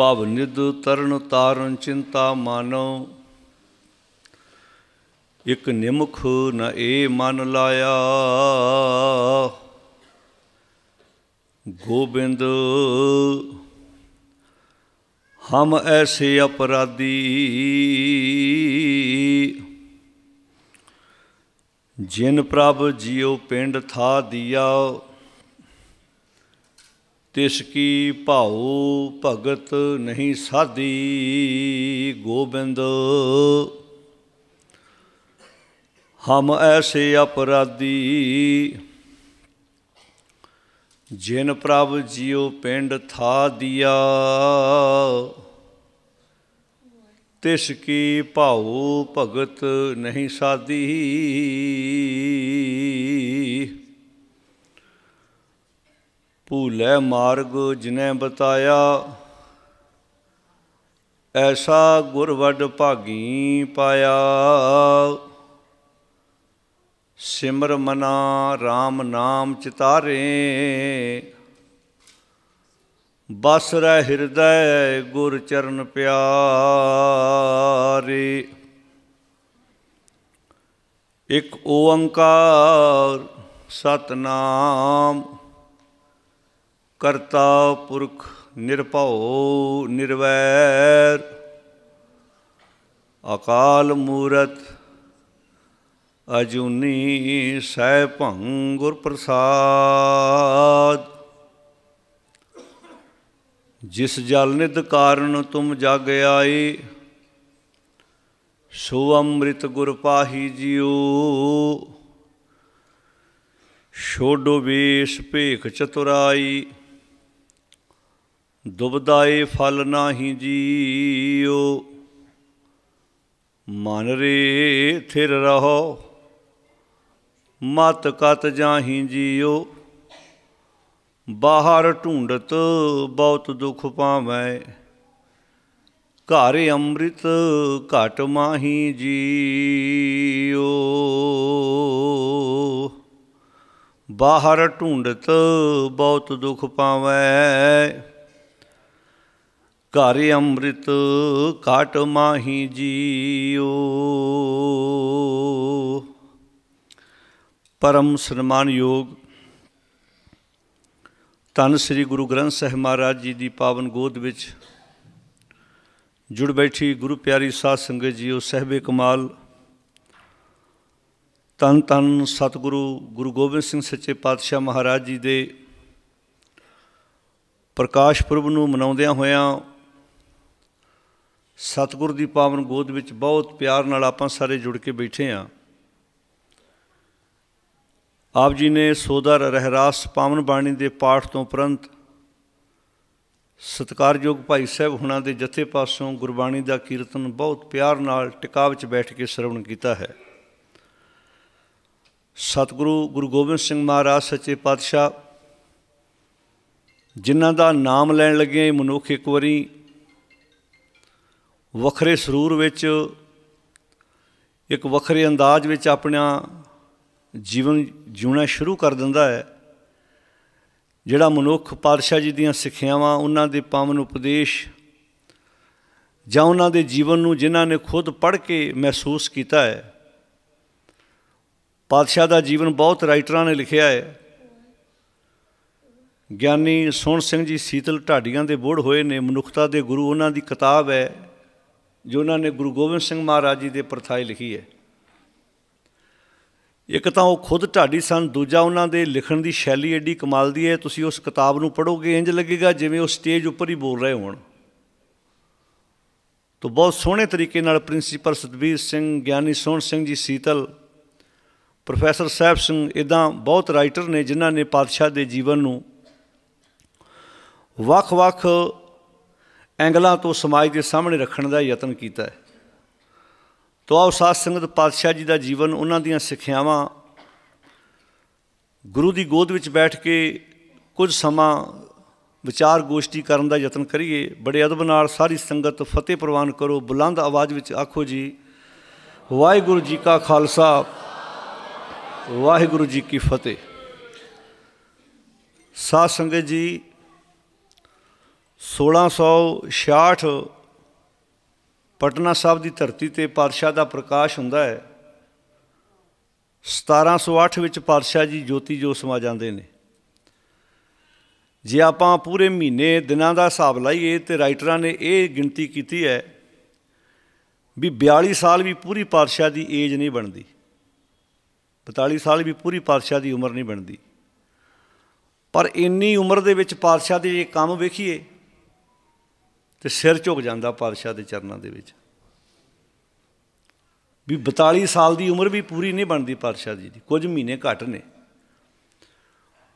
ਭਵ ਨਿਦ ਤਰਨ ਤਾਰਨ ਚਿੰਤਾ ਮਾਨੋ ਇਕ ਨਿਮਖ ਨ ਏ ਮਨ ਲਾਇਆ ਗੋਬਿੰਦ ਹਮ ਐਸੇ ਅਪਰਾਧੀ ਜਿਨ ਪ੍ਰਭ ਜਿਉ ਪਿੰਡ ਥਾ ਦਿਆ ਤਿਸ ਕੀ ਭਾਉ ਭਗਤ ਨਹੀਂ ਸਾਧੀ ਗੋਬਿੰਦ ਹਮ ਐਸੇ ਅਪਰਾਧੀ ਜਿਨ ਪ੍ਰਭ ਜੀਉ ਪਿੰਡ ਥਾ ਦਿਆ ਤਿਸ ਕੀ ਭਾਉ ਭਗਤ ਨਹੀਂ ਸਾਧੀ ਭੂਲੇ ਮਾਰਗ ਜਿਨੇ ਬਤਾਇਆ ਐਸਾ ਗੁਰਵੱਡ ਭਾਗੀ ਪਾਇਆ ਸਿਮਰ ਮਨਾ RAM ਨਾਮ ਚਿਤਾਰੇ ਬਸ ਰਹਿ ਹਿਰਦੈ ਗੁਰ ਚਰਨ ਪਿਆਰੇ ਇਕ ਓੰਕਾਰ ਸਤਨਾਮ ਕਰਤਾ ਪੁਰਖ ਨਿਰਭਉ ਨਿਰਵੈਰ ਅਕਾਲ ਮੂਰਤ ਅਜੂਨੀ ਸਹਿ ਭੰਗ ਗੁਰ ਪ੍ਰਸਾਦ ਜਿਸ ਜਲ ਨਿਦ ਕਾਰਨ ਤੁਮ ਜਗ ਆਈ ਸੋ ਅੰਮ੍ਰਿਤ ਗੁਰ ਪਾਹੀ ਜਿਉ ਛੋਡੋ ਵੇਸ ਭੇਖ ਚਤੁਰਾਈ ਦੁਬਦਾਏ ਫਲ ਨਾਹੀ ਜੀਓ ਮਨ ਰੇ ਥਿਰ ਰਹੋ ਮਤ ਕਤ ਜਾਹੀ ਜੀਓ ਬਾਹਰ ਢੂੰਡਤ ਬਹੁਤ ਦੁਖ ਪਾਵੈ ਘਰ ਅੰਮ੍ਰਿਤ ਘਟ ਮਾਹੀ ਜੀਓ ਬਾਹਰ ਢੂੰਡਤ ਬਹੁਤ ਦੁਖ ਪਾਵੈ ਘਰ ਅੰਮ੍ਰਿਤ ਕਾਟ ਮਾਹੀ ਜੀਓ ਪਰਮ ਸਨਮਾਨਯੋਗ ਤਨ ਸ੍ਰੀ ਗੁਰੂ ਗ੍ਰੰਥ ਸਾਹਿਬ ਮਹਾਰਾਜ ਜੀ ਦੀ ਪਾਵਨ ਗੋਦ ਵਿੱਚ ਜੁੜ ਬੈਠੀ ਗੁਰੂ ਪਿਆਰੀ ਸਾਧ ਸੰਗਤ ਜੀਓ ਸਹਿਬੇ ਕਮਾਲ ਤਨ ਤਨ ਸਤਿਗੁਰੂ ਗੁਰੂ ਗੋਬਿੰਦ ਸਿੰਘ ਸੱਚੇ ਪਾਤਸ਼ਾਹ ਮਹਾਰਾਜ ਜੀ ਦੇ ਪ੍ਰਕਾਸ਼ ਪੁਰਬ ਨੂੰ ਮਨਾਉਂਦਿਆਂ ਹੋਇਆਂ ਸਤਿਗੁਰ ਦੀ ਪਾਵਨ ਗੋਦ ਵਿੱਚ ਬਹੁਤ ਪਿਆਰ ਨਾਲ ਆਪਾਂ ਸਾਰੇ ਜੁੜ ਕੇ ਬੈਠੇ ਆਂ ਆਪ ਜੀ ਨੇ ਸੋਦਰ ਰਹਿਰਾਸ ਪਾਵਨ ਬਾਣੀ ਦੇ ਪਾਠ ਤੋਂ ਪ੍ਰੰਤ ਸਤਕਾਰਯੋਗ ਭਾਈ ਸਾਹਿਬ ਹੁਣਾਂ ਦੇ ਜਥੇ ਪਾਸੋਂ ਗੁਰਬਾਣੀ ਦਾ ਕੀਰਤਨ ਬਹੁਤ ਪਿਆਰ ਨਾਲ ਟਿਕਾ ਵਿੱਚ ਬੈਠ ਕੇ ਸਰਵਣ ਕੀਤਾ ਹੈ ਸਤਿਗੁਰੂ ਗੁਰੂ ਗੋਬਿੰਦ ਸਿੰਘ ਮਹਾਰਾਜ ਸੱਚੇ ਪਾਤਸ਼ਾਹ ਜਿਨ੍ਹਾਂ ਦਾ ਨਾਮ ਲੈਣ ਲੱਗੇ ਮਨੁੱਖ ਇੱਕ ਵਾਰੀ ਵੱਖਰੇ ਸਰੂਰ ਵਿੱਚ ਇੱਕ ਵੱਖਰੇ ਅੰਦਾਜ਼ ਵਿੱਚ ਆਪਣਾ ਜੀਵਨ ਜਿਉਣਾ ਸ਼ੁਰੂ ਕਰ ਦਿੰਦਾ ਹੈ ਜਿਹੜਾ ਮਨੁੱਖ ਪਾਤਸ਼ਾਹ ਜੀ ਦੀਆਂ ਸਿੱਖਿਆਵਾਂ ਉਹਨਾਂ ਦੇ ਪਾਵਨ ਉਪਦੇਸ਼ ਜਾਂ ਉਹਨਾਂ ਦੇ ਜੀਵਨ ਨੂੰ ਜਿਨ੍ਹਾਂ ਨੇ ਖੁਦ ਪੜ੍ਹ ਕੇ ਮਹਿਸੂਸ ਕੀਤਾ ਹੈ ਪਾਤਸ਼ਾਹ ਦਾ ਜੀਵਨ ਬਹੁਤ ਰਾਈਟਰਾਂ ਨੇ ਲਿਖਿਆ ਹੈ ਗਿਆਨੀ ਸੋਹਣ ਸਿੰਘ ਜੀ ਸੀਤਲ ਢਾਡੀਆਂ ਦੇ ਬੋੜ ਹੋਏ ਨੇ ਮਨੁੱਖਤਾ ਦੇ ਗੁਰੂ ਉਹਨਾਂ ਦੀ ਕਿਤਾਬ ਹੈ ਜੋ ਉਹਨਾਂ ਨੇ ਗੁਰੂ ਗੋਬਿੰਦ ਸਿੰਘ ਮਹਾਰਾਜ ਜੀ ਦੇ ਪਰਥਾਈ ਲਿਖੀ ਹੈ ਇੱਕ ਤਾਂ ਉਹ ਖੁਦ ਢਾਡੀ ਸਨ ਦੂਜਾ ਉਹਨਾਂ ਦੇ ਲਿਖਣ ਦੀ ਸ਼ੈਲੀ ਐਡੀ ਕਮਾਲ ਦੀ ਹੈ ਤੁਸੀਂ ਉਸ ਕਿਤਾਬ ਨੂੰ ਪੜੋਗੇ ਇੰਜ ਲੱਗੇਗਾ ਜਿਵੇਂ ਉਹ ਸਟੇਜ ਉੱਪਰ ਹੀ ਬੋਲ ਰਹੇ ਹੋਣ ਤੋਂ ਬਹੁਤ ਸੋਹਣੇ ਤਰੀਕੇ ਨਾਲ ਪ੍ਰਿੰਸੀਪਲ ਸਤਵੀਰ ਸਿੰਘ ਗਿਆਨੀ ਸੋਹਣ ਸਿੰਘ ਜੀ ਸੀਤਲ ਪ੍ਰੋਫੈਸਰ ਸਾਹਿਬ ਸਿੰਘ ਇਦਾਂ ਬਹੁਤ ਰਾਈਟਰ ਨੇ ਜਿਨ੍ਹਾਂ ਨੇ ਪਾਤਸ਼ਾਹ ਦੇ ਜੀਵਨ ਨੂੰ ਵੱਖ-ਵੱਖ ਐਂਗਲਾਂ ਤੋਂ ਸਮਾਜ ਦੇ ਸਾਹਮਣੇ ਰੱਖਣ ਦਾ ਯਤਨ ਕੀਤਾ ਹੈ ਤੋ ਆਓ ਸਾਧ ਸੰਗਤ ਪਾਤਸ਼ਾਹ ਜੀ ਦਾ ਜੀਵਨ ਉਹਨਾਂ ਦੀਆਂ ਸਿੱਖਿਆਵਾਂ ਗੁਰੂ ਦੀ ਗੋਦ ਵਿੱਚ ਬੈਠ ਕੇ ਕੁਝ ਸਮਾਂ ਵਿਚਾਰ ਗੋਸ਼ਟੀ ਕਰਨ ਦਾ ਯਤਨ ਕਰੀਏ ਬੜੇ ਅਦਬ ਨਾਲ ਸਾਰੀ ਸੰਗਤ ਫਤਿਹ ਪ੍ਰਵਾਨ ਕਰੋ ਬੁਲੰਦ ਆਵਾਜ਼ ਵਿੱਚ ਆਖੋ ਜੀ ਵਾਹਿਗੁਰੂ ਜੀ ਕਾ ਖਾਲਸਾ ਵਾਹਿਗੁਰੂ ਜੀ ਕੀ ਫਤਿਹ ਸਾਧ ਸੰਗਤ ਜੀ 1666 ਪਟਨਾ ਸਾਹਿਬ ਦੀ ਧਰਤੀ ਤੇ ਪਾਤਸ਼ਾਹ ਦਾ ਪ੍ਰਕਾਸ਼ ਹੁੰਦਾ ਹੈ 1708 ਵਿੱਚ ਪਾਤਸ਼ਾਹ ਜੀ ਜੋਤੀ ਜੋ ਸਮਾ ਜਾਂਦੇ ਨੇ ਜੇ ਆਪਾਂ ਪੂਰੇ ਮਹੀਨੇ ਦਿਨਾਂ ਦਾ ਹਿਸਾਬ ਲਾਈਏ ਤੇ ਰਾਈਟਰਾਂ ਨੇ ਇਹ ਗਿਣਤੀ ਕੀਤੀ ਹੈ ਵੀ 42 ਸਾਲ ਵੀ ਪੂਰੀ ਪਾਤਸ਼ਾਹ ਦੀ ਏਜ ਨਹੀਂ ਬਣਦੀ 42 ਸਾਲ ਵੀ ਪੂਰੀ ਪਾਤਸ਼ਾਹ ਦੀ ਉਮਰ ਨਹੀਂ ਬਣਦੀ ਪਰ ਇੰਨੀ ਉਮਰ ਦੇ ਵਿੱਚ ਪਾਤਸ਼ਾਹ ਦੇ ਜੇ ਕੰਮ ਵੇਖੀਏ ਤੇ ਸਿਰ ਝੁਕ ਜਾਂਦਾ ਪਾਤਸ਼ਾਹ ਦੇ ਚਰਨਾਂ ਦੇ ਵਿੱਚ ਵੀ 42 ਸਾਲ ਦੀ ਉਮਰ ਵੀ ਪੂਰੀ ਨਹੀਂ ਬਣਦੀ ਪਾਤਸ਼ਾਹ ਜੀ ਦੀ ਕੁਝ ਮਹੀਨੇ ਘੱਟ ਨੇ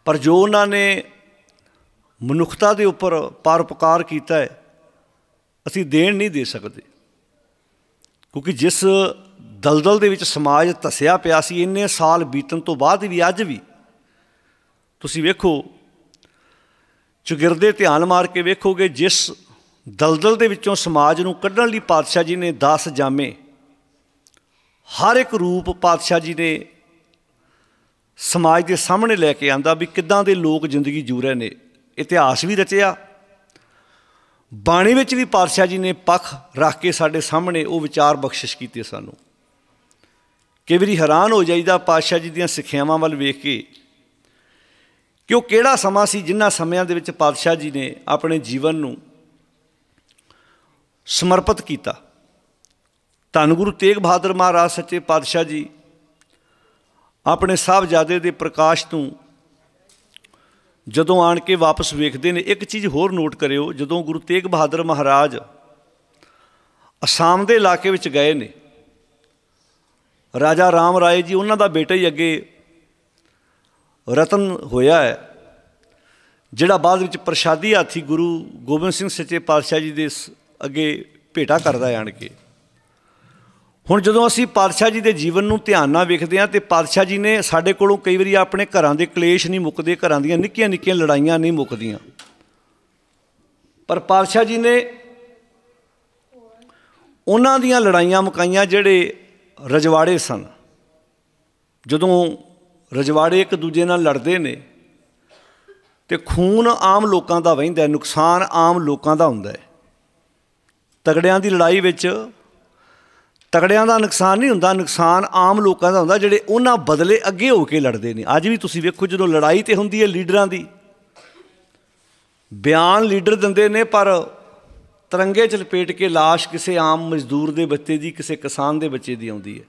ਪਰ ਜੋ ਉਹਨਾਂ ਨੇ ਮਨੁੱਖਤਾ ਦੇ ਉੱਪਰ ਪਰਉਪਕਾਰ ਕੀਤਾ ਹੈ ਅਸੀਂ ਦੇਣ ਨਹੀਂ ਦੇ ਸਕਦੇ ਕਿਉਂਕਿ ਜਿਸ ਦਲਦਲ ਦੇ ਵਿੱਚ ਸਮਾਜ ਤਸਿਆ ਪਿਆ ਸੀ ਇੰਨੇ ਸਾਲ ਬੀਤਣ ਤੋਂ ਬਾਅਦ ਵੀ ਅੱਜ ਵੀ ਤੁਸੀਂ ਵੇਖੋ ਚੁਗਿਰਦੇ ਧਿਆਨ ਮਾਰ ਕੇ ਵੇਖੋਗੇ ਜਿਸ ਦਲਦਲ ਦੇ ਵਿੱਚੋਂ ਸਮਾਜ ਨੂੰ ਕੱਢਣ ਲਈ ਪਾਤਸ਼ਾਹ ਜੀ ਨੇ 10 ਜਾਮੇ ਹਰ ਇੱਕ ਰੂਪ ਪਾਤਸ਼ਾਹ ਜੀ ਨੇ ਸਮਾਜ ਦੇ ਸਾਹਮਣੇ ਲੈ ਕੇ ਆਂਦਾ ਵੀ ਕਿੱਦਾਂ ਦੇ ਲੋਕ ਜ਼ਿੰਦਗੀ ਜੂ ਰਹੇ ਨੇ ਇਤਿਹਾਸ ਵੀ ਰਚਿਆ ਬਾਣੀ ਵਿੱਚ ਵੀ ਪਾਤਸ਼ਾਹ ਜੀ ਨੇ ਪੱਖ ਰੱਖ ਕੇ ਸਾਡੇ ਸਾਹਮਣੇ ਉਹ ਵਿਚਾਰ ਬਖਸ਼ਿਸ਼ ਕੀਤੇ ਸਾਨੂੰ ਕਈ ਵਾਰੀ ਹੈਰਾਨ ਹੋ ਜਾਈਦਾ ਪਾਤਸ਼ਾਹ ਜੀ ਦੀਆਂ ਸਿੱਖਿਆਵਾਂ ਵੱਲ ਵੇਖ ਕੇ ਕਿ ਉਹ ਕਿਹੜਾ ਸਮਾਂ ਸੀ ਜਿਨ੍ਹਾਂ ਸਮਿਆਂ ਦੇ ਵਿੱਚ ਪਾਤਸ਼ਾਹ ਜੀ ਨੇ ਆਪਣੇ ਜੀਵਨ ਨੂੰ ਸਮਰਪਿਤ ਕੀਤਾ ਧੰਨ ਗੁਰੂ ਤੇਗ ਬਹਾਦਰ ਮਹਾਰਾਜ ਸੱਚੇ ਪਾਤਸ਼ਾਹ ਜੀ ਆਪਣੇ ਸਾਹਿਬਜ਼ਾਦੇ ਦੇ ਪ੍ਰਕਾਸ਼ ਨੂੰ ਜਦੋਂ ਆਣ ਕੇ ਵਾਪਸ ਵੇਖਦੇ ਨੇ ਇੱਕ ਚੀਜ਼ ਹੋਰ ਨੋਟ ਕਰਿਓ ਜਦੋਂ ਗੁਰੂ ਤੇਗ ਬਹਾਦਰ ਮਹਾਰਾਜ ਅਸਾਮ ਦੇ ਇਲਾਕੇ ਵਿੱਚ ਗਏ ਨੇ ਰਾਜਾ ਰਾਮ ਰਾਏ ਜੀ ਉਹਨਾਂ ਦਾ ਬੇਟਾ ਹੀ ਅੱਗੇ ਰਤਨ ਹੋਇਆ ਹੈ ਜਿਹੜਾ ਬਾਅਦ ਵਿੱਚ ਪ੍ਰਸ਼ਾਦੀ ਹਾਥੀ ਗੁਰੂ ਗੋਬਿੰਦ ਸਿੰਘ ਸੱਚੇ ਪਾਤਸ਼ਾਹ ਜੀ ਦੇ ਅੱਗੇ ਭੇਟਾ ਕਰਦਾ ਆਣ ਕੇ ਹੁਣ ਜਦੋਂ ਅਸੀਂ ਪਾਤਸ਼ਾਹ ਜੀ ਦੇ ਜੀਵਨ ਨੂੰ ਧਿਆਨ ਨਾਲ ਵੇਖਦੇ ਹਾਂ ਤੇ ਪਾਤਸ਼ਾਹ ਜੀ ਨੇ ਸਾਡੇ ਕੋਲੋਂ ਕਈ ਵਾਰੀ ਆਪਣੇ ਘਰਾਂ ਦੇ ਕਲੇਸ਼ ਨਹੀਂ ਮੁੱਕਦੇ ਘਰਾਂ ਦੀਆਂ ਨਿੱਕੀਆਂ ਨਿੱਕੀਆਂ ਲੜਾਈਆਂ ਨਹੀਂ ਮੁੱਕਦੀਆਂ ਪਰ ਪਾਤਸ਼ਾਹ ਜੀ ਨੇ ਉਹਨਾਂ ਦੀਆਂ ਲੜਾਈਆਂ ਮੁਕਾਈਆਂ ਜਿਹੜੇ ਰਜਵਾੜੇ ਸਨ ਜਦੋਂ ਰਜਵਾੜੇ ਇੱਕ ਦੂਜੇ ਨਾਲ ਲੜਦੇ ਨੇ ਤੇ ਖੂਨ ਆਮ ਲੋਕਾਂ ਦਾ ਵਹਿੰਦਾ ਨੁਕਸਾਨ ਆਮ ਲੋਕਾਂ ਦਾ ਹੁੰਦਾ ਹੈ ਤਗੜਿਆਂ ਦੀ ਲੜਾਈ ਵਿੱਚ ਤਗੜਿਆਂ ਦਾ ਨੁਕਸਾਨ ਨਹੀਂ ਹੁੰਦਾ ਨੁਕਸਾਨ ਆਮ ਲੋਕਾਂ ਦਾ ਹੁੰਦਾ ਜਿਹੜੇ ਉਹਨਾਂ ਬਦਲੇ ਅੱਗੇ ਹੋ ਕੇ ਲੜਦੇ ਨੇ ਅੱਜ ਵੀ ਤੁਸੀਂ ਵੇਖੋ ਜਦੋਂ ਲੜਾਈ ਤੇ ਹੁੰਦੀ ਹੈ ਲੀਡਰਾਂ ਦੀ ਬਿਆਨ ਲੀਡਰ ਦਿੰਦੇ ਨੇ ਪਰ ਤਰੰਗੇ ਚ ਲਪੇਟ ਕੇ লাশ ਕਿਸੇ ਆਮ ਮਜ਼ਦੂਰ ਦੇ ਬੱਚੇ ਦੀ ਕਿਸੇ ਕਿਸਾਨ ਦੇ ਬੱਚੇ ਦੀ ਆਉਂਦੀ ਹੈ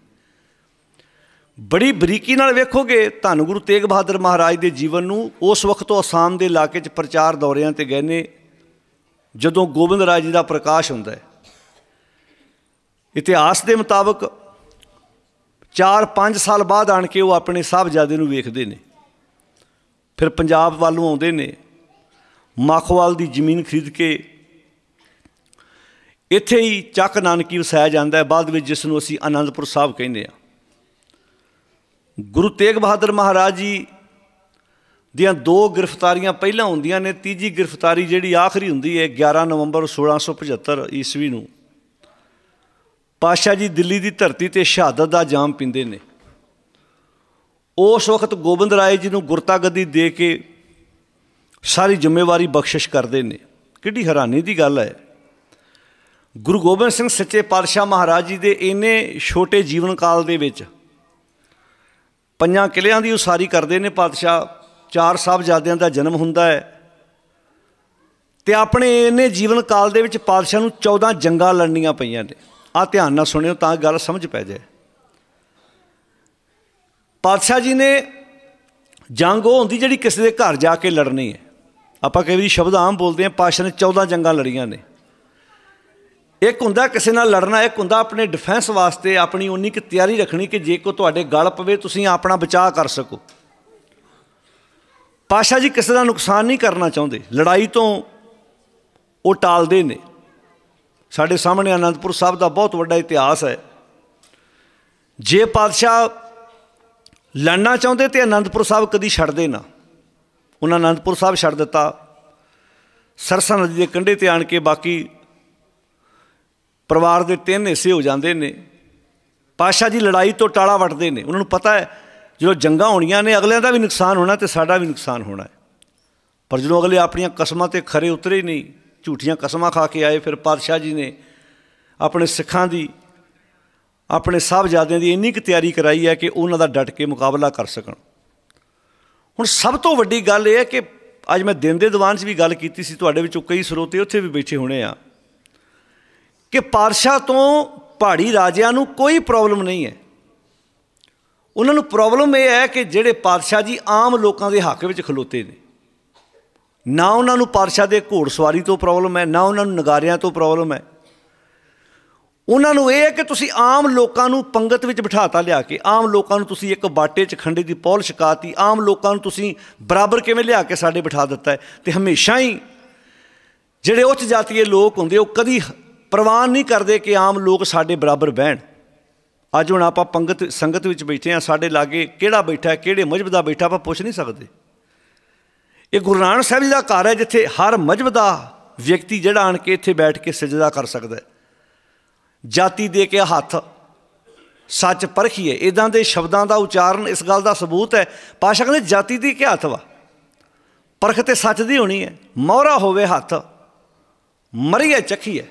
ਬੜੀ ਬਰੀਕੀ ਨਾਲ ਵੇਖੋਗੇ ਧੰਨ ਗੁਰੂ ਤੇਗ ਬਹਾਦਰ ਮਹਾਰਾਜ ਦੇ ਜੀਵਨ ਨੂੰ ਉਸ ਵਕਤ ਤੋਂ ਆਸਾਮ ਦੇ ਇਲਾਕੇ 'ਚ ਪ੍ਰਚਾਰ ਦੌਰਿਆਂ ਤੇ ਗਏ ਨੇ ਜਦੋਂ ਗੋਬਿੰਦ ਰਾਜ ਜੀ ਦਾ ਪ੍ਰਕਾਸ਼ ਹੁੰਦਾ ਹੈ ਇਤਿਹਾਸ ਦੇ ਮੁਤਾਬਕ 4-5 ਸਾਲ ਬਾਅਦ ਆਣ ਕੇ ਉਹ ਆਪਣੇ ਸਾਹਿਬਜ਼ਾਦੇ ਨੂੰ ਵੇਖਦੇ ਨੇ ਫਿਰ ਪੰਜਾਬ ਵੱਲੋਂ ਆਉਂਦੇ ਨੇ ਮਖਵਾਲ ਦੀ ਜ਼ਮੀਨ ਖਰੀਦ ਕੇ ਇੱਥੇ ਹੀ ਚੱਕ ਨਾਨਕੀ ਵਸਾਇਆ ਜਾਂਦਾ ਹੈ ਬਾਅਦ ਵਿੱਚ ਜਿਸ ਨੂੰ ਅਸੀਂ ਆਨੰਦਪੁਰ ਸਾਹਿਬ ਕਹਿੰਦੇ ਆ ਗੁਰੂ ਤੇਗ ਬਹਾਦਰ ਮਹਾਰਾਜ ਜੀ ਦੀਆਂ ਦੋ ਗ੍ਰਿਫਤਾਰੀਆਂ ਪਹਿਲਾਂ ਹੁੰਦੀਆਂ ਨੇ ਤੀਜੀ ਗ੍ਰਿਫਤਾਰੀ ਜਿਹੜੀ ਆਖਰੀ ਹੁੰਦੀ ਹੈ 11 ਨਵੰਬਰ 1675 ਈਸਵੀ ਨੂੰ ਪਾਸ਼ਾ ਜੀ ਦਿੱਲੀ ਦੀ ਧਰਤੀ ਤੇ ਸ਼ਹਾਦਤ ਦਾ ਜਾਮ ਪਿੰਦੇ ਨੇ ਉਸ ਵਕਤ ਗੋਬਿੰਦ ਰਾਏ ਜੀ ਨੂੰ ਗੁਰਤਾ ਗੱਦੀ ਦੇ ਕੇ ਸਾਰੀ ਜ਼ਿੰਮੇਵਾਰੀ ਬਖਸ਼ਿਸ਼ ਕਰਦੇ ਨੇ ਕਿੱਡੀ ਹੈਰਾਨੀ ਦੀ ਗੱਲ ਹੈ ਗੁਰੂ ਗੋਬਿੰਦ ਸਿੰਘ ਸੱਚੇ ਪਾਤਸ਼ਾਹ ਮਹਾਰਾਜ ਜੀ ਦੇ ਇੰਨੇ ਛੋਟੇ ਜੀਵਨ ਕਾਲ ਦੇ ਵਿੱਚ ਪੰਜਾਂ ਕਿਲਿਆਂ ਦੀ ਉਸਾਰੀ ਕਰਦੇ ਨੇ ਪਾਤਸ਼ਾਹ ਚਾਰ ਸਾਹਿਬਜ਼ਾਦਿਆਂ ਦਾ ਜਨਮ ਹੁੰਦਾ ਹੈ ਤੇ ਆਪਣੇ ਇਹਨੇ ਜੀਵਨ ਕਾਲ ਦੇ ਵਿੱਚ ਪਾਤਸ਼ਾਹ ਨੂੰ 14 ਜੰਗਾਂ ਲੜਨੀਆਂ ਪਈਆਂ ਨੇ ਆ ਧਿਆਨ ਨਾਲ ਸੁਣਿਓ ਤਾਂ ਗੱਲ ਸਮਝ ਪੈ ਜਾਏ ਪਾਤਸ਼ਾਹ ਜੀ ਨੇ ਜੰਗ ਉਹ ਹੁੰਦੀ ਜਿਹੜੀ ਕਿਸੇ ਦੇ ਘਰ ਜਾ ਕੇ ਲੜਨੀ ਹੈ ਆਪਾਂ ਕਈ ਵਾਰੀ ਸ਼ਬਦ ਆਮ ਬੋਲਦੇ ਆ ਪਾਤਸ਼ਾਹ ਨੇ 14 ਜੰਗਾਂ ਲੜੀਆਂ ਨੇ ਇੱਕ ਹੁੰਦਾ ਕਿਸੇ ਨਾਲ ਲੜਨਾ ਇੱਕ ਹੁੰਦਾ ਆਪਣੇ ਡਿਫੈਂਸ ਵਾਸਤੇ ਆਪਣੀ ਉਨੀ ਕਿ ਤਿਆਰੀ ਰੱਖਣੀ ਕਿ ਜੇ ਕੋ ਤੁਹਾਡੇ ਗਲ ਪਵੇ ਤੁਸੀਂ ਆਪਣਾ ਬਚਾਅ ਕਰ ਸਕੋ ਪਾਸ਼ਾ ਜੀ ਕਿਸੇ ਦਾ ਨੁਕਸਾਨ ਨਹੀਂ ਕਰਨਾ ਚਾਹੁੰਦੇ ਲੜਾਈ ਤੋਂ ਉਹ ਟਾਲਦੇ ਨੇ ਸਾਡੇ ਸਾਹਮਣੇ ਆਨੰਦਪੁਰ ਸਾਹਿਬ ਦਾ ਬਹੁਤ ਵੱਡਾ ਇਤਿਹਾਸ ਹੈ ਜੇ ਪਾਸ਼ਾ ਲੜਨਾ ਚਾਹੁੰਦੇ ਤੇ ਆਨੰਦਪੁਰ ਸਾਹਿਬ ਕਦੀ ਛੱਡਦੇ ਨਾ ਉਹਨਾਂ ਆਨੰਦਪੁਰ ਸਾਹਿਬ ਛੱਡ ਦਿੱਤਾ ਸਰਸਾ ਨਦੀ ਦੇ ਕੰਢੇ ਤੇ ਆਣ ਕੇ ਬਾਕੀ ਪਰਿਵਾਰ ਦੇ ਤਿੰਨ ਹਿੱਸੇ ਹੋ ਜਾਂਦੇ ਨੇ ਪਾਸ਼ਾ ਜੀ ਲੜਾਈ ਤੋਂ ਟਾਲਾ ਵਟਦੇ ਨੇ ਉਹਨਾਂ ਨੂੰ ਪਤਾ ਹੈ ਜਦੋਂ ਜੰਗਾਂ ਹੋਣੀਆਂ ਨੇ ਅਗਲਿਆਂ ਦਾ ਵੀ ਨੁਕਸਾਨ ਹੋਣਾ ਤੇ ਸਾਡਾ ਵੀ ਨੁਕਸਾਨ ਹੋਣਾ ਹੈ ਪਰ ਜਦੋਂ ਅਗਲੇ ਆਪਣੀਆਂ ਕਸਮਾਂ ਤੇ ਖਰੇ ਉਤਰੇ ਨਹੀਂ ਝੂਠੀਆਂ ਕਸਮਾਂ ਖਾ ਕੇ ਆਏ ਫਿਰ ਪਾਤਸ਼ਾਹ ਜੀ ਨੇ ਆਪਣੇ ਸਿੱਖਾਂ ਦੀ ਆਪਣੇ ਸਾਹਿਬਜ਼ਾਦਿਆਂ ਦੀ ਇੰਨੀ ਕਿ ਤਿਆਰੀ ਕਰਾਈ ਹੈ ਕਿ ਉਹਨਾਂ ਦਾ ਡਟ ਕੇ ਮੁਕਾਬਲਾ ਕਰ ਸਕਣ ਹੁਣ ਸਭ ਤੋਂ ਵੱਡੀ ਗੱਲ ਇਹ ਹੈ ਕਿ ਅੱਜ ਮੈਂ ਦਿਨ ਦੇ ਦੀਵਾਨ 'ਚ ਵੀ ਗੱਲ ਕੀਤੀ ਸੀ ਤੁਹਾਡੇ ਵਿੱਚੋਂ ਕਈ ਸਰੋਤੇ ਉੱਥੇ ਵੀ ਬੈਠੇ ਹੋਣੇ ਆ ਕਿ ਪਾਦਸ਼ਾਹ ਤੋਂ ਪਹਾੜੀ ਰਾਜਿਆਂ ਨੂੰ ਕੋਈ ਪ੍ਰੋਬਲਮ ਨਹੀਂ ਹੈ ਉਹਨਾਂ ਨੂੰ ਪ੍ਰੋਬਲਮ ਇਹ ਹੈ ਕਿ ਜਿਹੜੇ ਪਾਤਸ਼ਾਹ ਜੀ ਆਮ ਲੋਕਾਂ ਦੇ ਹੱਕ ਵਿੱਚ ਖਲੋਤੇ ਨੇ ਨਾ ਉਹਨਾਂ ਨੂੰ ਪਾਤਸ਼ਾਹ ਦੇ ਘੋੜਸਵਾਰੀ ਤੋਂ ਪ੍ਰੋਬਲਮ ਹੈ ਨਾ ਉਹਨਾਂ ਨੂੰ ਨਗਾਰਿਆਂ ਤੋਂ ਪ੍ਰੋਬਲਮ ਹੈ ਉਹਨਾਂ ਨੂੰ ਇਹ ਹੈ ਕਿ ਤੁਸੀਂ ਆਮ ਲੋਕਾਂ ਨੂੰ ਪੰਗਤ ਵਿੱਚ ਬਿਠਾਤਾ ਲਿਆ ਕੇ ਆਮ ਲੋਕਾਂ ਨੂੰ ਤੁਸੀਂ ਇੱਕ ਬਾਟੇ 'ਚ ਖੰਡੇ ਦੀ ਪੌਲ ਛਕਾਤੀ ਆਮ ਲੋਕਾਂ ਨੂੰ ਤੁਸੀਂ ਬਰਾਬਰ ਕਿਵੇਂ ਲਿਆ ਕੇ ਸਾਡੇ ਬਿਠਾ ਦਿੱਤਾ ਹੈ ਤੇ ਹਮੇਸ਼ਾ ਹੀ ਜਿਹੜੇ ਉੱਚ ਜਾਤੀਏ ਲੋਕ ਹੁੰਦੇ ਉਹ ਕਦੀ ਪ੍ਰਵਾਨ ਨਹੀਂ ਕਰਦੇ ਕਿ ਆਮ ਲੋਕ ਸਾਡੇ ਬਰਾਬਰ ਬਹਿਣ ਅੱਜ ਹੁਣ ਆਪਾਂ ਪੰਗਤ ਸੰਗਤ ਵਿੱਚ ਬੈਠੇ ਆ ਸਾਡੇ ਲਾਗੇ ਕਿਹੜਾ ਬੈਠਾ ਕਿਹੜੇ ਮਜਬ ਦਾ ਬੈਠਾ ਆਪਾਂ ਪੁੱਛ ਨਹੀਂ ਸਕਦੇ ਇਹ ਗੁਰੂ ਨਾਨਕ ਸਾਹਿਬ ਜੀ ਦਾ ਘਰ ਹੈ ਜਿੱਥੇ ਹਰ ਮਜਬ ਦਾ ਵਿਅਕਤੀ ਜਿਹੜਾ ਆਣ ਕੇ ਇੱਥੇ ਬੈਠ ਕੇ ਸਜਦਾ ਕਰ ਸਕਦਾ ਹੈ ਜਾਤੀ ਦੇ ਕੇ ਹੱਥ ਸੱਚ ਪਰਖੀਏ ਇਦਾਂ ਦੇ ਸ਼ਬਦਾਂ ਦਾ ਉਚਾਰਨ ਇਸ ਗੱਲ ਦਾ ਸਬੂਤ ਹੈ ਪਾਸ਼ਾ ਕਹਿੰਦੇ ਜਾਤੀ ਦੀ ਕੀ ਹੱਥ ਵਾ ਪਰਖ ਤੇ ਸੱਚ ਦੀ ਹੋਣੀ ਹੈ ਮੋਹਰਾ ਹੋਵੇ ਹੱਥ ਮਰੀਏ ਚੱਖੀਏ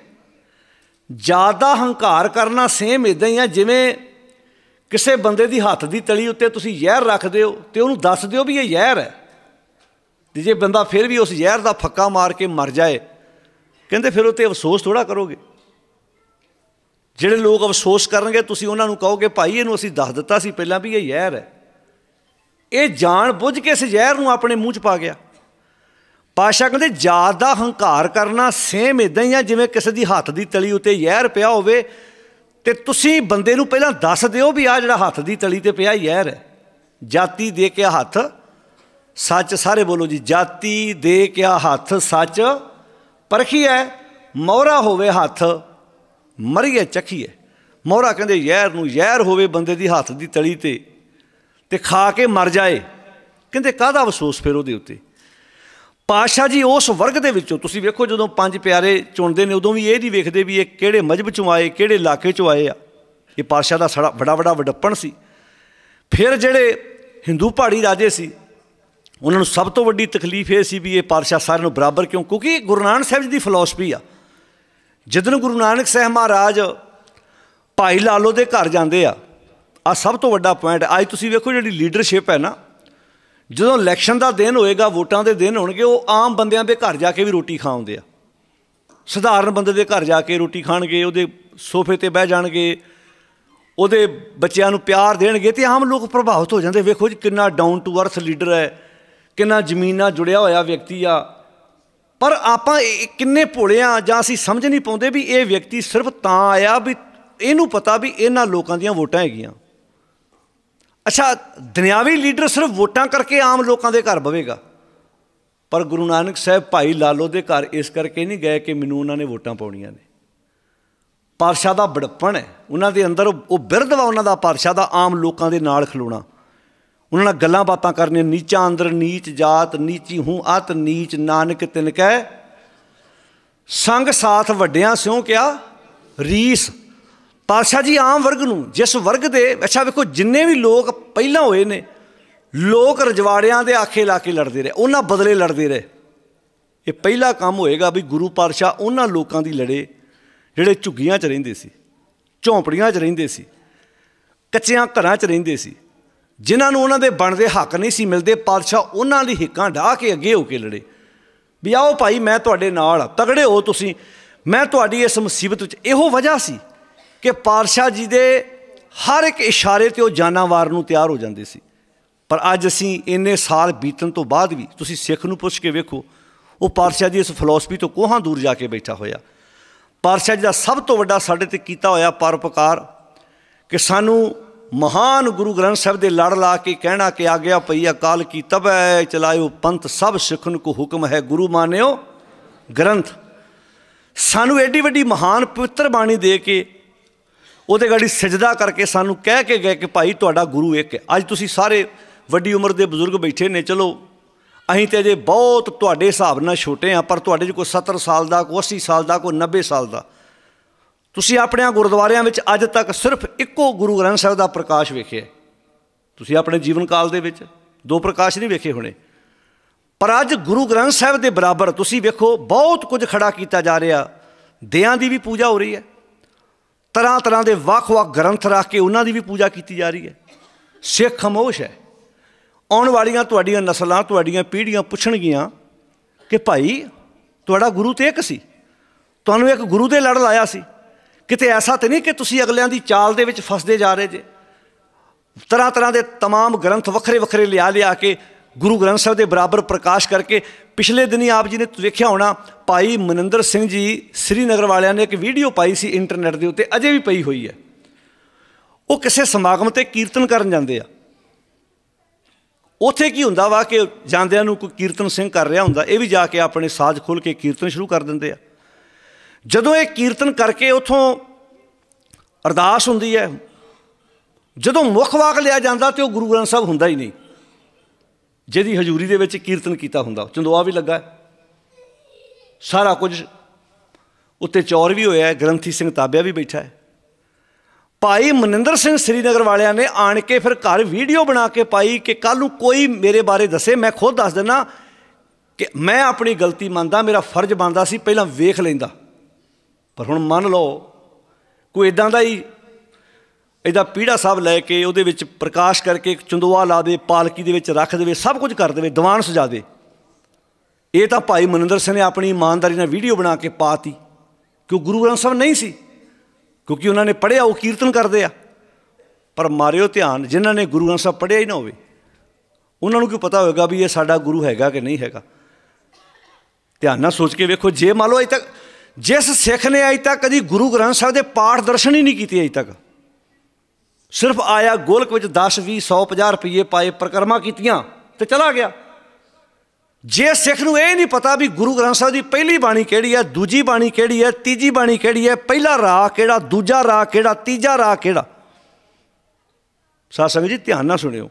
ਜ਼ਿਆਦਾ ਹੰਕਾਰ ਕਰਨਾ ਸੇਮ ਇਦਾਂ ਹੀ ਆ ਜਿਵੇਂ ਕਿਸੇ ਬੰਦੇ ਦੀ ਹੱਥ ਦੀ ਤਲੀ ਉੱਤੇ ਤੁਸੀਂ ਜ਼ਹਿਰ ਰੱਖਦੇ ਹੋ ਤੇ ਉਹਨੂੰ ਦੱਸ ਦਿਓ ਵੀ ਇਹ ਜ਼ਹਿਰ ਹੈ ਤੇ ਜੇ ਬੰਦਾ ਫਿਰ ਵੀ ਉਸ ਜ਼ਹਿਰ ਦਾ ਫੱਕਾ ਮਾਰ ਕੇ ਮਰ ਜਾਏ ਕਹਿੰਦੇ ਫਿਰ ਉਹ ਤੇ ਅਫਸੋਸ ਥੋੜਾ ਕਰੋਗੇ ਜਿਹੜੇ ਲੋਕ ਅਫਸੋਸ ਕਰਨਗੇ ਤੁਸੀਂ ਉਹਨਾਂ ਨੂੰ ਕਹੋਗੇ ਭਾਈ ਇਹਨੂੰ ਅਸੀਂ ਦੱਸ ਦਿੱਤਾ ਸੀ ਪਹਿਲਾਂ ਵੀ ਇਹ ਜ਼ਹਿਰ ਹੈ ਇਹ ਜਾਣ ਬੁੱਝ ਕੇ ਇਸ ਜ਼ਹਿਰ ਨੂੰ ਆਪਣੇ ਮੂੰਹ 'ਚ ਪਾ ਗਿਆ ਪਾਸ਼ਾ ਕਹਿੰਦੇ ਜਾਤ ਦਾ ਹੰਕਾਰ ਕਰਨਾ ਸੇਮ ਇਦਾਂ ਹੀ ਆ ਜਿਵੇਂ ਕਿਸੇ ਦੀ ਹੱਥ ਦੀ ਤਲੀ ਉੱਤੇ ਜ਼ਹਿਰ ਪਿਆ ਹੋਵੇ ਤੇ ਤੁਸੀਂ ਬੰਦੇ ਨੂੰ ਪਹਿਲਾਂ ਦੱਸ ਦਿਓ ਵੀ ਆ ਜਿਹੜਾ ਹੱਥ ਦੀ ਤਲੀ ਤੇ ਪਿਆ ਜ਼ਹਿਰ ਹੈ ਜਾਤੀ ਦੇ ਕੇ ਹੱਥ ਸੱਚ ਸਾਰੇ ਬੋਲੋ ਜੀ ਜਾਤੀ ਦੇ ਕੇ ਹੱਥ ਸੱਚ ਪਰਖੀ ਹੈ ਮੋਹਰਾ ਹੋਵੇ ਹੱਥ ਮਰੀਏ ਚਖੀਏ ਮੋਹਰਾ ਕਹਿੰਦੇ ਜ਼ਹਿਰ ਨੂੰ ਜ਼ਹਿਰ ਹੋਵੇ ਬੰਦੇ ਦੀ ਹੱਥ ਦੀ ਤਲੀ ਤੇ ਤੇ ਖਾ ਕੇ ਮਰ ਜਾਏ ਕਹਿੰਦੇ ਕਾਹਦਾ ਅਫਸੋਸ ਫਿਰ ਉਹਦੇ ਉੱਤੇ ਪਾਸ਼ਾ ਜੀ ਉਸ ਵਰਗ ਦੇ ਵਿੱਚੋਂ ਤੁਸੀਂ ਵੇਖੋ ਜਦੋਂ ਪੰਜ ਪਿਆਰੇ ਚੁਣਦੇ ਨੇ ਉਦੋਂ ਵੀ ਇਹ ਨਹੀਂ ਵੇਖਦੇ ਵੀ ਇਹ ਕਿਹੜੇ ਮਜਬ ਚੋਂ ਆਏ ਕਿਹੜੇ ਇਲਾਕੇ ਚੋਂ ਆਏ ਆ ਇਹ ਪਾਸ਼ਾ ਦਾ ਸੜਾ ਬੜਾ ਬੜਾ ਵਡੱਪਣ ਸੀ ਫਿਰ ਜਿਹੜੇ ਹਿੰਦੂ ਪਹਾੜੀ ਰਾਜੇ ਸੀ ਉਹਨਾਂ ਨੂੰ ਸਭ ਤੋਂ ਵੱਡੀ ਤਕਲੀਫ ਇਹ ਸੀ ਵੀ ਇਹ ਪਾਸ਼ਾ ਸਾਰਿਆਂ ਨੂੰ ਬਰਾਬਰ ਕਿਉਂ ਕਿਉਂਕਿ ਗੁਰੂ ਨਾਨਕ ਸਾਹਿਬ ਜੀ ਦੀ ਫਿਲਾਸਫੀ ਆ ਜਦੋਂ ਗੁਰੂ ਨਾਨਕ ਸਾਹਿਬ ਮਹਾਰਾਜ ਭਾਈ ਲਾਲੋ ਦੇ ਘਰ ਜਾਂਦੇ ਆ ਆ ਸਭ ਤੋਂ ਵੱਡਾ ਪੁਆਇੰਟ ਅੱਜ ਤੁਸੀਂ ਵੇਖੋ ਜਿਹੜੀ ਲੀਡਰਸ਼ਿਪ ਹੈ ਨਾ ਜਦੋਂ ਇਲੈਕਸ਼ਨ ਦਾ ਦਿਨ ਹੋਏਗਾ ਵੋਟਾਂ ਦੇ ਦਿਨ ਹੋਣਗੇ ਉਹ ਆਮ ਬੰਦਿਆਂ ਦੇ ਘਰ ਜਾ ਕੇ ਵੀ ਰੋਟੀ ਖਾਉਂਦੇ ਆ ਸਧਾਰਨ ਬੰਦੇ ਦੇ ਘਰ ਜਾ ਕੇ ਰੋਟੀ ਖਾਣਗੇ ਉਹਦੇ ਸੋਫੇ ਤੇ ਬਹਿ ਜਾਣਗੇ ਉਹਦੇ ਬੱਚਿਆਂ ਨੂੰ ਪਿਆਰ ਦੇਣਗੇ ਤੇ ਆਮ ਲੋਕ ਪ੍ਰਭਾਵਿਤ ਹੋ ਜਾਂਦੇ ਵੇਖੋ ਜੀ ਕਿੰਨਾ ਡਾਊਨ ਟੂ ਅਰਥ ਲੀਡਰ ਹੈ ਕਿੰਨਾ ਜ਼ਮੀਨ ਨਾਲ ਜੁੜਿਆ ਹੋਇਆ ਵਿਅਕਤੀ ਆ ਪਰ ਆਪਾਂ ਕਿੰਨੇ ਆ ਜਾਂ ਅਸੀਂ ਸਮਝ ਨਹੀਂ ਪਾਉਂਦੇ ਵੀ ਇਹ ਵਿਅਕਤੀ ਸਿਰਫ ਤਾਂ ਆਇਆ ਵੀ ਇਹਨੂੰ ਪਤਾ ਵੀ ਇਹਨਾਂ ਲੋਕਾਂ ਦੀਆਂ ਵੋਟਾਂ ਹੈਗੀਆਂ ਅੱਛਾ ਦੁਨਿਆਵੀ ਲੀਡਰ ਸਿਰਫ ਵੋਟਾਂ ਕਰਕੇ ਆਮ ਲੋਕਾਂ ਦੇ ਘਰ ਬਵੇਗਾ ਪਰ ਗੁਰੂ ਨਾਨਕ ਸਾਹਿਬ ਭਾਈ ਲਾਲੋ ਦੇ ਘਰ ਇਸ ਕਰਕੇ ਨਹੀਂ ਗਏ ਕਿ ਮੈਨੂੰ ਉਹਨਾਂ ਨੇ ਵੋਟਾਂ ਪਾਉਣੀਆਂ ਨੇ ਪਾਤਸ਼ਾਹ ਦਾ ਬੜਪਣ ਹੈ ਉਹਨਾਂ ਦੇ ਅੰਦਰ ਉਹ ਬਿਰਧ ਵਾ ਉਹਨਾਂ ਦਾ ਪਾਤਸ਼ਾਹ ਦਾ ਆਮ ਲੋਕਾਂ ਦੇ ਨਾਲ ਖਲੋਣਾ ਉਹਨਾਂ ਨਾਲ ਗੱਲਾਂ ਬਾਤਾਂ ਕਰਨੀਆਂ ਨੀਚਾ ਅੰਦਰ ਨੀਚ ਜਾਤ ਨੀਚੀ ਹੂੰ ਅਤ ਨੀਚ ਨਾਨਕ ਤਿਨ ਕੈ ਸੰਗ ਸਾਥ ਵੱਡਿਆਂ ਸਿਉ ਕਿਆ ਰੀਸ ਪਾਤਸ਼ਾਹ ਜੀ ਆਮ ਵਰਗ ਨੂੰ ਜਿਸ ਵਰਗ ਦੇ ਅੱਛਾ ਵੇਖੋ ਜਿੰਨੇ ਵੀ ਲੋਕ ਪਹਿਲਾਂ ਹੋਏ ਨੇ ਲੋਕ ਰਜਵਾੜਿਆਂ ਦੇ ਆਖੇ ਲਾ ਕੇ ਲੜਦੇ ਰਹੇ ਉਹਨਾਂ ਬਦਲੇ ਲੜਦੇ ਰਹੇ ਇਹ ਪਹਿਲਾ ਕੰਮ ਹੋਏਗਾ ਵੀ ਗੁਰੂ ਪਾਤਸ਼ਾਹ ਉਹਨਾਂ ਲੋਕਾਂ ਦੀ ਲੜੇ ਜਿਹੜੇ ਝੁੱਗੀਆਂ 'ਚ ਰਹਿੰਦੇ ਸੀ ਝੌਂਪੜੀਆਂ 'ਚ ਰਹਿੰਦੇ ਸੀ ਕੱਚਿਆਂ ਘਰਾਂ 'ਚ ਰਹਿੰਦੇ ਸੀ ਜਿਨ੍ਹਾਂ ਨੂੰ ਉਹਨਾਂ ਦੇ ਬਣਦੇ ਹੱਕ ਨਹੀਂ ਸੀ ਮਿਲਦੇ ਪਾਤਸ਼ਾਹ ਉਹਨਾਂ ਦੀ ਹਿੱਕਾਂ ਢਾ ਕੇ ਅੱਗੇ ਹੋ ਕੇ ਲੜੇ ਵੀ ਆਓ ਭਾਈ ਮੈਂ ਤੁਹਾਡੇ ਨਾਲ ਤਗੜੇ ਹੋ ਤੁਸੀਂ ਮੈਂ ਤੁਹਾਡੀ ਇਸ ਮੁਸੀਬਤ ਵਿੱਚ ਇਹੋ ਵਜ੍ਹਾ ਸੀ ਕਿ ਪਾਰਸ਼ਾ ਜੀ ਦੇ ਹਰ ਇੱਕ ਇਸ਼ਾਰੇ ਤੇ ਉਹ ਜਾਨਵਾਰ ਨੂੰ ਤਿਆਰ ਹੋ ਜਾਂਦੇ ਸੀ ਪਰ ਅੱਜ ਅਸੀਂ ਇੰਨੇ ਸਾਲ ਬੀਤਣ ਤੋਂ ਬਾਅਦ ਵੀ ਤੁਸੀਂ ਸਿੱਖ ਨੂੰ ਪੁੱਛ ਕੇ ਵੇਖੋ ਉਹ ਪਾਰਸ਼ਾ ਜੀ ਇਸ ਫਲਸਫੀ ਤੋਂ ਕੋਹਾਂ ਦੂਰ ਜਾ ਕੇ ਬੈਠਾ ਹੋਇਆ ਪਾਰਸ਼ਾ ਜੀ ਦਾ ਸਭ ਤੋਂ ਵੱਡਾ ਸਾਡੇ ਤੇ ਕੀਤਾ ਹੋਇਆ ਪਰਪਕਾਰ ਕਿ ਸਾਨੂੰ ਮਹਾਨ ਗੁਰੂ ਗ੍ਰੰਥ ਸਾਹਿਬ ਦੇ ਲੜ ਲਾ ਕੇ ਕਹਿਣਾ ਕਿ ਆ ਗਿਆ ਪਈ ਅਕਾਲ ਕੀ ਤਬੈ ਚਲਾਇਓ ਪੰਥ ਸਭ ਸਿੱਖਨ ਕੋ ਹੁਕਮ ਹੈ ਗੁਰੂ ਮਾਨਿਓ ਗ੍ਰੰਥ ਸਾਨੂੰ ਐਡੀ ਵੱਡੀ ਮਹਾਨ ਪਵਿੱਤਰ ਬਾਣੀ ਦੇ ਕੇ ਉਹਦੇ ਗਾੜੀ ਸਜਦਾ ਕਰਕੇ ਸਾਨੂੰ ਕਹਿ ਕੇ ਗਏ ਕਿ ਭਾਈ ਤੁਹਾਡਾ ਗੁਰੂ ਇੱਕ ਹੈ ਅੱਜ ਤੁਸੀਂ ਸਾਰੇ ਵੱਡੀ ਉਮਰ ਦੇ ਬਜ਼ੁਰਗ ਬੈਠੇ ਨੇ ਚਲੋ ਅਸੀਂ ਤੇ ਜੇ ਬਹੁਤ ਤੁਹਾਡੇ ਹਿਸਾਬ ਨਾਲ ਛੋਟੇ ਆ ਪਰ ਤੁਹਾਡੇ 'ਚ ਕੋਈ 70 ਸਾਲ ਦਾ ਕੋਈ 80 ਸਾਲ ਦਾ ਕੋਈ 90 ਸਾਲ ਦਾ ਤੁਸੀਂ ਆਪਣੇ ਗੁਰਦੁਆਰਿਆਂ ਵਿੱਚ ਅੱਜ ਤੱਕ ਸਿਰਫ ਇੱਕੋ ਗੁਰੂ ਗ੍ਰੰਥ ਸਾਹਿਬ ਦਾ ਪ੍ਰਕਾਸ਼ ਵੇਖਿਆ ਤੁਸੀਂ ਆਪਣੇ ਜੀਵਨ ਕਾਲ ਦੇ ਵਿੱਚ ਦੋ ਪ੍ਰਕਾਸ਼ ਨਹੀਂ ਵੇਖੇ ਹੋਣੇ ਪਰ ਅੱਜ ਗੁਰੂ ਗ੍ਰੰਥ ਸਾਹਿਬ ਦੇ ਬਰਾਬਰ ਤੁਸੀਂ ਵੇਖੋ ਬਹੁਤ ਕੁਝ ਖੜਾ ਕੀਤਾ ਜਾ ਰਿਹਾ ਦਿਆਂ ਦੀ ਵੀ ਪੂਜਾ ਹੋ ਰਹੀ ਹੈ ਤਰ੍ਹਾਂ ਤਰ੍ਹਾਂ ਦੇ ਵੱਖ-ਵੱਖ ਗ੍ਰੰਥ ਰੱਖ ਕੇ ਉਹਨਾਂ ਦੀ ਵੀ ਪੂਜਾ ਕੀਤੀ ਜਾ ਰਹੀ ਹੈ ਸਿੱਖ ਖਮੋਸ਼ ਹੈ ਆਉਣ ਵਾਲੀਆਂ ਤੁਹਾਡੀਆਂ ਨਸਲਾਂ ਤੁਹਾਡੀਆਂ ਪੀੜ੍ਹੀਆਂ ਪੁੱਛਣਗੀਆਂ ਕਿ ਭਾਈ ਤੁਹਾਡਾ ਗੁਰੂ ਤੇ ਇੱਕ ਸੀ ਤੁਹਾਨੂੰ ਇੱਕ ਗੁਰੂ ਦੇ ਲੜ ਲਾਇਆ ਸੀ ਕਿਤੇ ਐਸਾ ਤੇ ਨਹੀਂ ਕਿ ਤੁਸੀਂ ਅਗਲਿਆਂ ਦੀ ਚਾਲ ਦੇ ਵਿੱਚ ਫਸਦੇ ਜਾ ਰਹੇ ਜੇ ਤਰ੍ਹਾਂ ਤਰ੍ਹਾਂ ਦੇ तमाम ਗ੍ਰੰਥ ਵੱਖਰੇ ਵੱਖਰੇ ਲਿਆ ਲਿਆ ਕੇ ਗੁਰੂ ਗ੍ਰੰਥ ਸਾਹਿਬ ਦੇ ਬਰਾਬਰ ਪ੍ਰਕਾਸ਼ ਕਰਕੇ ਪਿਛਲੇ ਦਿਨੀ ਆਪ ਜੀ ਨੇ ਦੇਖਿਆ ਹੋਣਾ ਭਾਈ ਮਨਿੰਦਰ ਸਿੰਘ ਜੀ ਸ੍ਰੀਨਗਰ ਵਾਲਿਆਂ ਨੇ ਇੱਕ ਵੀਡੀਓ ਪਾਈ ਸੀ ਇੰਟਰਨੈਟ ਦੇ ਉੱਤੇ ਅਜੇ ਵੀ ਪਈ ਹੋਈ ਹੈ ਉਹ ਕਿਸੇ ਸਮਾਗਮ ਤੇ ਕੀਰਤਨ ਕਰਨ ਜਾਂਦੇ ਆ ਉਥੇ ਕੀ ਹੁੰਦਾ ਵਾ ਕਿ ਜਾਂਦਿਆਂ ਨੂੰ ਕੋਈ ਕੀਰਤਨ ਸਿੰਘ ਕਰ ਰਿਹਾ ਹੁੰਦਾ ਇਹ ਵੀ ਜਾ ਕੇ ਆਪਣੇ ਸਾਜ਼ ਖੋਲ ਕੇ ਕੀਰਤਨ ਸ਼ੁਰੂ ਕਰ ਦਿੰਦੇ ਆ ਜਦੋਂ ਇਹ ਕੀਰਤਨ ਕਰਕੇ ਉਥੋਂ ਅਰਦਾਸ ਹੁੰਦੀ ਹੈ ਜਦੋਂ ਮੁਖ ਵਾਕ ਲਿਆ ਜਾਂਦਾ ਤੇ ਉਹ ਗੁਰੂ ਗ੍ਰੰਥ ਸਾਹਿਬ ਹੁੰਦਾ ਹੀ ਨਹੀਂ ਜਿਹਦੀ ਹਜ਼ੂਰੀ ਦੇ ਵਿੱਚ ਕੀਰਤਨ ਕੀਤਾ ਹੁੰਦਾ ਚੰਦੋਆ ਵੀ ਲੱਗਾ ਸਾਰਾ ਕੁਝ ਉੱਤੇ ਚੌਰ ਵੀ ਹੋਇਆ ਹੈ ਗ੍ਰੰਥੀ ਸਿੰਘ ਤਾਬਿਆ ਵੀ ਬੈਠਾ ਹੈ ਭਾਈ ਮਨਿੰਦਰ ਸਿੰਘ ਸ੍ਰੀਨਗਰ ਵਾਲਿਆਂ ਨੇ ਆਣ ਕੇ ਫਿਰ ਘਰ ਵੀਡੀਓ ਬਣਾ ਕੇ ਪਾਈ ਕਿ ਕੱਲ ਨੂੰ ਕੋਈ ਮੇਰੇ ਬਾਰੇ ਦੱਸੇ ਮੈਂ ਖੁਦ ਦੱਸ ਦਿੰਨਾ ਕਿ ਮੈਂ ਆਪਣੀ ਗਲਤੀ ਮੰਨਦਾ ਮੇਰਾ ਫਰਜ਼ ਬਣਦਾ ਸੀ ਪਹਿਲਾਂ ਵੇਖ ਲੈਂਦਾ ਪਰ ਹੁਣ ਮੰਨ ਲਓ ਕੋਈ ਇਦਾਂ ਦਾ ਹੀ ਇਹਦਾ ਪੀੜਾ ਸਾਹਿਬ ਲੈ ਕੇ ਉਹਦੇ ਵਿੱਚ ਪ੍ਰਕਾਸ਼ ਕਰਕੇ ਚੰਦੋਆ ਲਾ ਦੇ ਪਾਲਕੀ ਦੇ ਵਿੱਚ ਰੱਖ ਦੇਵੇ ਸਭ ਕੁਝ ਕਰ ਦੇਵੇ ਦੀਵਾਨ ਸਜਾ ਦੇ ਇਹ ਤਾਂ ਭਾਈ ਮਨਿੰਦਰ ਸਿੰਘ ਨੇ ਆਪਣੀ ਇਮਾਨਦਾਰੀ ਨਾਲ ਵੀਡੀਓ ਬਣਾ ਕੇ ਪਾਤੀ ਕਿ ਗੁਰੂ ਗ੍ਰੰਥ ਸਾਹਿਬ ਨਹੀਂ ਸੀ ਕਿਉਂਕਿ ਉਹਨਾਂ ਨੇ ਪੜਿਆ ਉਹ ਕੀਰਤਨ ਕਰਦੇ ਆ ਪਰ ਮਾਰਿਓ ਧਿਆਨ ਜਿਨ੍ਹਾਂ ਨੇ ਗੁਰੂ ਗ੍ਰੰਥ ਸਾਹਿਬ ਪੜਿਆ ਹੀ ਨਾ ਹੋਵੇ ਉਹਨਾਂ ਨੂੰ ਕੀ ਪਤਾ ਹੋਵੇਗਾ ਵੀ ਇਹ ਸਾਡਾ ਗੁਰੂ ਹੈਗਾ ਕਿ ਨਹੀਂ ਹੈਗਾ ਧਿਆਨ ਨਾਲ ਸੋਚ ਕੇ ਵੇਖੋ ਜੇ ਮੰਨ ਲਓ ਅਜੇ ਤੱਕ ਜਿਸ ਸਿੱਖ ਨੇ ਅਜੇ ਤੱਕ ਕਦੀ ਗੁਰੂ ਗ੍ਰੰਥ ਸਾਹਿਬ ਦੇ ਪਾਠ ਦਰਸ਼ਨ ਹੀ ਨਹੀਂ ਕੀਤੇ ਅਜੇ ਤੱਕ ਸਿਰਫ ਆਇਆ ਗੋਲਕ ਵਿੱਚ 10 20 100 50 ਰੁਪਏ ਪਾਏ ਪ੍ਰਕਰਮਾ ਕੀਤੀਆਂ ਤੇ ਚਲਾ ਗਿਆ ਜੇ ਸਿੱਖ ਨੂੰ ਇਹ ਨਹੀਂ ਪਤਾ ਵੀ ਗੁਰੂ ਗ੍ਰੰਥ ਸਾਹਿਬ ਦੀ ਪਹਿਲੀ ਬਾਣੀ ਕਿਹੜੀ ਹੈ ਦੂਜੀ ਬਾਣੀ ਕਿਹੜੀ ਹੈ ਤੀਜੀ ਬਾਣੀ ਕਿਹੜੀ ਹੈ ਪਹਿਲਾ ਰਾਹ ਕਿਹੜਾ ਦੂਜਾ ਰਾਹ ਕਿਹੜਾ ਤੀਜਾ ਰਾਹ ਕਿਹੜਾ ਸਾਸੰਗ ਜੀ ਧਿਆਨ ਨਾਲ ਸੁਣਿਓ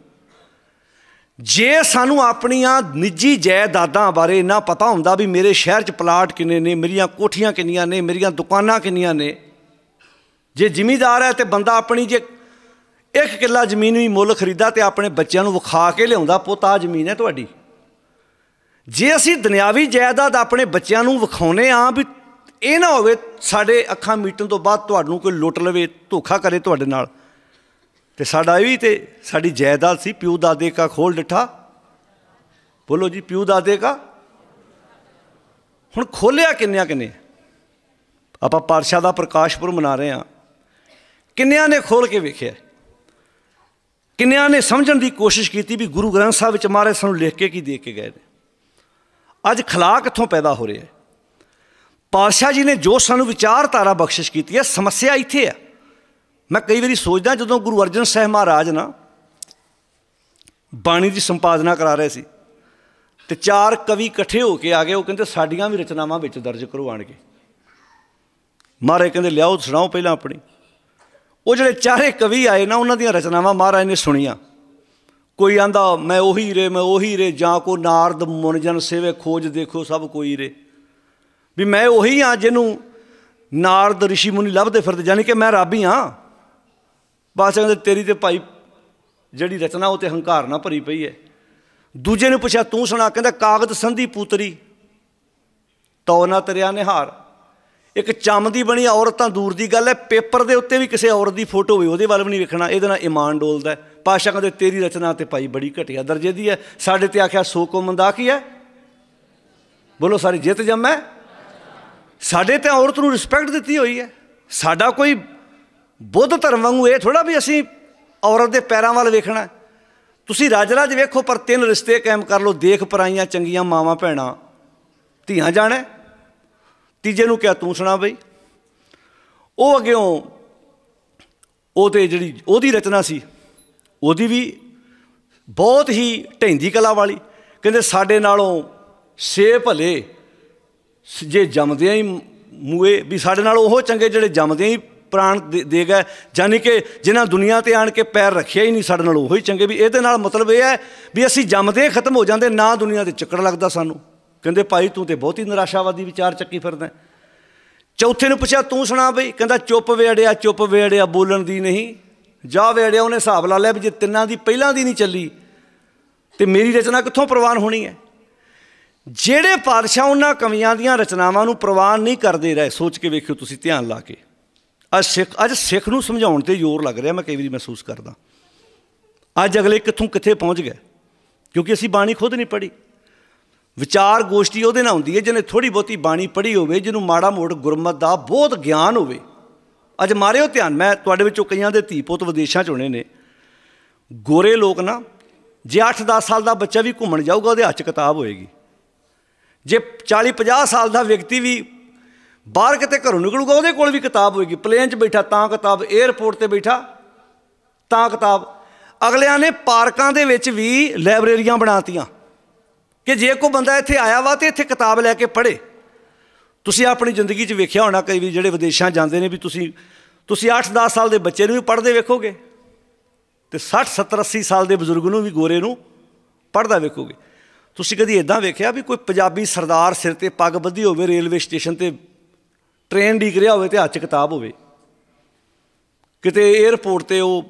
ਜੇ ਸਾਨੂੰ ਆਪਣੀਆਂ ਨਿੱਜੀ ਜਾਇਦਾਦਾਂ ਬਾਰੇ ਨਾ ਪਤਾ ਹੁੰਦਾ ਵੀ ਮੇਰੇ ਸ਼ਹਿਰ 'ਚ ਪਲਾਟ ਕਿੰਨੇ ਨੇ ਮੇਰੀਆਂ ਕੋਠੀਆਂ ਕਿੰਨੀਆਂ ਨੇ ਮੇਰੀਆਂ ਦੁਕਾਨਾਂ ਕਿੰਨੀਆਂ ਨੇ ਜੇ ਜ਼ਿਮੀਦਾਰ ਹੈ ਤੇ ਬੰਦਾ ਆਪਣੀ ਜੇ ਇੱਕ ਕਿੱਲਾ ਜ਼ਮੀਨ ਵੀ ਮੁੱਲ ਖਰੀਦਾ ਤੇ ਆਪਣੇ ਬੱਚਿਆਂ ਨੂੰ ਵਿਖਾ ਕੇ ਲਿਆਉਂਦਾ ਪੁੱਤ ਆ ਜ਼ਮੀਨ ਹੈ ਤੁਹਾਡੀ ਜੇ ਅਸੀਂ ਦੁਨਿਆਵੀ ਜਾਇਦਾਦ ਆਪਣੇ ਬੱਚਿਆਂ ਨੂੰ ਵਿਖਾਉਨੇ ਆ ਵੀ ਇਹ ਨਾ ਹੋਵੇ ਸਾਡੇ ਅੱਖਾਂ ਮੀਟਣ ਤੋਂ ਬਾਅਦ ਤੁਹਾਨੂੰ ਕੋਈ ਲੁੱਟ ਲਵੇ ਧੋਖਾ ਕਰੇ ਤੁਹਾਡੇ ਨਾਲ ਤੇ ਸਾਡਾ ਵੀ ਤੇ ਸਾਡੀ ਜਾਇਦਾਦ ਸੀ ਪਿਓ ਦਾਦੇ ਕਾ ਖੋਲ ਡਿਠਾ ਬੋਲੋ ਜੀ ਪਿਓ ਦਾਦੇ ਕਾ ਹੁਣ ਖੋਲਿਆ ਕਿੰਨਿਆਂ ਕਿੰਨੇ ਆਪਾਂ ਪਾਰਸ਼ਾ ਦਾ ਪ੍ਰਕਾਸ਼ਪੁਰ ਮਨਾ ਰਹੇ ਆ ਕਿੰਨਿਆਂ ਨੇ ਖੋਲ ਕੇ ਵੇਖਿਆ ਕਿੰਨਿਆਂ ਨੇ ਸਮਝਣ ਦੀ ਕੋਸ਼ਿਸ਼ ਕੀਤੀ ਵੀ ਗੁਰੂ ਗ੍ਰੰਥ ਸਾਹਿਬ ਵਿੱਚ ਮਾਰੇ ਸਾਨੂੰ ਲਿਖ ਕੇ ਕੀ ਦੇ ਕੇ ਗਏ ਨੇ ਅੱਜ ਖਲਾ ਕਿੱਥੋਂ ਪੈਦਾ ਹੋ ਰਿਹਾ ਹੈ ਪਾਤਸ਼ਾਹ ਜੀ ਨੇ ਜੋ ਸਾਨੂੰ ਵਿਚਾਰਧਾਰਾ ਬਖਸ਼ਿਸ਼ ਕੀਤੀ ਹੈ ਸਮੱਸਿਆ ਇੱਥੇ ਆ ਮੈਂ ਕਈ ਵਾਰੀ ਸੋਚਦਾ ਜਦੋਂ ਗੁਰੂ ਅਰਜਨ ਸਾਹਿਬ ਮਹਾਰਾਜ ਨਾ ਬਾਣੀ ਦੀ ਸੰਪਾਦਨਾ ਕਰਾ ਰਹੇ ਸੀ ਤੇ ਚਾਰ ਕਵੀ ਇਕੱਠੇ ਹੋ ਕੇ ਆ ਗਏ ਉਹ ਕਹਿੰਦੇ ਸਾਡੀਆਂ ਵੀ ਰਚਨਾਵਾਂ ਵਿੱਚ ਦਰਜ ਕਰਵਾਣਗੇ ਮਹਾਰਾਜ ਕਹਿੰਦੇ ਲਿਆਓ ਸੁਣਾਓ ਪਹਿਲਾਂ ਆਪਣੀ ਉਹ ਜਿਹੜੇ ਚਾਰੇ ਕਵੀ ਆਏ ਨਾ ਉਹਨਾਂ ਦੀਆਂ ਰਚਨਾਵਾਂ ਮਹਾਰਾਜ ਨੇ ਸੁਣੀਆਂ ਕੋਈ ਆਂਦਾ ਮੈਂ ਉਹੀ ਰੇ ਮੈਂ ਉਹੀ ਰੇ ਜਾਂ ਕੋ ਨਾਰਦ ਮੁਨਜਨ ਸੇਵੇ ਖੋਜ ਦੇਖੋ ਸਭ ਕੋਈ ਰੇ ਵੀ ਮੈਂ ਉਹੀ ਆ ਜਿਹਨੂੰ ਨਾਰਦ ઋષਿ ਮੁਨੀ ਲੱਭਦੇ ਫਿਰਦੇ ਜਾਨੀ ਕਿ ਮੈਂ ਰੱਬ ਹੀ ਆ ਬਾਦਸ਼ਾਹ ਕਹਿੰਦੇ ਤੇਰੀ ਤੇ ਭਾਈ ਜਿਹੜੀ ਰਚਨਾ ਉਹ ਤੇ ਹੰਕਾਰ ਨਾਲ ਭਰੀ ਪਈ ਹੈ ਦੂਜੇ ਨੂੰ ਪੁੱਛਿਆ ਤੂੰ ਸੁਣਾ ਕਹਿੰਦਾ ਕਾਗਦ ਸੰਧੀ ਪੂਤਰੀ ਤੌ ਨਾ ਤਰਿਆ ਨਿਹਾਰ ਇੱਕ ਚਮ ਦੀ ਬਣੀ ਔਰਤ ਤਾਂ ਦੂਰ ਦੀ ਗੱਲ ਹੈ ਪੇਪਰ ਦੇ ਉੱਤੇ ਵੀ ਕਿਸੇ ਔਰਤ ਦੀ ਫੋਟੋ ਹੋਵੇ ਉਹਦੇ ਵੱਲ ਵੀ ਨਹੀਂ ਵੇਖਣਾ ਇਹਦੇ ਨਾਲ ਇਮਾਨ ਡੋਲਦਾ ਪਾਸ਼ਾ ਕਹਿੰਦੇ ਤੇਰੀ ਰਚਨਾ ਤੇ ਭਾਈ ਬੜੀ ਘਟਿਆ ਦਰਜੇ ਦੀ ਹੈ ਸਾਡੇ ਤੇ ਆਖਿਆ ਸੋ ਕੋ ਮੰਦਾ ਕੀ ਹੈ ਬੋਲੋ ਸਾਰੇ ਜਿੱਤ ਜੰਮੈ ਸਾਡੇ ਤੇ ਔਰਤ ਨੂੰ ਰਿਸਪੈਕਟ ਦਿੱਤੀ ਹੋਈ ਹੈ ਸਾਡਾ ਕੋਈ ਬੁੱਧ ਧਰਮ ਵਾਂਗੂ ਇਹ ਥੋੜਾ ਵੀ ਅਸੀਂ ਔਰਤ ਦੇ ਪੈਰਾਂ ਵੱਲ ਵੇਖਣਾ ਤੁਸੀਂ ਰਾਜ ਰਾਜ ਵੇਖੋ ਪਰ ਤਿੰਨ ਰਿਸ਼ਤੇ ਕਾਇਮ ਕਰ ਲਓ ਦੇਖ ਪਰਾਈਆਂ ਚੰਗੀਆਂ ਮਾਵਾਂ ਭੈਣਾਂ ਧੀਆਂ ਜਾਣੇ ਤੀਜੇ ਨੂੰ ਕਿਹਾ ਤੂੰ ਸੁਣਾ ਬਈ ਉਹ ਉਹ ਉਹਦੇ ਜਿਹੜੀ ਉਹਦੀ ਰਚਨਾ ਸੀ ਉਹਦੀ ਵੀ ਬਹੁਤ ਹੀ ਢੈਂਦੀ ਕਲਾ ਵਾਲੀ ਕਹਿੰਦੇ ਸਾਡੇ ਨਾਲੋਂ ਸੇ ਭਲੇ ਜੇ ਜੰਮਦਿਆਂ ਹੀ ਮੂਏ ਵੀ ਸਾਡੇ ਨਾਲ ਉਹ ਚੰਗੇ ਜਿਹੜੇ ਜੰਮਦਿਆਂ ਹੀ ਪ੍ਰਾਣ ਦੇ ਗਏ ਯਾਨੀ ਕਿ ਜਿਨ੍ਹਾਂ ਦੁਨੀਆ ਤੇ ਆਣ ਕੇ ਪੈਰ ਰੱਖਿਆ ਹੀ ਨਹੀਂ ਸਾਡੇ ਨਾਲ ਉਹ ਹੀ ਚੰਗੇ ਵੀ ਇਹਦੇ ਨਾਲ ਮਤਲਬ ਇਹ ਹੈ ਵੀ ਅਸੀਂ ਜੰਮਦੇ ਖਤਮ ਹੋ ਜਾਂਦੇ ਨਾ ਦੁਨੀਆ ਤੇ ਚੱਕਰ ਲੱਗਦਾ ਸਾਨੂੰ ਕਹਿੰਦੇ ਭਾਈ ਤੂੰ ਤੇ ਬਹੁਤ ਹੀ ਨਿਰਾਸ਼ਾਵਾਦੀ ਵਿਚਾਰ ਚੱਕੀ ਫਿਰਦਾ ਚੌਥੇ ਨੂੰ ਪੁੱਛਿਆ ਤੂੰ ਸੁਣਾ ਬਈ ਕਹਿੰਦਾ ਚੁੱਪ ਵੇੜਿਆ ਚੁੱਪ ਵੇੜਿਆ ਬੋਲਣ ਦੀ ਨਹੀਂ ਜਾ ਵੇੜਿਆ ਉਹਨੇ ਹਿਸਾਬ ਲਾ ਲਿਆ ਵੀ ਜੇ ਤਿੰਨਾਂ ਦੀ ਪਹਿਲਾਂ ਦੀ ਨਹੀਂ ਚੱਲੀ ਤੇ ਮੇਰੀ ਰਚਨਾ ਕਿੱਥੋਂ ਪ੍ਰਵਾਨ ਹੋਣੀ ਹੈ ਜਿਹੜੇ ਪਾਦਸ਼ਾਹ ਉਹਨਾਂ ਕਵੀਆਂ ਦੀਆਂ ਰਚਨਾਵਾਂ ਨੂੰ ਪ੍ਰਵਾਨ ਨਹੀਂ ਕਰਦੇ ਰਹੇ ਸੋਚ ਕੇ ਵੇਖਿਓ ਤੁਸੀਂ ਧਿਆਨ ਲਾ ਕੇ ਅੱਜ ਸਿੱਖ ਅੱਜ ਸਿੱਖ ਨੂੰ ਸਮਝਾਉਣ ਤੇ ਜ਼ੋਰ ਲੱਗ ਰਿਹਾ ਮੈਂ ਕਈ ਵਾਰੀ ਮਹਿਸੂਸ ਕਰਦਾ ਅੱਜ ਅਗਲੇ ਕਿੱਥੋਂ ਕਿੱਥੇ ਪਹੁੰਚ ਗਏ ਕਿਉਂਕਿ ਅਸੀਂ ਬਾਣੀ ਖੁਦ ਨਹੀਂ ਪੜ੍ਹੀ ਵਿਚਾਰ ਗੋਸ਼ਟੀ ਉਹਦੇ ਨਾਲ ਹੁੰਦੀ ਹੈ ਜਿਹਨੇ ਥੋੜੀ ਬਹੁਤੀ ਬਾਣੀ ਪੜ੍ਹੀ ਹੋਵੇ ਜਿਹਨੂੰ ਮਾੜਾ ਮੋੜ ਗੁਰਮਤ ਦਾ ਬਹੁਤ ਗਿਆਨ ਹੋਵੇ ਅੱਜ ਮਾਰਿਓ ਧਿਆਨ ਮੈਂ ਤੁਹਾਡੇ ਵਿੱਚੋਂ ਕਈਆਂ ਦੇ ਧੀ ਪੁੱਤ ਵਿਦੇਸ਼ਾਂ 'ਚ ਹੋਣੇ ਨੇ ਗੋਰੇ ਲੋਕ ਨਾ ਜੇ 8-10 ਸਾਲ ਦਾ ਬੱਚਾ ਵੀ ਘੁੰਮਣ ਜਾਊਗਾ ਉਹਦੇ ਹੱਥ ਕਿਤਾਬ ਹੋਏਗੀ ਜੇ 40-50 ਸਾਲ ਦਾ ਵਿਅਕਤੀ ਵੀ ਬਾਹਰ ਕਿਤੇ ਘਰੋਂ ਨਿਕਲੂਗਾ ਉਹਦੇ ਕੋਲ ਵੀ ਕਿਤਾਬ ਹੋਏਗੀ ਪਲੇਨ 'ਚ ਬੈਠਾ ਤਾਂ ਕਿਤਾਬ 에ਅਰਪੋਰਟ ਤੇ ਬੈਠਾ ਤਾਂ ਕਿਤਾਬ ਅਗਲਿਆਂ ਨੇ ਪਾਰਕਾਂ ਦੇ ਵਿੱਚ ਵੀ ਲਾਇਬ੍ਰੇਰੀਆਂ ਬਣਾਤੀਆਂ ਕਿ ਜੇ ਕੋਈ ਬੰਦਾ ਇੱਥੇ ਆਇਆ ਵਾ ਤੇ ਇੱਥੇ ਕਿਤਾਬ ਲੈ ਕੇ ਪੜ੍ਹੇ ਤੁਸੀਂ ਆਪਣੀ ਜ਼ਿੰਦਗੀ 'ਚ ਵੇਖਿਆ ਹੋਣਾ ਕਈ ਵੀ ਜਿਹੜੇ ਵਿਦੇਸ਼ਾਂ ਜਾਂਦੇ ਨੇ ਵੀ ਤੁਸੀਂ ਤੁਸੀਂ 8-10 ਸਾਲ ਦੇ ਬੱਚੇ ਨੂੰ ਵੀ ਪੜ੍ਹਦੇ ਵੇਖੋਗੇ ਤੇ 60 70 80 ਸਾਲ ਦੇ ਬਜ਼ੁਰਗ ਨੂੰ ਵੀ ਗੋਰੇ ਨੂੰ ਪੜ੍ਹਦਾ ਵੇਖੋਗੇ ਤੁਸੀਂ ਕਦੀ ਇਦਾਂ ਵੇਖਿਆ ਵੀ ਕੋਈ ਪੰਜਾਬੀ ਸਰਦਾਰ ਸਿਰ ਤੇ ਪੱਗ ਬੱਧੀ ਹੋਵੇ ਰੇਲਵੇ ਸਟੇਸ਼ਨ ਤੇ ਟ੍ਰੇਨ ਡੀਕ ਰਿਹਾ ਹੋਵੇ ਤੇ ਹੱਥ 'ਚ ਕਿਤਾਬ ਹੋਵੇ ਕਿਤੇ 에ਅਰਪੋਰਟ ਤੇ ਉਹ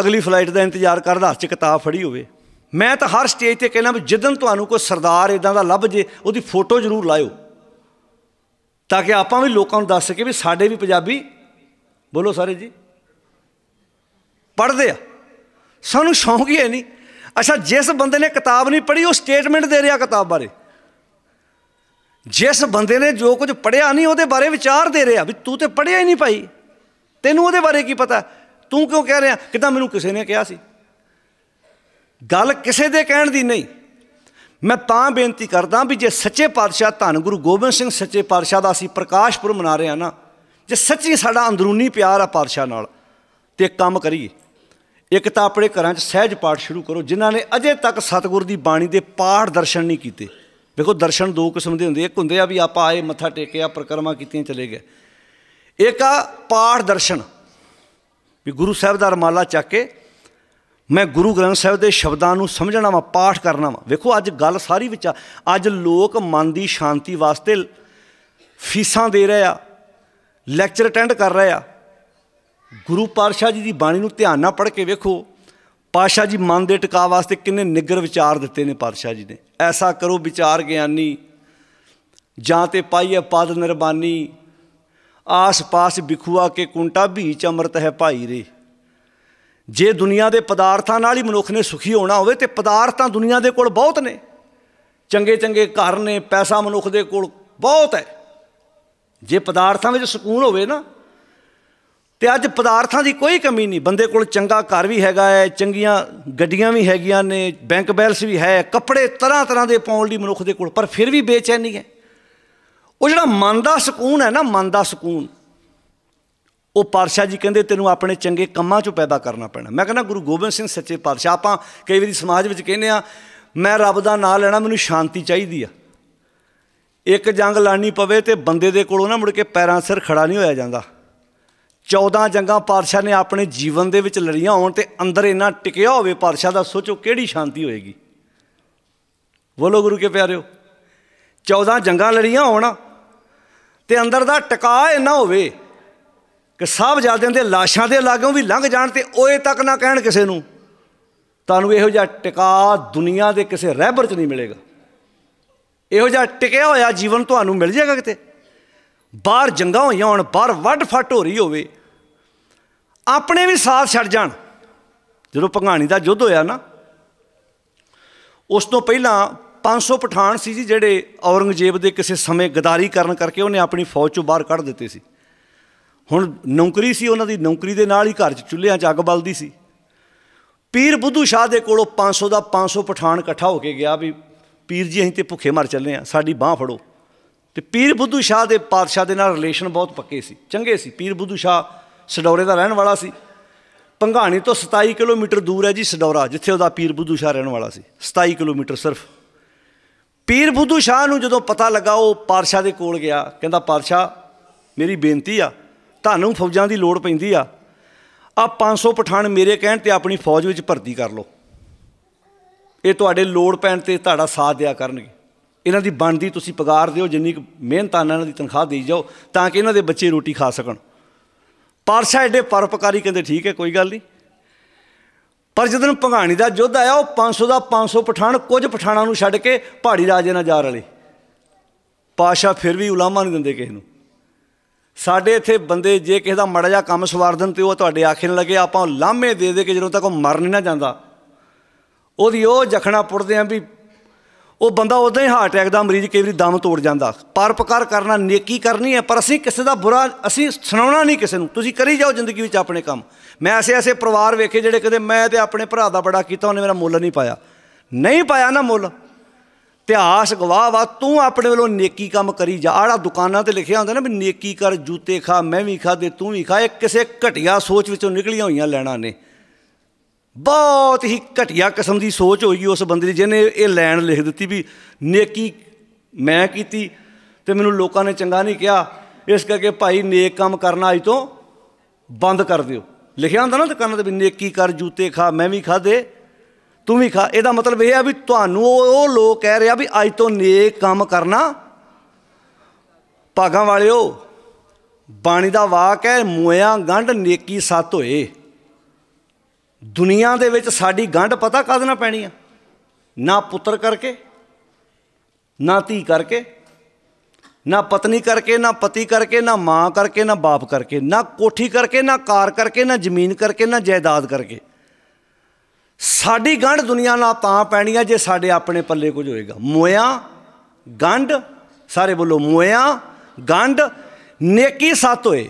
ਅਗਲੀ ਫਲਾਈਟ ਦਾ ਇੰਤਜ਼ਾਰ ਕਰਦਾ ਹੱਥ 'ਚ ਕਿਤਾਬ ਫੜੀ ਹੋਵੇ ਮੈਂ ਤਾਂ ਹਰ ਸਟੇਜ ਤੇ ਕਹਿੰਦਾ ਵੀ ਜਦੋਂ ਤੁਹਾਨੂੰ ਕੋਈ ਸਰਦਾਰ ਇਦਾਂ ਦਾ ਲੱਭ ਜੇ ਉਹਦੀ ਫੋਟੋ ਜ਼ਰੂਰ ਲਾਇਓ ਤਾਂ ਕਿ ਆਪਾਂ ਵੀ ਲੋਕਾਂ ਨੂੰ ਦੱਸ ਸਕੀਏ ਵੀ ਸਾਡੇ ਵੀ ਪੰਜਾਬੀ ਬੋਲੋ ਸਾਰੇ ਜੀ ਪੜਦੇ ਆ ਸਾਨੂੰ ਸ਼ੌਂਕ ਹੀ ਹੈ ਨਹੀਂ ਅੱਛਾ ਜਿਸ ਬੰਦੇ ਨੇ ਕਿਤਾਬ ਨਹੀਂ ਪੜ੍ਹੀ ਉਹ ਸਟੇਟਮੈਂਟ ਦੇ ਰਿਹਾ ਕਿਤਾਬ ਬਾਰੇ ਜਿਸ ਬੰਦੇ ਨੇ ਜੋ ਕੁਝ ਪੜਿਆ ਨਹੀਂ ਉਹਦੇ ਬਾਰੇ ਵਿਚਾਰ ਦੇ ਰਿਹਾ ਵੀ ਤੂੰ ਤੇ ਪੜਿਆ ਹੀ ਨਹੀਂ ਭਾਈ ਤੈਨੂੰ ਉਹਦੇ ਬਾਰੇ ਕੀ ਪਤਾ ਤੂੰ ਕਿਉਂ ਕਹਿ ਰਿਹਾ ਕਿਦਾਂ ਮੈਨੂੰ ਕਿਸੇ ਨੇ ਕਿਹਾ ਸੀ ਗੱਲ ਕਿਸੇ ਦੇ ਕਹਿਣ ਦੀ ਨਹੀਂ ਮੈਂ ਤਾਂ ਬੇਨਤੀ ਕਰਦਾ ਵੀ ਜੇ ਸੱਚੇ ਪਾਤਸ਼ਾਹ ਧੰਨ ਗੁਰੂ ਗੋਬਿੰਦ ਸਿੰਘ ਸੱਚੇ ਪਾਤਸ਼ਾਹ ਦਾ ਅਸੀਂ ਪ੍ਰਕਾਸ਼ਪੁਰ ਮਨਾ ਰਹੇ ਆ ਨਾ ਜੇ ਸੱਚੀ ਸਾਡਾ ਅੰਦਰੂਨੀ ਪਿਆਰ ਆ ਪਾਤਸ਼ਾਹ ਨਾਲ ਤੇ ਕੰਮ ਕਰੀਏ ਇੱਕ ਤਾਂ ਆਪਣੇ ਘਰਾਂ 'ਚ ਸਹਿਜ ਪਾਠ ਸ਼ੁਰੂ ਕਰੋ ਜਿਨ੍ਹਾਂ ਨੇ ਅਜੇ ਤੱਕ ਸਤਿਗੁਰ ਦੀ ਬਾਣੀ ਦੇ ਪਾਠ ਦਰਸ਼ਨ ਨਹੀਂ ਕੀਤੇ ਦੇਖੋ ਦਰਸ਼ਨ ਦੋ ਕਿਸਮ ਦੇ ਹੁੰਦੇ ਇੱਕ ਹੁੰਦੇ ਆ ਵੀ ਆਪਾਂ ਆਏ ਮੱਥਾ ਟੇਕਿਆ ਪ੍ਰਕਰਮਾ ਕੀਤੀਆਂ ਚਲੇ ਗਏ ਇੱਕ ਆ ਪਾਠ ਦਰਸ਼ਨ ਵੀ ਗੁਰੂ ਸਾਹਿਬ ਦਾ ਰਮਾਲਾ ਚੱਕ ਕੇ ਮੈਂ ਗੁਰੂ ਗ੍ਰੰਥ ਸਾਹਿਬ ਦੇ ਸ਼ਬਦਾਂ ਨੂੰ ਸਮਝਣਾ ਵਾ ਪਾਠ ਕਰਨਾ ਵਾ ਵੇਖੋ ਅੱਜ ਗੱਲ ਸਾਰੀ ਵਿੱਚ ਅੱਜ ਲੋਕ ਮਨ ਦੀ ਸ਼ਾਂਤੀ ਵਾਸਤੇ ਫੀਸਾਂ ਦੇ ਰਹੇ ਆ ਲੈਕਚਰ ਅਟੈਂਡ ਕਰ ਰਹੇ ਆ ਗੁਰੂ ਪਾਤਸ਼ਾਹ ਜੀ ਦੀ ਬਾਣੀ ਨੂੰ ਧਿਆਨ ਨਾਲ ਪੜ੍ਹ ਕੇ ਵੇਖੋ ਪਾਤਸ਼ਾਹ ਜੀ ਮਨ ਦੇ ਟਿਕਾ ਵਾਸਤੇ ਕਿੰਨੇ ਨਿਗਰ ਵਿਚਾਰ ਦਿੱਤੇ ਨੇ ਪਾਤਸ਼ਾਹ ਜੀ ਨੇ ਐਸਾ ਕਰੋ ਵਿਚਾਰ ਗਿਆਨੀ ਜਾਂ ਤੇ ਪਾਈਏ ਪਦ ਨਿਰਬਾਨੀ ਆਸ ਪਾਸ ਬਿਖੂਆ ਕੇ ਕੁੰਟਾ ਵੀ ਚਮਰਤ ਹੈ ਭਾਈ ਰੇ ਜੇ ਦੁਨੀਆ ਦੇ ਪਦਾਰਥਾਂ ਨਾਲ ਹੀ ਮਨੁੱਖ ਨੇ ਸੁਖੀ ਹੋਣਾ ਹੋਵੇ ਤੇ ਪਦਾਰਥਾਂ ਦੁਨੀਆ ਦੇ ਕੋਲ ਬਹੁਤ ਨੇ ਚੰਗੇ ਚੰਗੇ ਘਰ ਨੇ ਪੈਸਾ ਮਨੁੱਖ ਦੇ ਕੋਲ ਬਹੁਤ ਹੈ ਜੇ ਪਦਾਰਥਾਂ ਵਿੱਚ ਸਕੂਨ ਹੋਵੇ ਨਾ ਤੇ ਅੱਜ ਪਦਾਰਥਾਂ ਦੀ ਕੋਈ ਕਮੀ ਨਹੀਂ ਬੰਦੇ ਕੋਲ ਚੰਗਾ ਘਰ ਵੀ ਹੈਗਾ ਹੈ ਚੰਗੀਆਂ ਗੱਡੀਆਂ ਵੀ ਹੈਗੀਆਂ ਨੇ ਬੈਂਕ ਬੈਲੈਂਸ ਵੀ ਹੈ ਕੱਪੜੇ ਤਰ੍ਹਾਂ ਤਰ੍ਹਾਂ ਦੇ ਪਾਉਣ ਲਈ ਮਨੁੱਖ ਦੇ ਕੋਲ ਪਰ ਫਿਰ ਵੀ ਬੇਚੈਨੀ ਹੈ ਉਹ ਜਿਹੜਾ ਮਨ ਦਾ ਸਕੂਨ ਹੈ ਨਾ ਮਨ ਦਾ ਸਕੂਨ ਉਹ ਪਾਤਸ਼ਾਹ ਜੀ ਕਹਿੰਦੇ ਤੈਨੂੰ ਆਪਣੇ ਚੰਗੇ ਕੰਮਾਂ 'ਚੋਂ ਪੈਦਾ ਕਰਨਾ ਪੈਣਾ ਮੈਂ ਕਹਿੰਦਾ ਗੁਰੂ ਗੋਬਿੰਦ ਸਿੰਘ ਸੱਚੇ ਪਾਤਸ਼ਾਹ ਆਪਾਂ ਕਈ ਵਾਰੀ ਸਮਾਜ ਵਿੱਚ ਕਹਿੰਦੇ ਆ ਮੈਂ ਰੱਬ ਦਾ ਨਾਮ ਲੈਣਾ ਮੈਨੂੰ ਸ਼ਾਂਤੀ ਚਾਹੀਦੀ ਆ ਇੱਕ ਜੰਗ ਲਾਣੀ ਪਵੇ ਤੇ ਬੰਦੇ ਦੇ ਕੋਲੋਂ ਨਾ ਮੁੜ ਕੇ ਪੈਰਾਂ ਸਿਰ ਖੜਾ ਨਹੀਂ ਹੋਇਆ ਜਾਂਦਾ 14 ਜੰਗਾਂ ਪਾਤਸ਼ਾਹ ਨੇ ਆਪਣੇ ਜੀਵਨ ਦੇ ਵਿੱਚ ਲੜੀਆਂ ਹੋਣ ਤੇ ਅੰਦਰ ਇੰਨਾ ਟਿਕਿਆ ਹੋਵੇ ਪਾਤਸ਼ਾਹ ਦਾ ਸੋਚੋ ਕਿਹੜੀ ਸ਼ਾਂਤੀ ਹੋਏਗੀ ਬੋਲੋ ਗੁਰੂ ਕੇ ਪਿਆਰਿਓ 14 ਜੰਗਾਂ ਲੜੀਆਂ ਹੋਣ ਤੇ ਅੰਦਰ ਦਾ ਟਿਕਾ ਇੰਨਾ ਹੋਵੇ ਕਿ ਸਾਹਿਬਜ਼ਾਦਿਆਂ ਦੇ ਲਾਸ਼ਾਂ ਦੇ ਲਾਗੋਂ ਵੀ ਲੰਘ ਜਾਣ ਤੇ ਓਏ ਤੱਕ ਨਾ ਕਹਿਣ ਕਿਸੇ ਨੂੰ ਤੁਹਾਨੂੰ ਇਹੋ ਜਿਹਾ ਟਿਕਾ ਦੁਨੀਆ ਦੇ ਕਿਸੇ ਰਹਿਬਰ 'ਚ ਨਹੀਂ ਮਿਲੇਗਾ ਇਹੋ ਜਿਹਾ ਟਿਕਿਆ ਹੋਇਆ ਜੀਵਨ ਤੁਹਾਨੂੰ ਮਿਲ ਜਾਏਗਾ ਕਿਤੇ ਬਾਹਰ ਜੰਗਾ ਹੋਈਆਂ ਹੁਣ ਬਾਹਰ ਵੱਡ ਫਟ ਹੋ ਰਹੀ ਹੋਵੇ ਆਪਣੇ ਵੀ ਸਾਥ ਛੱਡ ਜਾਣ ਜਦੋਂ ਪੰਘਾਣੀ ਦਾ ਜੁੱਧ ਹੋਇਆ ਨਾ ਉਸ ਤੋਂ ਪਹਿਲਾਂ 500 ਪਠਾਨ ਸੀ ਜਿਹੜੇ ਔਰੰਗਜ਼ੇਬ ਦੇ ਕਿਸੇ ਸਮੇਂ ਗਦਾਰੀ ਕਰਨ ਕਰਕੇ ਉਹਨੇ ਆਪਣੀ ਫੌਜ ਚੋਂ ਬਾਹਰ ਕੱਢ ਦਿੱਤੇ ਸੀ ਹੁਣ ਨੌਕਰੀ ਸੀ ਉਹਨਾਂ ਦੀ ਨੌਕਰੀ ਦੇ ਨਾਲ ਹੀ ਘਰ 'ਚ ਚੁੱਲ੍ਹਿਆਂ 'ਚ ਅੱਗ ਬਲਦੀ ਸੀ ਪੀਰ ਬੁੱਧੂ ਸ਼ਾਹ ਦੇ ਕੋਲੋਂ 500 ਦਾ 500 ਪਠਾਨ ਇਕੱਠਾ ਹੋ ਕੇ ਗਿਆ ਵੀ ਪੀਰ ਜੀ ਅਸੀਂ ਤੇ ਭੁੱਖੇ ਮਰ ਚੱਲੇ ਆ ਸਾਡੀ ਬਾਹ ਫੜੋ ਤੇ ਪੀਰ ਬੁੱਧੂ ਸ਼ਾਹ ਦੇ ਪਾਤਸ਼ਾਹ ਦੇ ਨਾਲ ਰਿਲੇਸ਼ਨ ਬਹੁਤ ਪੱਕੇ ਸੀ ਚੰਗੇ ਸੀ ਪੀਰ ਬੁੱਧੂ ਸ਼ਾਹ ਸਡੌਰੇ ਦਾ ਰਹਿਣ ਵਾਲਾ ਸੀ ਪੰਘਾਣੀ ਤੋਂ 27 ਕਿਲੋਮੀਟਰ ਦੂਰ ਹੈ ਜੀ ਸਡੌਰਾ ਜਿੱਥੇ ਉਹਦਾ ਪੀਰ ਬੁੱਧੂ ਸ਼ਾਹ ਰਹਿਣ ਵਾਲਾ ਸੀ 27 ਕਿਲੋਮੀਟਰ ਸਿਰਫ ਪੀਰ ਬੁੱਧੂ ਸ਼ਾਹ ਨੂੰ ਜਦੋਂ ਪਤਾ ਲੱਗਾ ਉਹ ਪਾਤਸ਼ਾਹ ਦੇ ਕੋਲ ਗਿਆ ਕਹਿੰਦਾ ਪਾਤਸ਼ਾਹ ਮੇਰੀ ਬੇਨਤੀ ਆ ਤੁਹਾਨੂੰ ਫੌਜਾਂ ਦੀ ਲੋੜ ਪੈਂਦੀ ਆ ਆ 500 ਪਠਾਨ ਮੇਰੇ ਕਹਿਣ ਤੇ ਆਪਣੀ ਫੌਜ ਵਿੱਚ ਭਰਤੀ ਕਰ ਲਓ ਇਹ ਤੁਹਾਡੇ ਲੋੜ ਪੈਣ ਤੇ ਤੁਹਾਡਾ ਸਾਥ ਦਿਆ ਕਰਨਗੇ ਇਹਨਾਂ ਦੀ ਬਣਦੀ ਤੁਸੀਂ ਪਗਾਰ ਦਿਓ ਜਿੰਨੀ ਕੁ ਮਿਹਨਤਾਨਾਂ ਇਹਨਾਂ ਦੀ ਤਨਖਾਹ ਦੇਈ ਜਾਓ ਤਾਂ ਕਿ ਇਹਨਾਂ ਦੇ ਬੱਚੇ ਰੋਟੀ ਖਾ ਸਕਣ ਪਾਰਸ਼ਾ ਐਡੇ ਪਰਪਕਾਰੀ ਕਹਿੰਦੇ ਠੀਕ ਹੈ ਕੋਈ ਗੱਲ ਨਹੀਂ ਪਰ ਜਦੋਂ ਪੰਘਾਣੀ ਦਾ ਯੁੱਧ ਆਇਆ ਉਹ 500 ਦਾ 500 ਪਠਾਨ ਕੁਝ ਪਠਾਣਾ ਨੂੰ ਛੱਡ ਕੇ ਪਹਾੜੀ ਰਾਜੇ ਨਾਲ ਜਾ ਰਲੇ ਪਾਸ਼ਾ ਫਿਰ ਵੀ ਉਲਾਮਾ ਨਹੀਂ ਦਿੰਦੇ ਕਿਸੇ ਨੂੰ ਸਾਡੇ ਇੱਥੇ ਬੰਦੇ ਜੇ ਕਿਸੇ ਦਾ ਮੜਾ ਜਾ ਕੰਮ ਸਵਾਰ ਦਿੰਦੇ ਤੇ ਉਹ ਤੁਹਾਡੇ ਆਖੇ ਨਾਲ ਲੱਗੇ ਆਪਾਂ ਲਾਮੇ ਦੇ ਦੇ ਕੇ ਜਦੋਂ ਤੱਕ ਉਹ ਮਰ ਨਹੀਂ ਨਾ ਜਾਂਦਾ ਉਹਦੀ ਉਹ ਜਖਣਾ ਪੁੱਟਦੇ ਆਂ ਵੀ ਉਹ ਬੰਦਾ ਉਦਾਂ ਹੀ ਹਾਰਟ ਅਟੈਕ ਦਾ ਮਰੀਜ਼ ਕਈ ਵਾਰੀ ਦਮ ਤੋੜ ਜਾਂਦਾ ਪਰਪਕਾਰ ਕਰਨਾ ਨੇਕੀ ਕਰਨੀ ਹੈ ਪਰ ਅਸੀਂ ਕਿਸੇ ਦਾ ਬੁਰਾ ਅਸੀਂ ਸੁਣਾਉਣਾ ਨਹੀਂ ਕਿਸੇ ਨੂੰ ਤੁਸੀਂ ਕਰੀ ਜਾਓ ਜ਼ਿੰਦਗੀ ਵਿੱਚ ਆਪਣੇ ਕੰਮ ਮੈਂ ਐਸੇ ਐਸੇ ਪਰਿਵਾਰ ਵੇਖੇ ਜਿਹੜੇ ਕਦੇ ਮੈਂ ਤੇ ਆਪਣੇ ਭਰਾ ਦਾ ਬੜਾ ਕੀਤਾ ਉਹਨੇ ਮੇਰਾ ਮੁੱਲ ਨਹੀਂ ਪਾਇਆ ਨਹੀਂ ਪਾਇਆ ਨਾ ਮੁੱਲ ਇਤਿਹਾਸ ਗਵਾਹ ਵਾ ਤੂੰ ਆਪਣੇ ਵੱਲੋਂ ਨੇਕੀ ਕੰਮ ਕਰੀ ਜਾ ਆੜਾ ਦੁਕਾਨਾਂ ਤੇ ਲਿਖਿਆ ਹੁੰਦਾ ਨਾ ਵੀ ਨੇਕੀ ਕਰ ਜੂਤੇ ਖਾ ਮੈਂ ਵੀ ਖਾ ਦੇ ਤੂੰ ਵੀ ਖਾ ਇਹ ਕਿਸੇ ਘਟਿਆ ਸੋਚ ਵਿੱਚੋਂ ਨਿਕਲੀਆਂ ਹੋਈਆਂ ਲੈਣਾ ਨੇ ਬਹੁਤ ਹੀ ਘਟਿਆ ਕਿਸਮ ਦੀ ਸੋਚ ਹੋਈ ਉਸ ਬੰਦੇ ਦੀ ਜਿਹਨੇ ਇਹ ਲੈਣ ਲਿਖ ਦਿੱਤੀ ਵੀ ਨੇਕੀ ਮੈਂ ਕੀਤੀ ਤੇ ਮੈਨੂੰ ਲੋਕਾਂ ਨੇ ਚੰਗਾ ਨਹੀਂ ਕਿਹਾ ਇਸ ਕਰਕੇ ਭਾਈ ਨੇਕ ਕੰਮ ਕਰਨਾ ਅੱਜ ਤੋਂ ਬੰਦ ਕਰ ਦਿਓ ਲਿਖਿਆ ਹੁੰਦਾ ਨਾ ਦੁਕਾਨਾਂ ਤੇ ਵੀ ਨੇਕੀ ਕਰ ਜੂਤੇ ਖਾ ਮੈਂ ਵੀ ਖਾਦੇ ਤੂੰ ਵੀ ਖਾ ਇਹਦਾ ਮਤਲਬ ਇਹ ਆ ਵੀ ਤੁਹਾਨੂੰ ਉਹ ਲੋਕ ਕਹਿ ਰਿਹਾ ਵੀ ਅੱਜ ਤੋਂ ਨੇਕ ਕੰਮ ਕਰਨਾ ਭਾਗਾਂ ਵਾਲਿਓ ਬਾਣੀ ਦਾ ਵਾਕ ਹੈ ਮੋਇਆ ਗੰਢ ਨੇਕੀ ਸਤ ਹੋਏ ਦੁਨੀਆ ਦੇ ਵਿੱਚ ਸਾਡੀ ਗੰਢ ਪਤਾ ਕਦ ਨਾ ਪੈਣੀ ਆ ਨਾ ਪੁੱਤਰ ਕਰਕੇ ਨਾ ਧੀ ਕਰਕੇ ਨਾ ਪਤਨੀ ਕਰਕੇ ਨਾ ਪਤੀ ਕਰਕੇ ਨਾ ਮਾਂ ਕਰਕੇ ਨਾ ਬਾਪ ਕਰਕੇ ਨਾ ਕੋਠੀ ਕਰਕੇ ਨਾ ਕਾਰ ਕਰਕੇ ਨਾ ਜ਼ਮੀਨ ਕਰਕੇ ਨਾ ਜਾਇਦਾਦ ਕਰਕੇ ਸਾਡੀ ਗੰਢ ਦੁਨੀਆ ਨਾਲ ਤਾਂ ਪੈਣੀ ਆ ਜੇ ਸਾਡੇ ਆਪਣੇ ਪੱਲੇ ਕੁਝ ਹੋਏਗਾ ਮੋਇਆ ਗੰਢ ਸਾਰੇ ਬੋਲੋ ਮੋਇਆ ਗੰਢ ਨੇਕੀ ਸਤ ਹੋਏ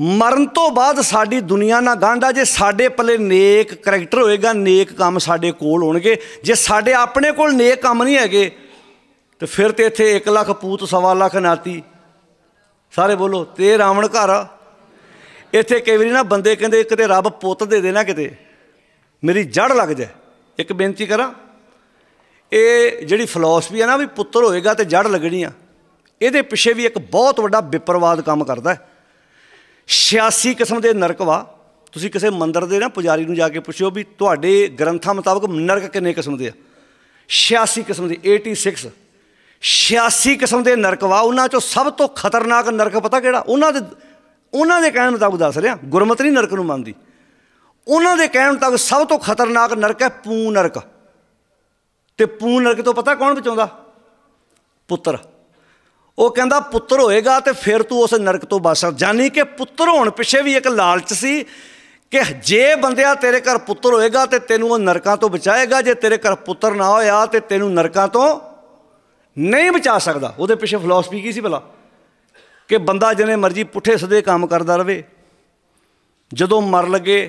ਮਰਨ ਤੋਂ ਬਾਅਦ ਸਾਡੀ ਦੁਨੀਆ ਨਾਲ ਗੰਢ ਆ ਜੇ ਸਾਡੇ ਪੱਲੇ ਨੇਕ ਕੈਰੇਕਟਰ ਹੋਏਗਾ ਨੇਕ ਕੰਮ ਸਾਡੇ ਕੋਲ ਹੋਣਗੇ ਜੇ ਸਾਡੇ ਆਪਣੇ ਕੋਲ ਨੇਕ ਕੰਮ ਨਹੀਂ ਹੈਗੇ ਤੇ ਫਿਰ ਤੇ ਇੱਥੇ 1 ਲੱਖ ਪੂਤ ਸਵਾ ਲੱਖ ਨਾਤੀ ਸਾਰੇ ਬੋਲੋ ਤੇ ਰਾਵਣ ਘਰ ਇੱਥੇ ਕਈ ਵਾਰੀ ਨਾ ਬੰਦੇ ਕਹਿੰਦੇ ਇੱਕ ਤੇ ਰੱਬ ਪੁੱਤ ਦੇ ਦੇਣਾ ਕਿਤੇ ਮੇਰੀ ਜੜ ਲੱਗ ਜਾਏ ਇੱਕ ਬੇਨਤੀ ਕਰਾਂ ਇਹ ਜਿਹੜੀ ਫਲਸਫੀ ਹੈ ਨਾ ਵੀ ਪੁੱਤਰ ਹੋਏਗਾ ਤੇ ਜੜ ਲੱਗਣੀ ਆ ਇਹਦੇ ਪਿੱਛੇ ਵੀ ਇੱਕ ਬਹੁਤ ਵੱਡਾ ਵਿਪਰਵਾਦ ਕੰਮ ਕਰਦਾ ਹੈ 86 ਕਿਸਮ ਦੇ ਨਰਕਵਾ ਤੁਸੀਂ ਕਿਸੇ ਮੰਦਰ ਦੇ ਨਾ ਪੁਜਾਰੀ ਨੂੰ ਜਾ ਕੇ ਪੁੱਛਿਓ ਵੀ ਤੁਹਾਡੇ ਗ੍ਰੰਥਾਂ ਮੁਤਾਬਕ ਨਰਕ ਕਿੰਨੇ ਕਿਸਮ ਦੇ ਆ 86 ਕਿਸਮ ਦੇ 86 86 ਕਿਸਮ ਦੇ ਨਰਕਵਾ ਉਹਨਾਂ ਚੋਂ ਸਭ ਤੋਂ ਖਤਰਨਾਕ ਨਰਕ ਪਤਾ ਕਿਹੜਾ ਉਹਨਾਂ ਦੇ ਉਹਨਾਂ ਦੇ ਕਹਿਣ ਮੁਤਾਬਕ ਦੱਸ ਰਿਹਾ ਗੁਰਮਤਿ ਨਰਕ ਨੂੰ ਮੰਨਦੀ ਉਹਨਾਂ ਦੇ ਕਹਿਣ ਤੱਕ ਸਭ ਤੋਂ ਖਤਰਨਾਕ ਨਰਕ ਹੈ ਪੂ ਨਰਕ ਤੇ ਪੂ ਨਰਕ ਤੋਂ ਪਤਾ ਕੌਣ ਬਚਾਉਂਦਾ ਪੁੱਤਰ ਉਹ ਕਹਿੰਦਾ ਪੁੱਤਰ ਹੋਏਗਾ ਤੇ ਫਿਰ ਤੂੰ ਉਸ ਨਰਕ ਤੋਂ ਬਚ ਸਕ ਜਾਨੀ ਕਿ ਪੁੱਤਰ ਹੋਣ ਪਿੱਛੇ ਵੀ ਇੱਕ ਲਾਲਚ ਸੀ ਕਿ ਜੇ ਬੰਦਿਆ ਤੇਰੇ ਘਰ ਪੁੱਤਰ ਹੋਏਗਾ ਤੇ ਤੈਨੂੰ ਉਹ ਨਰਕਾਂ ਤੋਂ ਬਚਾਏਗਾ ਜੇ ਤੇਰੇ ਘਰ ਪੁੱਤਰ ਨਾ ਹੋਇਆ ਤੇ ਤੈਨੂੰ ਨਰਕਾਂ ਤੋਂ ਨਹੀਂ ਬਚਾ ਸਕਦਾ ਉਹਦੇ ਪਿੱਛੇ ਫਲਸਫੀ ਕੀ ਸੀ ਭਲਾ ਕਿ ਬੰਦਾ ਜਨੇ ਮਰਜ਼ੀ ਪੁੱਠੇ ਸਦੇ ਕੰਮ ਕਰਦਾ ਰਵੇ ਜਦੋਂ ਮਰ ਲਗੇ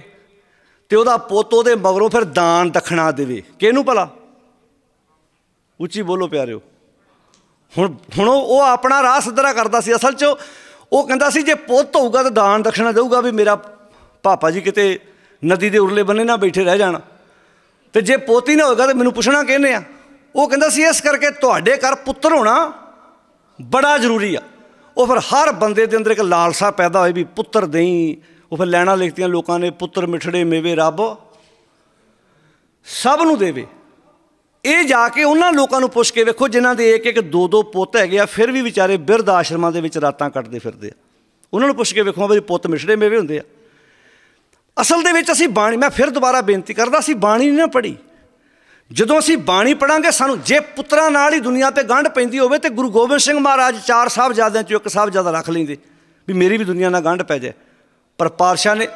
ਤੇ ਉਹਦਾ ਪੁੱਤ ਉਹਦੇ ਮਗਰੋਂ ਫਿਰ ਦਾਨ ਦਖਣਾ ਦੇਵੇ ਕਿਹਨੂੰ ਭਲਾ ਉੱਚੀ ਬੋਲੋ ਪਿਆਰਿਓ ਹੁਣ ਹੁਣ ਉਹ ਆਪਣਾ ਰਾਹ ਸਦਰਾ ਕਰਦਾ ਸੀ ਅਸਲ 'ਚ ਉਹ ਕਹਿੰਦਾ ਸੀ ਜੇ ਪੁੱਤ ਹੋਊਗਾ ਤਾਂ ਦਾਨ ਦਖਣਾ ਦੇਊਗਾ ਵੀ ਮੇਰਾ ਪਾਪਾ ਜੀ ਕਿਤੇ ਨਦੀ ਦੇ ਉਰਲੇ ਬੰਨੇ ਨਾ ਬੈਠੇ ਰਹਿ ਜਾਣ ਤੇ ਜੇ ਪੋਤੀ ਨਾ ਹੋਏਗਾ ਤਾਂ ਮੈਨੂੰ ਪੁੱਛਣਾ ਕਿਹਨੇ ਆ ਉਹ ਕਹਿੰਦਾ ਸੀ ਇਸ ਕਰਕੇ ਤੁਹਾਡੇ ਘਰ ਪੁੱਤਰ ਹੋਣਾ ਬੜਾ ਜ਼ਰੂਰੀ ਆ ਉਹ ਫਿਰ ਹਰ ਬੰਦੇ ਦੇ ਅੰਦਰ ਇੱਕ ਲਾਲਸਾ ਪੈਦਾ ਹੋਏ ਵੀ ਪੁੱਤਰ ਦੇਈ ਉਹ ਫਿਰ ਲੈਣਾ ਲਿਖਤੀਆਂ ਲੋਕਾਂ ਨੇ ਪੁੱਤਰ ਮਿਠੜੇ ਮੇਵੇ ਰੱਬ ਸਭ ਨੂੰ ਦੇਵੇ ਇਹ ਜਾ ਕੇ ਉਹਨਾਂ ਲੋਕਾਂ ਨੂੰ ਪੁੱਛ ਕੇ ਵੇਖੋ ਜਿਨ੍ਹਾਂ ਦੇ ਇੱਕ ਇੱਕ ਦੋ ਦੋ ਪੁੱਤ ਹੈਗੇ ਆ ਫਿਰ ਵੀ ਵਿਚਾਰੇ ਬਿਰਧ ਆਸ਼ਰਮਾਂ ਦੇ ਵਿੱਚ ਰਾਤਾਂ ਕੱਟਦੇ ਫਿਰਦੇ ਆ ਉਹਨਾਂ ਨੂੰ ਪੁੱਛ ਕੇ ਵੇਖੋ ਵੀ ਪੁੱਤ ਮਿਠੜੇ ਮੇਵੇ ਹੁੰਦੇ ਆ ਅਸਲ ਦੇ ਵਿੱਚ ਅਸੀਂ ਬਾਣੀ ਮੈਂ ਫਿਰ ਦੁਬਾਰਾ ਬੇਨਤੀ ਕਰਦਾ ਅਸੀਂ ਬਾਣੀ ਨਹੀਂ ਨਾ ਪੜੀ ਜਦੋਂ ਅਸੀਂ ਬਾਣੀ ਪੜਾਂਗੇ ਸਾਨੂੰ ਜੇ ਪੁੱਤਰਾਂ ਨਾਲ ਹੀ ਦੁਨੀਆ ਤੇ ਗੰਢ ਪੈਂਦੀ ਹੋਵੇ ਤੇ ਗੁਰੂ ਗੋਬਿੰਦ ਸਿੰਘ ਮਹਾਰਾਜ ਚਾਰ ਸਾਹਿਬ ਸਾਹਿਬਜ਼ਾਦਿਆਂ ਚੋਂ ਇੱਕ ਸਾਹਿਬਜ਼ਾਦਾ ਰੱਖ ਲੈਂਦੇ ਵੀ ਮੇਰੀ ਵੀ ਦੁਨੀਆ ਨਾਲ ਗੰਢ ਪੈ ਜਾਏ ਪਰ ਪਾਤਸ਼ਾਹ ਨੇ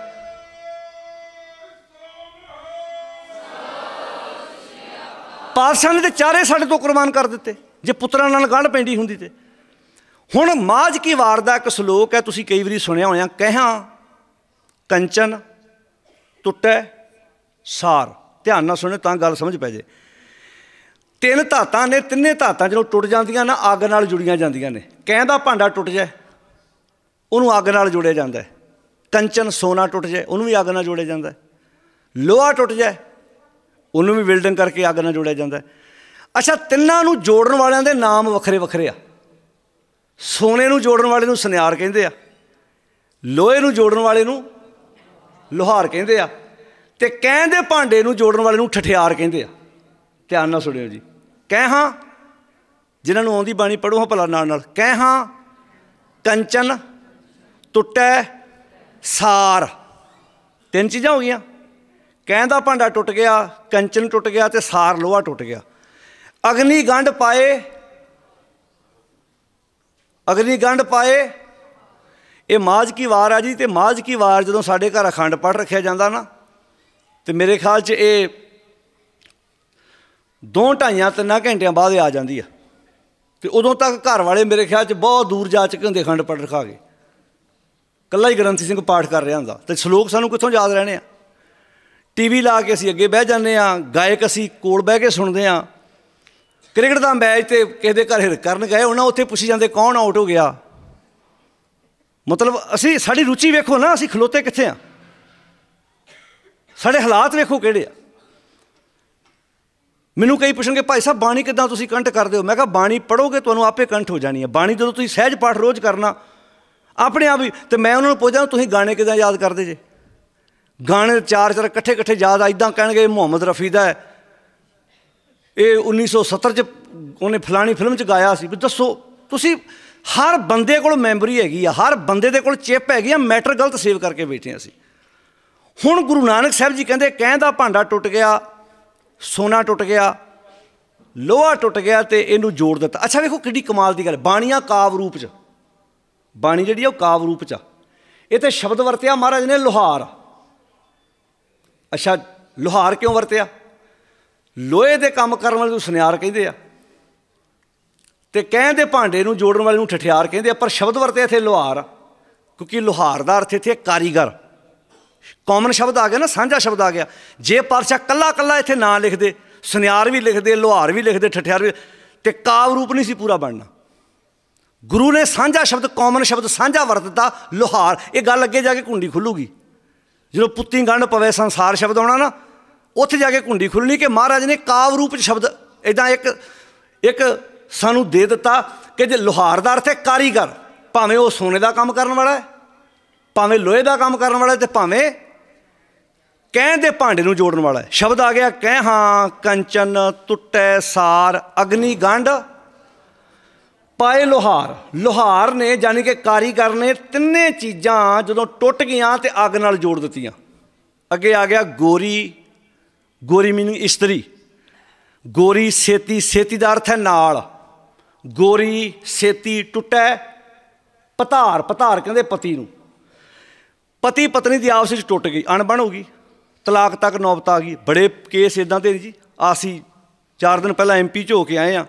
ਪਾਤਸ਼ਾਹ ਨੇ ਤੇ ਚਾਰੇ ਸਾਡੇ ਤੋਂ ਕੁਰਬਾਨ ਕਰ ਦਿੱਤੇ ਜੇ ਪੁੱਤਰਾਂ ਨਾਲ ਗੱਲ ਪੈਂਦੀ ਹੁੰਦੀ ਤੇ ਹੁਣ ਮਾਝ ਕੀ ਵਾਰ ਦਾ ਇੱਕ ਸ਼ਲੋਕ ਹੈ ਤੁਸੀਂ ਕਈ ਵਾਰੀ ਸੁਣਿਆ ਹੋਇਆ ਕਹਾਂ ਕੰਚਨ ਟੁੱਟੈ ਸਾਰ ਧਿਆਨ ਨਾਲ ਸੁਣੇ ਤਾਂ ਗੱਲ ਸਮਝ ਪੈ ਜੇ ਤਿੰਨ ਧਾਤਾਂ ਨੇ ਤਿੰਨੇ ਧਾਤਾਂ ਜਦੋਂ ਟੁੱਟ ਜਾਂਦੀਆਂ ਨਾ ਅੱਗ ਨਾਲ ਜੁੜੀਆਂ ਜਾਂਦੀਆਂ ਨੇ ਕਹਿੰਦਾ ਭਾਂਡਾ ਟੁੱਟ ਜਾਏ ਉਹਨੂੰ ਅੱਗ ਨਾਲ ਜੋੜਿਆ ਜਾਂਦਾ ਹੈ ਕੰਚਨ ਸੋਨਾ ਟੁੱਟ ਜਾਏ ਉਹਨੂੰ ਵੀ ਅੱਗ ਨਾਲ ਜੋੜਿਆ ਜਾਂਦਾ ਲੋਹਾ ਟੁੱਟ ਜਾਏ ਉਹਨੂੰ ਵੀ ਬਿਲਡਿੰਗ ਕਰਕੇ ਅੱਗ ਨਾਲ ਜੋੜਿਆ ਜਾਂਦਾ ਅੱਛਾ ਤਿੰਨਾਂ ਨੂੰ ਜੋੜਨ ਵਾਲਿਆਂ ਦੇ ਨਾਮ ਵੱਖਰੇ ਵੱਖਰੇ ਆ ਸੋਨੇ ਨੂੰ ਜੋੜਨ ਵਾਲੇ ਨੂੰ ਸੁਨਿਆਰ ਕਹਿੰਦੇ ਆ ਲੋਹੇ ਨੂੰ ਜੋੜਨ ਵਾਲੇ ਨੂੰ ਲੋਹਾਰ ਕਹਿੰਦੇ ਆ ਤੇ ਕਹਿੰਦੇ ਭਾਂਡੇ ਨੂੰ ਜੋੜਨ ਵਾਲੇ ਨੂੰ ਠਠਿਆਰ ਕਹਿੰਦੇ ਆ ਧਿਆਨ ਨਾਲ ਸੁਣਿਓ ਜੀ ਕਹਿ ਹਾਂ ਜਿਨ੍ਹਾਂ ਨੂੰ ਆਉਂਦੀ ਬਾਣੀ ਪੜੋ ਹਾਂ ਭਲਾ ਨਾਲ ਨਾਲ ਕਹਿ ਹਾਂ ਕੰਚਨ ਟੁੱਟੈ ਸਾਰ ਤਿੰਨ ਚੀਜ਼ਾਂ ਹੋ ਗਈਆਂ ਕਹਿੰਦਾ ਭਾਂਡਾ ਟੁੱਟ ਗਿਆ ਕੰਚਨ ਟੁੱਟ ਗਿਆ ਤੇ ਸਾਰ ਲੋਹਾ ਟੁੱਟ ਗਿਆ ਅਗਨੀ ਗੰਢ ਪਾਏ ਅਗਨੀ ਗੰਢ ਪਾਏ ਇਹ ਮਾਜ ਕੀ ਵਾਰ ਆ ਜੀ ਤੇ ਮਾਜ ਕੀ ਵਾਰ ਜਦੋਂ ਸਾਡੇ ਘਰ ਅਖੰਡ ਪੜ ਰੱਖਿਆ ਜਾਂਦਾ ਨਾ ਤੇ ਮੇਰੇ ਖਿਆਲ 'ਚ ਇਹ ਦੋ ਢਾਈਆਂ ਤਿੰਨਾਂ ਘੰਟਿਆਂ ਬਾਅਦ ਆ ਜਾਂਦੀ ਆ ਤੇ ਉਦੋਂ ਤੱਕ ਘਰ ਵਾਲੇ ਮੇਰੇ ਖਿਆਲ 'ਚ ਬਹੁਤ ਦੂਰ ਜਾ ਚੁੱਕੇ ਹੁੰਦੇ ਅਖੰਡ ਪੜ ਰਖਾ ਕੇ ਕੱਲਾ ਹੀ ਗ੍ਰੰਥੀ ਸਿੰਘ ਪਾਠ ਕਰ ਰਿਹਾ ਹੁੰਦਾ ਤੇ ਸ਼ਲੋਕ ਸਾਨੂੰ ਕਿੱਥੋਂ ਯਾਦ ਰਹਿਣੇ ਆ ਟੀਵੀ ਲਾ ਕੇ ਅਸੀਂ ਅੱਗੇ ਬਹਿ ਜਾਂਦੇ ਆ ਗਾਇਕ ਅਸੀਂ ਕੋਲ ਬਹਿ ਕੇ ਸੁਣਦੇ ਆ ਕ੍ਰਿਕਟ ਦਾ ਮੈਚ ਤੇ ਕਿਸੇ ਦੇ ਘਰ ਕਰਨ ਗਏ ਉਹਨਾਂ ਉੱਥੇ ਪੁੱਛੀ ਜਾਂਦੇ ਕੌਣ ਆਊਟ ਹੋ ਗਿਆ ਮਤਲਬ ਅਸੀਂ ਸਾਡੀ ਰੁਚੀ ਵੇਖੋ ਨਾ ਅਸੀਂ ਖਲੋਤੇ ਕਿੱਥੇ ਆ ਸਾਡੇ ਹਾਲਾਤ ਵੇਖੋ ਕਿਹੜੇ ਆ ਮੈਨੂੰ ਕਈ ਪੁੱਛਣਗੇ ਭਾਈ ਸਾਹਿਬ ਬਾਣੀ ਕਿਦਾਂ ਤੁਸੀਂ ਕੰਠ ਕਰਦੇ ਹੋ ਮੈਂ ਕਿਹਾ ਬਾਣੀ ਪੜੋਗੇ ਤੁਹਾਨੂੰ ਆਪੇ ਕੰਠ ਹੋ ਜਾਣੀ ਹੈ ਬਾਣੀ ਜਦੋਂ ਤੁਸੀਂ ਸਹਿਜ ਪਾਠ ਰੋਜ਼ ਕਰਨਾ ਆਪਣੇ ਆਪ ਹੀ ਤੇ ਮੈਂ ਉਹਨਾਂ ਨੂੰ ਪੁੱਛਦਾ ਤੁਸੀਂ ਗਾਣੇ ਕਿਦਾਂ ਯਾਦ ਕਰਦੇ ਜੇ ਗਾਣੇ ਚਾਰ ਚਾਰ ਇਕੱਠੇ ਇਕੱਠੇ ਯਾਦ ਆ ਇਦਾਂ ਕਹਿਣਗੇ ਮੁਹੰਮਦ ਰਫੀ ਦਾ ਇਹ 1970 ਚ ਉਹਨੇ ਫਲਾਣੀ ਫਿਲਮ ਚ ਗਾਇਆ ਸੀ ਵੀ ਦੱਸੋ ਤੁਸੀਂ ਹਰ ਬੰਦੇ ਕੋਲ ਮੈਮਰੀ ਹੈਗੀ ਆ ਹਰ ਬੰਦੇ ਦੇ ਕੋਲ ਚਿਪ ਹੈਗੀ ਆ ਮੈਟਰ ਗਲਤ ਸੇਵ ਕਰਕੇ ਬੈਠੇ ਆ ਅਸੀਂ ਹੁਣ ਗੁਰੂ ਨਾਨਕ ਸਾਹਿਬ ਜੀ ਕਹਿੰਦੇ ਕਹਿੰਦਾ ਭਾਂਡਾ ਟੁੱਟ ਗਿਆ ਸੋਨਾ ਟੁੱਟ ਗਿਆ ਲੋਹਾ ਟੁੱਟ ਗਿਆ ਤੇ ਇਹਨੂੰ ਜੋੜ ਦਿੱਤਾ ਅੱਛਾ ਵੇਖੋ ਕਿੰਨੀ ਕਮਾਲ ਦੀ ਗੱਲ ਬਾਣੀਆਂ ਕਾਵ ਰੂਪ 'ਚ ਬਾਣੀ ਜਿਹੜੀ ਉਹ ਕਾਵ ਰੂਪ ਚ ਆ ਇਹ ਤੇ ਸ਼ਬਦ ਵਰਤਿਆ ਮਹਾਰਾਜ ਨੇ ਲੋਹਾਰ ਅੱਛਾ ਲੋਹਾਰ ਕਿਉਂ ਵਰਤਿਆ ਲੋਹੇ ਦੇ ਕੰਮ ਕਰਨ ਵਾਲੇ ਨੂੰ ਸੁਨਿਆਰ ਕਹਿੰਦੇ ਆ ਤੇ ਕਹਿੰਦੇ ਭਾਂਡੇ ਨੂੰ ਜੋੜਨ ਵਾਲੇ ਨੂੰ ਠਠਿਆਰ ਕਹਿੰਦੇ ਆ ਪਰ ਸ਼ਬਦ ਵਰਤਿਆ ਇੱਥੇ ਲੋਹਾਰ ਕਿਉਂਕਿ ਲੋਹਾਰ ਦਾ ਅਰਥ ਇੱਥੇ ਕਾਰੀਗਰ ਕਾਮਨ ਸ਼ਬਦ ਆ ਗਿਆ ਨਾ ਸਾਂਝਾ ਸ਼ਬਦ ਆ ਗਿਆ ਜੇ ਪਾਤਸ਼ਾਹ ਕੱਲਾ ਕੱਲਾ ਇੱਥੇ ਨਾਂ ਲਿਖਦੇ ਸੁਨਿਆਰ ਵੀ ਲਿਖਦੇ ਲੋਹਾਰ ਵੀ ਲਿਖਦੇ ਠਠਿਆਰ ਵੀ ਤੇ ਕਾਵ ਰੂਪ ਨਹੀਂ ਸੀ ਪੂਰਾ ਬਣਨਾ ਗੁਰੂ ਨੇ ਸਾਂਝਾ ਸ਼ਬਦ ਕਾਮਨ ਸ਼ਬਦ ਸਾਂਝਾ ਵਰਤਦਾ ਲੋਹਾਰ ਇਹ ਗੱਲ ਅੱਗੇ ਜਾ ਕੇ ਕੁੰਡੀ ਖੁੱਲੂਗੀ ਜਦੋਂ ਪੁੱਤੀ ਗੰਢ ਪਵੇ ਸੰਸਾਰ ਸ਼ਬਦ ਆਉਣਾ ਨਾ ਉੱਥੇ ਜਾ ਕੇ ਕੁੰਡੀ ਖੁੱਲਣੀ ਕਿ ਮਹਾਰਾਜ ਨੇ ਕਾਵ ਰੂਪ ਚ ਸ਼ਬਦ ਇਦਾਂ ਇੱਕ ਇੱਕ ਸਾਨੂੰ ਦੇ ਦਿੱਤਾ ਕਿ ਜੇ ਲੋਹਾਰ ਦਾ ਅਰਥ ਹੈ ਕਾਰੀਗਰ ਭਾਵੇਂ ਉਹ ਸੋਨੇ ਦਾ ਕੰਮ ਕਰਨ ਵਾਲਾ ਹੈ ਭਾਵੇਂ ਲੋਹੇ ਦਾ ਕੰਮ ਕਰਨ ਵਾਲਾ ਤੇ ਭਾਵੇਂ ਕਹਿਣ ਦੇ ਭਾਂਡੇ ਨੂੰ ਜੋੜਨ ਵਾਲਾ ਸ਼ਬਦ ਆ ਗਿਆ ਕਹਿ ਹਾਂ ਕੰਚਨ ਟੁੱਟੈ ਸਾਰ ਅਗਨੀ ਗੰਢ ਪਾਏ ਲੋਹਾਰ ਲੋਹਾਰ ਨੇ ਯਾਨੀ ਕਿ ਕਾਰੀਗਰ ਨੇ ਤਿੰਨੇ ਚੀਜ਼ਾਂ ਜਦੋਂ ਟੁੱਟ ਗਈਆਂ ਤੇ ਅੱਗ ਨਾਲ ਜੋੜ ਦਿੱਤੀਆਂ ਅੱਗੇ ਆ ਗਿਆ ਗੋਰੀ ਗੋਰੀ ਮੀਨਿੰਗ ਇਸਤਰੀ ਗੋਰੀ ਸੇਤੀ ਸੇਤੀ ਦਾ ਅਰਥ ਹੈ ਨਾਲ ਗੋਰੀ ਸੇਤੀ ਟੁੱਟੈ ਪਤਾਰ ਪਤਾਰ ਕਹਿੰਦੇ ਪਤੀ ਨੂੰ ਪਤੀ ਪਤਨੀ ਦੀ ਆਪਸ ਵਿੱਚ ਟੁੱਟ ਗਈ ਅਣਬਣ ਹੋ ਗਈ ਤਲਾਕ ਤੱਕ ਨੌਬਤ ਆ ਗਈ ਬੜੇ ਕੇਸ ਇਦਾਂ ਦੇ ਜੀ ਆਸੀ 4 ਦਿਨ ਪਹਿਲਾਂ ਐਮਪੀ ਹੋ ਕੇ ਆਏ ਆ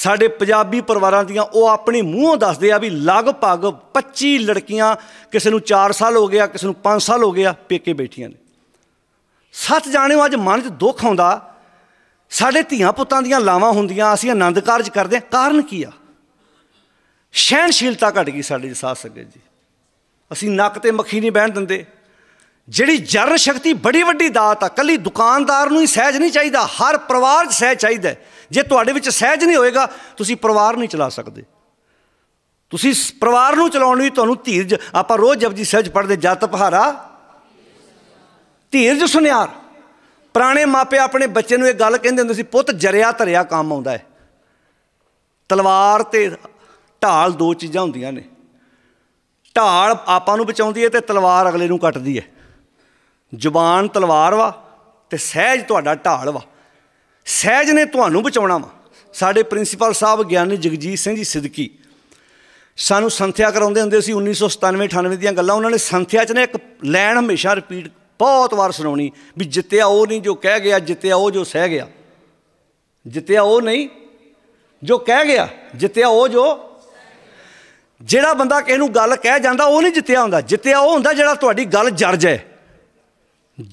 ਸਾਡੇ ਪੰਜਾਬੀ ਪਰਿਵਾਰਾਂ ਦੀਆਂ ਉਹ ਆਪਣੇ ਮੂੰਹੋਂ ਦੱਸਦੇ ਆ ਵੀ ਲਗਭਗ 25 ਲੜਕੀਆਂ ਕਿਸੇ ਨੂੰ 4 ਸਾਲ ਹੋ ਗਿਆ ਕਿਸੇ ਨੂੰ 5 ਸਾਲ ਹੋ ਗਿਆ ਪੇਕੇ ਬੈਠੀਆਂ ਨੇ ਸੱਚ ਜਾਣਿਓ ਅੱਜ ਮਨ 'ਚ ਦੁੱਖ ਆਉਂਦਾ ਸਾਡੇ ਧੀਆਂ ਪੁੱਤਾਂ ਦੀਆਂ ਲਾਵਾਂ ਹੁੰਦੀਆਂ ਅਸੀਂ ਆਨੰਦ ਕਾਰਜ ਕਰਦੇ ਆ ਕਾਰਨ ਕੀ ਆ ਸ਼ੈਨਸ਼ੀਲਤਾ ਘਟ ਗਈ ਸਾਡੇ ਸਾਥ ਸੰਗਤ ਜੀ ਅਸੀਂ ਨੱਕ ਤੇ ਮੱਖੀ ਨਹੀਂ ਬਹਿਣ ਦਿੰਦੇ ਜਿਹੜੀ ਜਰਨ ਸ਼ਕਤੀ ਬੜੀ ਵੱਡੀ ਦਾਤ ਆ ਕੱਲੀ ਦੁਕਾਨਦਾਰ ਨੂੰ ਹੀ ਸਹਿਜ ਨਹੀਂ ਚਾਹੀਦਾ ਹਰ ਪਰਿਵਾਰ 'ਚ ਸਹਿਜ ਚਾਹੀਦਾ ਜੇ ਤੁਹਾਡੇ ਵਿੱਚ ਸਹਿਜ ਨਹੀਂ ਹੋਏਗਾ ਤੁਸੀਂ ਪਰਿਵਾਰ ਨਹੀਂ ਚਲਾ ਸਕਦੇ ਤੁਸੀਂ ਪਰਿਵਾਰ ਨੂੰ ਚਲਾਉਣ ਲਈ ਤੁਹਾਨੂੰ ਧੀਰਜ ਆਪਾਂ ਰੋਜ਼ ਜਪਜੀ ਸਹਿਜ ਪੜਦੇ ਜਤ ਪਹਾਰਾ ਧੀਰਜ ਸੁਨਿਆਰ ਪੁਰਾਣੇ ਮਾਪੇ ਆਪਣੇ ਬੱਚੇ ਨੂੰ ਇਹ ਗੱਲ ਕਹਿੰਦੇ ਹੁੰਦੇ ਸੀ ਪੁੱਤ ਜਰਿਆ ਧਰਿਆ ਕੰਮ ਆਉਂਦਾ ਹੈ ਤਲਵਾਰ ਤੇ ਢਾਲ ਦੋ ਚੀਜ਼ਾਂ ਹੁੰਦੀਆਂ ਨੇ ਢਾਲ ਆਪਾਂ ਨੂੰ ਬਚਾਉਂਦੀ ਹੈ ਤੇ ਤਲਵਾਰ ਅਗਲੇ ਨੂੰ ਕੱਟਦੀ ਹੈ ਜ਼ੁਬਾਨ ਤਲਵਾਰ ਵਾ ਤੇ ਸਹਿਜ ਤੁਹਾਡਾ ਢਾਲ ਵਾ ਸਹਿਜ ਨੇ ਤੁਹਾਨੂੰ ਬਚਾਉਣਾ ਵਾ ਸਾਡੇ ਪ੍ਰਿੰਸੀਪਲ ਸਾਹਿਬ ਗਿਆਨੀ ਜਗਜੀਤ ਸਿੰਘ ਜੀ ਸਿੱਦਕੀ ਸਾਨੂੰ ਸੰਥਿਆ ਕਰਾਉਂਦੇ ਹੁੰਦੇ ਸੀ 1997 98 ਦੀਆਂ ਗੱਲਾਂ ਉਹਨਾਂ ਨੇ ਸੰਥਿਆ 'ਚ ਨੇ ਇੱਕ ਲਾਈਨ ਹਮੇਸ਼ਾ ਰਿਪੀਟ ਬਹੁਤ ਵਾਰ ਸੁਣਾਉਣੀ ਵੀ ਜਿੱਤਿਆ ਉਹ ਨਹੀਂ ਜੋ ਕਹਿ ਗਿਆ ਜਿੱਤਿਆ ਉਹ ਜੋ ਸਹਿ ਗਿਆ ਜਿੱਤਿਆ ਉਹ ਨਹੀਂ ਜੋ ਕਹਿ ਗਿਆ ਜਿੱਤਿਆ ਉਹ ਜੋ ਜਿਹੜਾ ਬੰਦਾ ਕਿਸੇ ਨੂੰ ਗੱਲ ਕਹਿ ਜਾਂਦਾ ਉਹ ਨਹੀਂ ਜਿੱਤਿਆ ਹੁੰਦਾ ਜਿੱਤਿਆ ਉਹ ਹੁੰਦਾ ਜਿਹੜਾ ਤੁਹਾਡੀ ਗੱਲ ਜਰ ਜਾਏ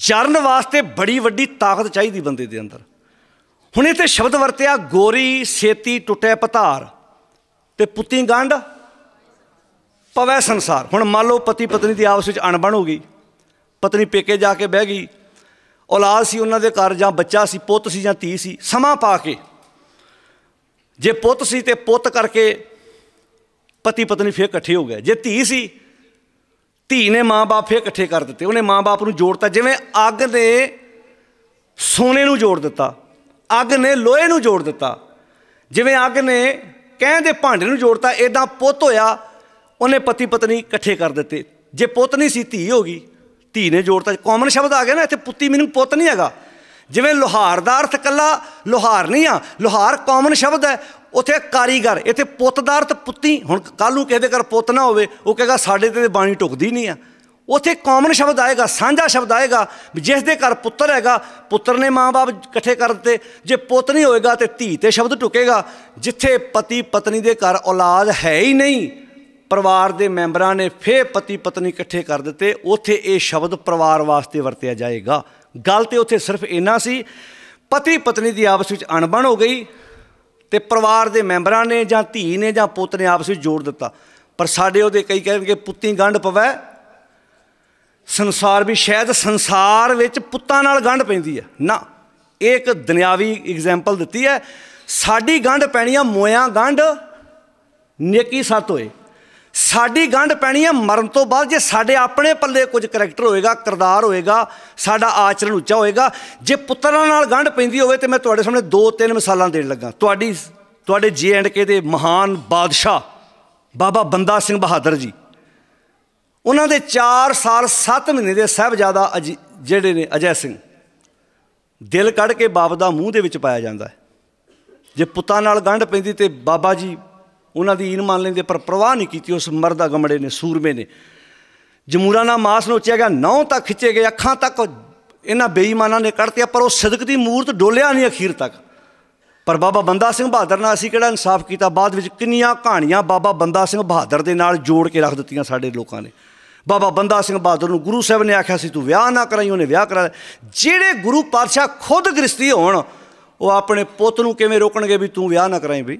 ਜਰਨ ਵਾਸਤੇ ਬੜੀ ਵੱਡੀ ਤਾਕਤ ਚਾਹੀਦੀ ਬੰਦੇ ਦੇ ਅੰਦਰ ਹੁਣ ਇਹ ਤੇ ਸ਼ਬਦ ਵਰਤਿਆ ਗੋਰੀ ਸੇਤੀ ਟੁੱਟੇ ਪਤਾਰ ਤੇ ਪੁੱਤੀ ਗੰਢ ਪਵੈ ਸੰਸਾਰ ਹੁਣ ਮੰਨ ਲਓ ਪਤੀ ਪਤਨੀ ਦੀ ਆਪਸ ਵਿੱਚ ਅਣਬਣ ਹੋ ਗਈ ਪਤਨੀ ਪੇਕੇ ਜਾ ਕੇ ਬਹਿ ਗਈ ਔਲਾਦ ਸੀ ਉਹਨਾਂ ਦੇ ਘਰ ਜਾਂ ਬੱਚਾ ਸੀ ਪੁੱਤ ਸੀ ਜਾਂ ਧੀ ਸੀ ਸਮਾਂ ਪਾ ਕੇ ਜੇ ਪੁੱਤ ਸੀ ਤੇ ਪੁੱਤ ਕਰਕੇ ਪਤੀ ਪਤਨੀ ਫੇਰ ਇਕੱਠੇ ਹੋ ਗਏ ਜੇ ਧੀ ਸੀ ਧੀ ਨੇ ਮਾਂ-ਬਾਪ ਫੇਰ ਇਕੱਠੇ ਕਰ ਦਿੱਤੇ ਉਹਨੇ ਮਾਂ-ਬਾਪ ਨੂੰ ਜੋੜਤਾ ਜਿਵੇਂ ਅੱਗ ਨੇ ਸੋਨੇ ਨੂੰ ਜੋੜ ਦਿੱਤਾ ਅੱਗ ਨੇ ਲੋਹੇ ਨੂੰ ਜੋੜ ਦਿੱਤਾ ਜਿਵੇਂ ਅੱਗ ਨੇ ਕਹਿੰਦੇ ਦੇ ਭਾਂਡੇ ਨੂੰ ਜੋੜਤਾ ਇਦਾਂ ਪੁੱਤ ਹੋਇਆ ਉਹਨੇ ਪਤੀ ਪਤਨੀ ਇਕੱਠੇ ਕਰ ਦਿੱਤੇ ਜੇ ਪੁੱਤ ਨਹੀਂ ਸੀ ਧੀ ਹੋ ਗਈ ਧੀ ਨੇ ਜੋੜਤਾ ਕਾਮਨ ਸ਼ਬਦ ਆ ਗਿਆ ਨਾ ਇੱਥੇ ਪੁੱਤੀ ਮੀਨਿੰਗ ਪੁੱਤ ਨਹੀਂ ਹੈਗਾ ਜਿਵੇਂ ਲੋਹਾਰ ਦਾ ਅਰਥ ਕੱਲਾ ਲੋਹਾਰ ਨਹੀਂ ਆ ਲੋਹਾਰ ਕਾਮਨ ਸ਼ਬਦ ਹੈ ਉਥੇ ਕਾਰੀਗਰ ਇੱਥੇ ਪੁੱਤ ਦਾ ਅਰਥ ਪੁੱਤੀ ਹੁਣ ਕੱਲ ਨੂੰ ਕਿਸੇ ਦੇ ਘਰ ਪੁੱਤ ਨਾ ਹੋਵੇ ਉਹ ਕਹੇਗਾ ਸਾਡੇ ਤੇ ਬਾਣੀ ਟੁਕਦੀ ਨਹੀਂ ਆ ਉਥੇ ਕਾਮਨ ਸ਼ਬਦ ਆਏਗਾ ਸਾਂਝਾ ਸ਼ਬਦ ਆਏਗਾ ਜਿਸ ਦੇ ਘਰ ਪੁੱਤਰ ਹੈਗਾ ਪੁੱਤਰ ਨੇ ਮਾਂ-ਬਾਪ ਇਕੱਠੇ ਕਰ ਦਿੱਤੇ ਜੇ ਪੁੱਤ ਨਹੀਂ ਹੋਏਗਾ ਤੇ ਧੀ ਤੇ ਸ਼ਬਦ ਟੁਕੇਗਾ ਜਿੱਥੇ ਪਤੀ ਪਤਨੀ ਦੇ ਘਰ ਔਲਾਦ ਹੈ ਹੀ ਨਹੀਂ ਪਰਿਵਾਰ ਦੇ ਮੈਂਬਰਾਂ ਨੇ ਫੇਰ ਪਤੀ ਪਤਨੀ ਇਕੱਠੇ ਕਰ ਦਿੱਤੇ ਉਥੇ ਇਹ ਸ਼ਬਦ ਪਰਿਵਾਰ ਵਾਸਤੇ ਵਰਤਿਆ ਜਾਏਗਾ ਗੱਲ ਤੇ ਉਥੇ ਸਿਰਫ ਇੰਨਾ ਸੀ ਪਤੀ ਪਤਨੀ ਦੀ ਆਪਸ ਵਿੱਚ ਅਣਬਣ ਹੋ ਗਈ ਤੇ ਪਰਿਵਾਰ ਦੇ ਮੈਂਬਰਾਂ ਨੇ ਜਾਂ ਧੀ ਨੇ ਜਾਂ ਪੁੱਤ ਨੇ ਆਪਸ ਵਿੱਚ ਜੋੜ ਦਿੱਤਾ ਪਰ ਸਾਡੇ ਉਹਦੇ ਕਈ ਕਹਿੰਦੇ ਕਿ ਪੁੱਤੀ ਗੰਢ ਪਵੈ ਸੰਸਾਰ ਵੀ ਸ਼ਾਇਦ ਸੰਸਾਰ ਵਿੱਚ ਪੁੱਤਾਂ ਨਾਲ ਗੰਢ ਪੈਂਦੀ ਹੈ ਨਾ ਇਹ ਇੱਕ ਦੁਨਿਆਵੀ ਐਗਜ਼ਾਮਪਲ ਦਿੱਤੀ ਹੈ ਸਾਡੀ ਗੰਢ ਪੈਣੀ ਆ ਮੋਇਆ ਗੰਢ ਨੇਕੀ ਸਤ ਹੋਏ ਸਾਡੀ ਗੰਢ ਪੈਣੀ ਆ ਮਰਨ ਤੋਂ ਬਾਅਦ ਜੇ ਸਾਡੇ ਆਪਣੇ ਪੱਲੇ ਕੁਝ ਕੈਰੈਕਟਰ ਹੋਏਗਾ ਕਰਦਾਰ ਹੋਏਗਾ ਸਾਡਾ ਆਚਰਣ ਉੱਚਾ ਹੋਏਗਾ ਜੇ ਪੁੱਤਰਾਂ ਨਾਲ ਗੰਢ ਪੈਂਦੀ ਹੋਵੇ ਤੇ ਮੈਂ ਤੁਹਾਡੇ ਸਾਹਮਣੇ ਦੋ ਤਿੰਨ ਮਿਸਾਲਾਂ ਦੇਣ ਲੱਗਾ ਤੁਹਾਡੀ ਤੁਹਾਡੇ ਜੀ ਐਂਡ ਕੇ ਦੇ ਮਹਾਨ ਬਾਦਸ਼ਾਹ ਬਾਬਾ ਬੰਦਾ ਸਿੰਘ ਬਹਾਦਰ ਜੀ ਉਹਨਾਂ ਦੇ 4 ਸਾਲ 7 ਮਹੀਨੇ ਦੇ ਸਹਿਬਜ਼ਾਦਾ ਜਿਹੜੇ ਨੇ ਅਜੈ ਸਿੰਘ ਦਿਲ ਕੱਢ ਕੇ ਬਾਪ ਦਾ ਮੂੰਹ ਦੇ ਵਿੱਚ ਪਾਇਆ ਜਾਂਦਾ ਜੇ ਪੁੱਤਾਂ ਨਾਲ ਗੰਢ ਪੈਂਦੀ ਤੇ ਬਾਬਾ ਜੀ ਉਹਨਾਂ ਦੀ ਈਨ ਮੰਨ ਲੈਂਦੇ ਪਰ ਪ੍ਰਵਾਹ ਨਹੀਂ ਕੀਤੀ ਉਸ ਮਰਦਾ ਗਮੜੇ ਨੇ ਸੂਰਮੇ ਨੇ ਜਮੂਰਾ ਨਾਲ ਮਾਸ ਨੋਚਿਆ ਗਿਆ ਨੌ ਤੱਕ ਖਿੱਚੇ ਗਏ ਅੱਖਾਂ ਤੱਕ ਇਹਨਾਂ ਬੇਈਮਾਨਾਂ ਨੇ ਕੱਢਤਿਆ ਪਰ ਉਹ ਸਿਦਕ ਦੀ ਮੂਰਤ ਡੋਲਿਆ ਨਹੀਂ ਅਖੀਰ ਤੱਕ ਪਰ ਬਾਬਾ ਬੰਦਾ ਸਿੰਘ ਬਹਾਦਰ ਨਾਲ ਅਸੀਂ ਕਿਹੜਾ ਇਨਸਾਫ ਕੀਤਾ ਬਾਅਦ ਵਿੱਚ ਕਿੰਨੀਆਂ ਕਹਾਣੀਆਂ ਬਾਬਾ ਬੰਦਾ ਸਿੰਘ ਬਹਾਦਰ ਦੇ ਨਾਲ ਜੋੜ ਕੇ ਰੱਖ ਦਿੱਤੀਆਂ ਸਾਡੇ ਲੋਕਾਂ ਨੇ ਬਾਬਾ ਬੰਦਾ ਸਿੰਘ ਬਹਾਦਰ ਨੂੰ ਗੁਰੂ ਸਾਹਿਬ ਨੇ ਆਖਿਆ ਸੀ ਤੂੰ ਵਿਆਹ ਨਾ ਕਰਾਈ ਉਹਨੇ ਵਿਆਹ ਕਰਾ ਜਿਹੜੇ ਗੁਰੂ ਪਾਤਸ਼ਾਹ ਖੁਦ ਗ੍ਰਸਤੀ ਹੋਣ ਉਹ ਆਪਣੇ ਪੁੱਤ ਨੂੰ ਕਿਵੇਂ ਰੋਕਣਗੇ ਵੀ ਤੂੰ ਵਿਆਹ ਨਾ ਕਰਾਈ ਬਈ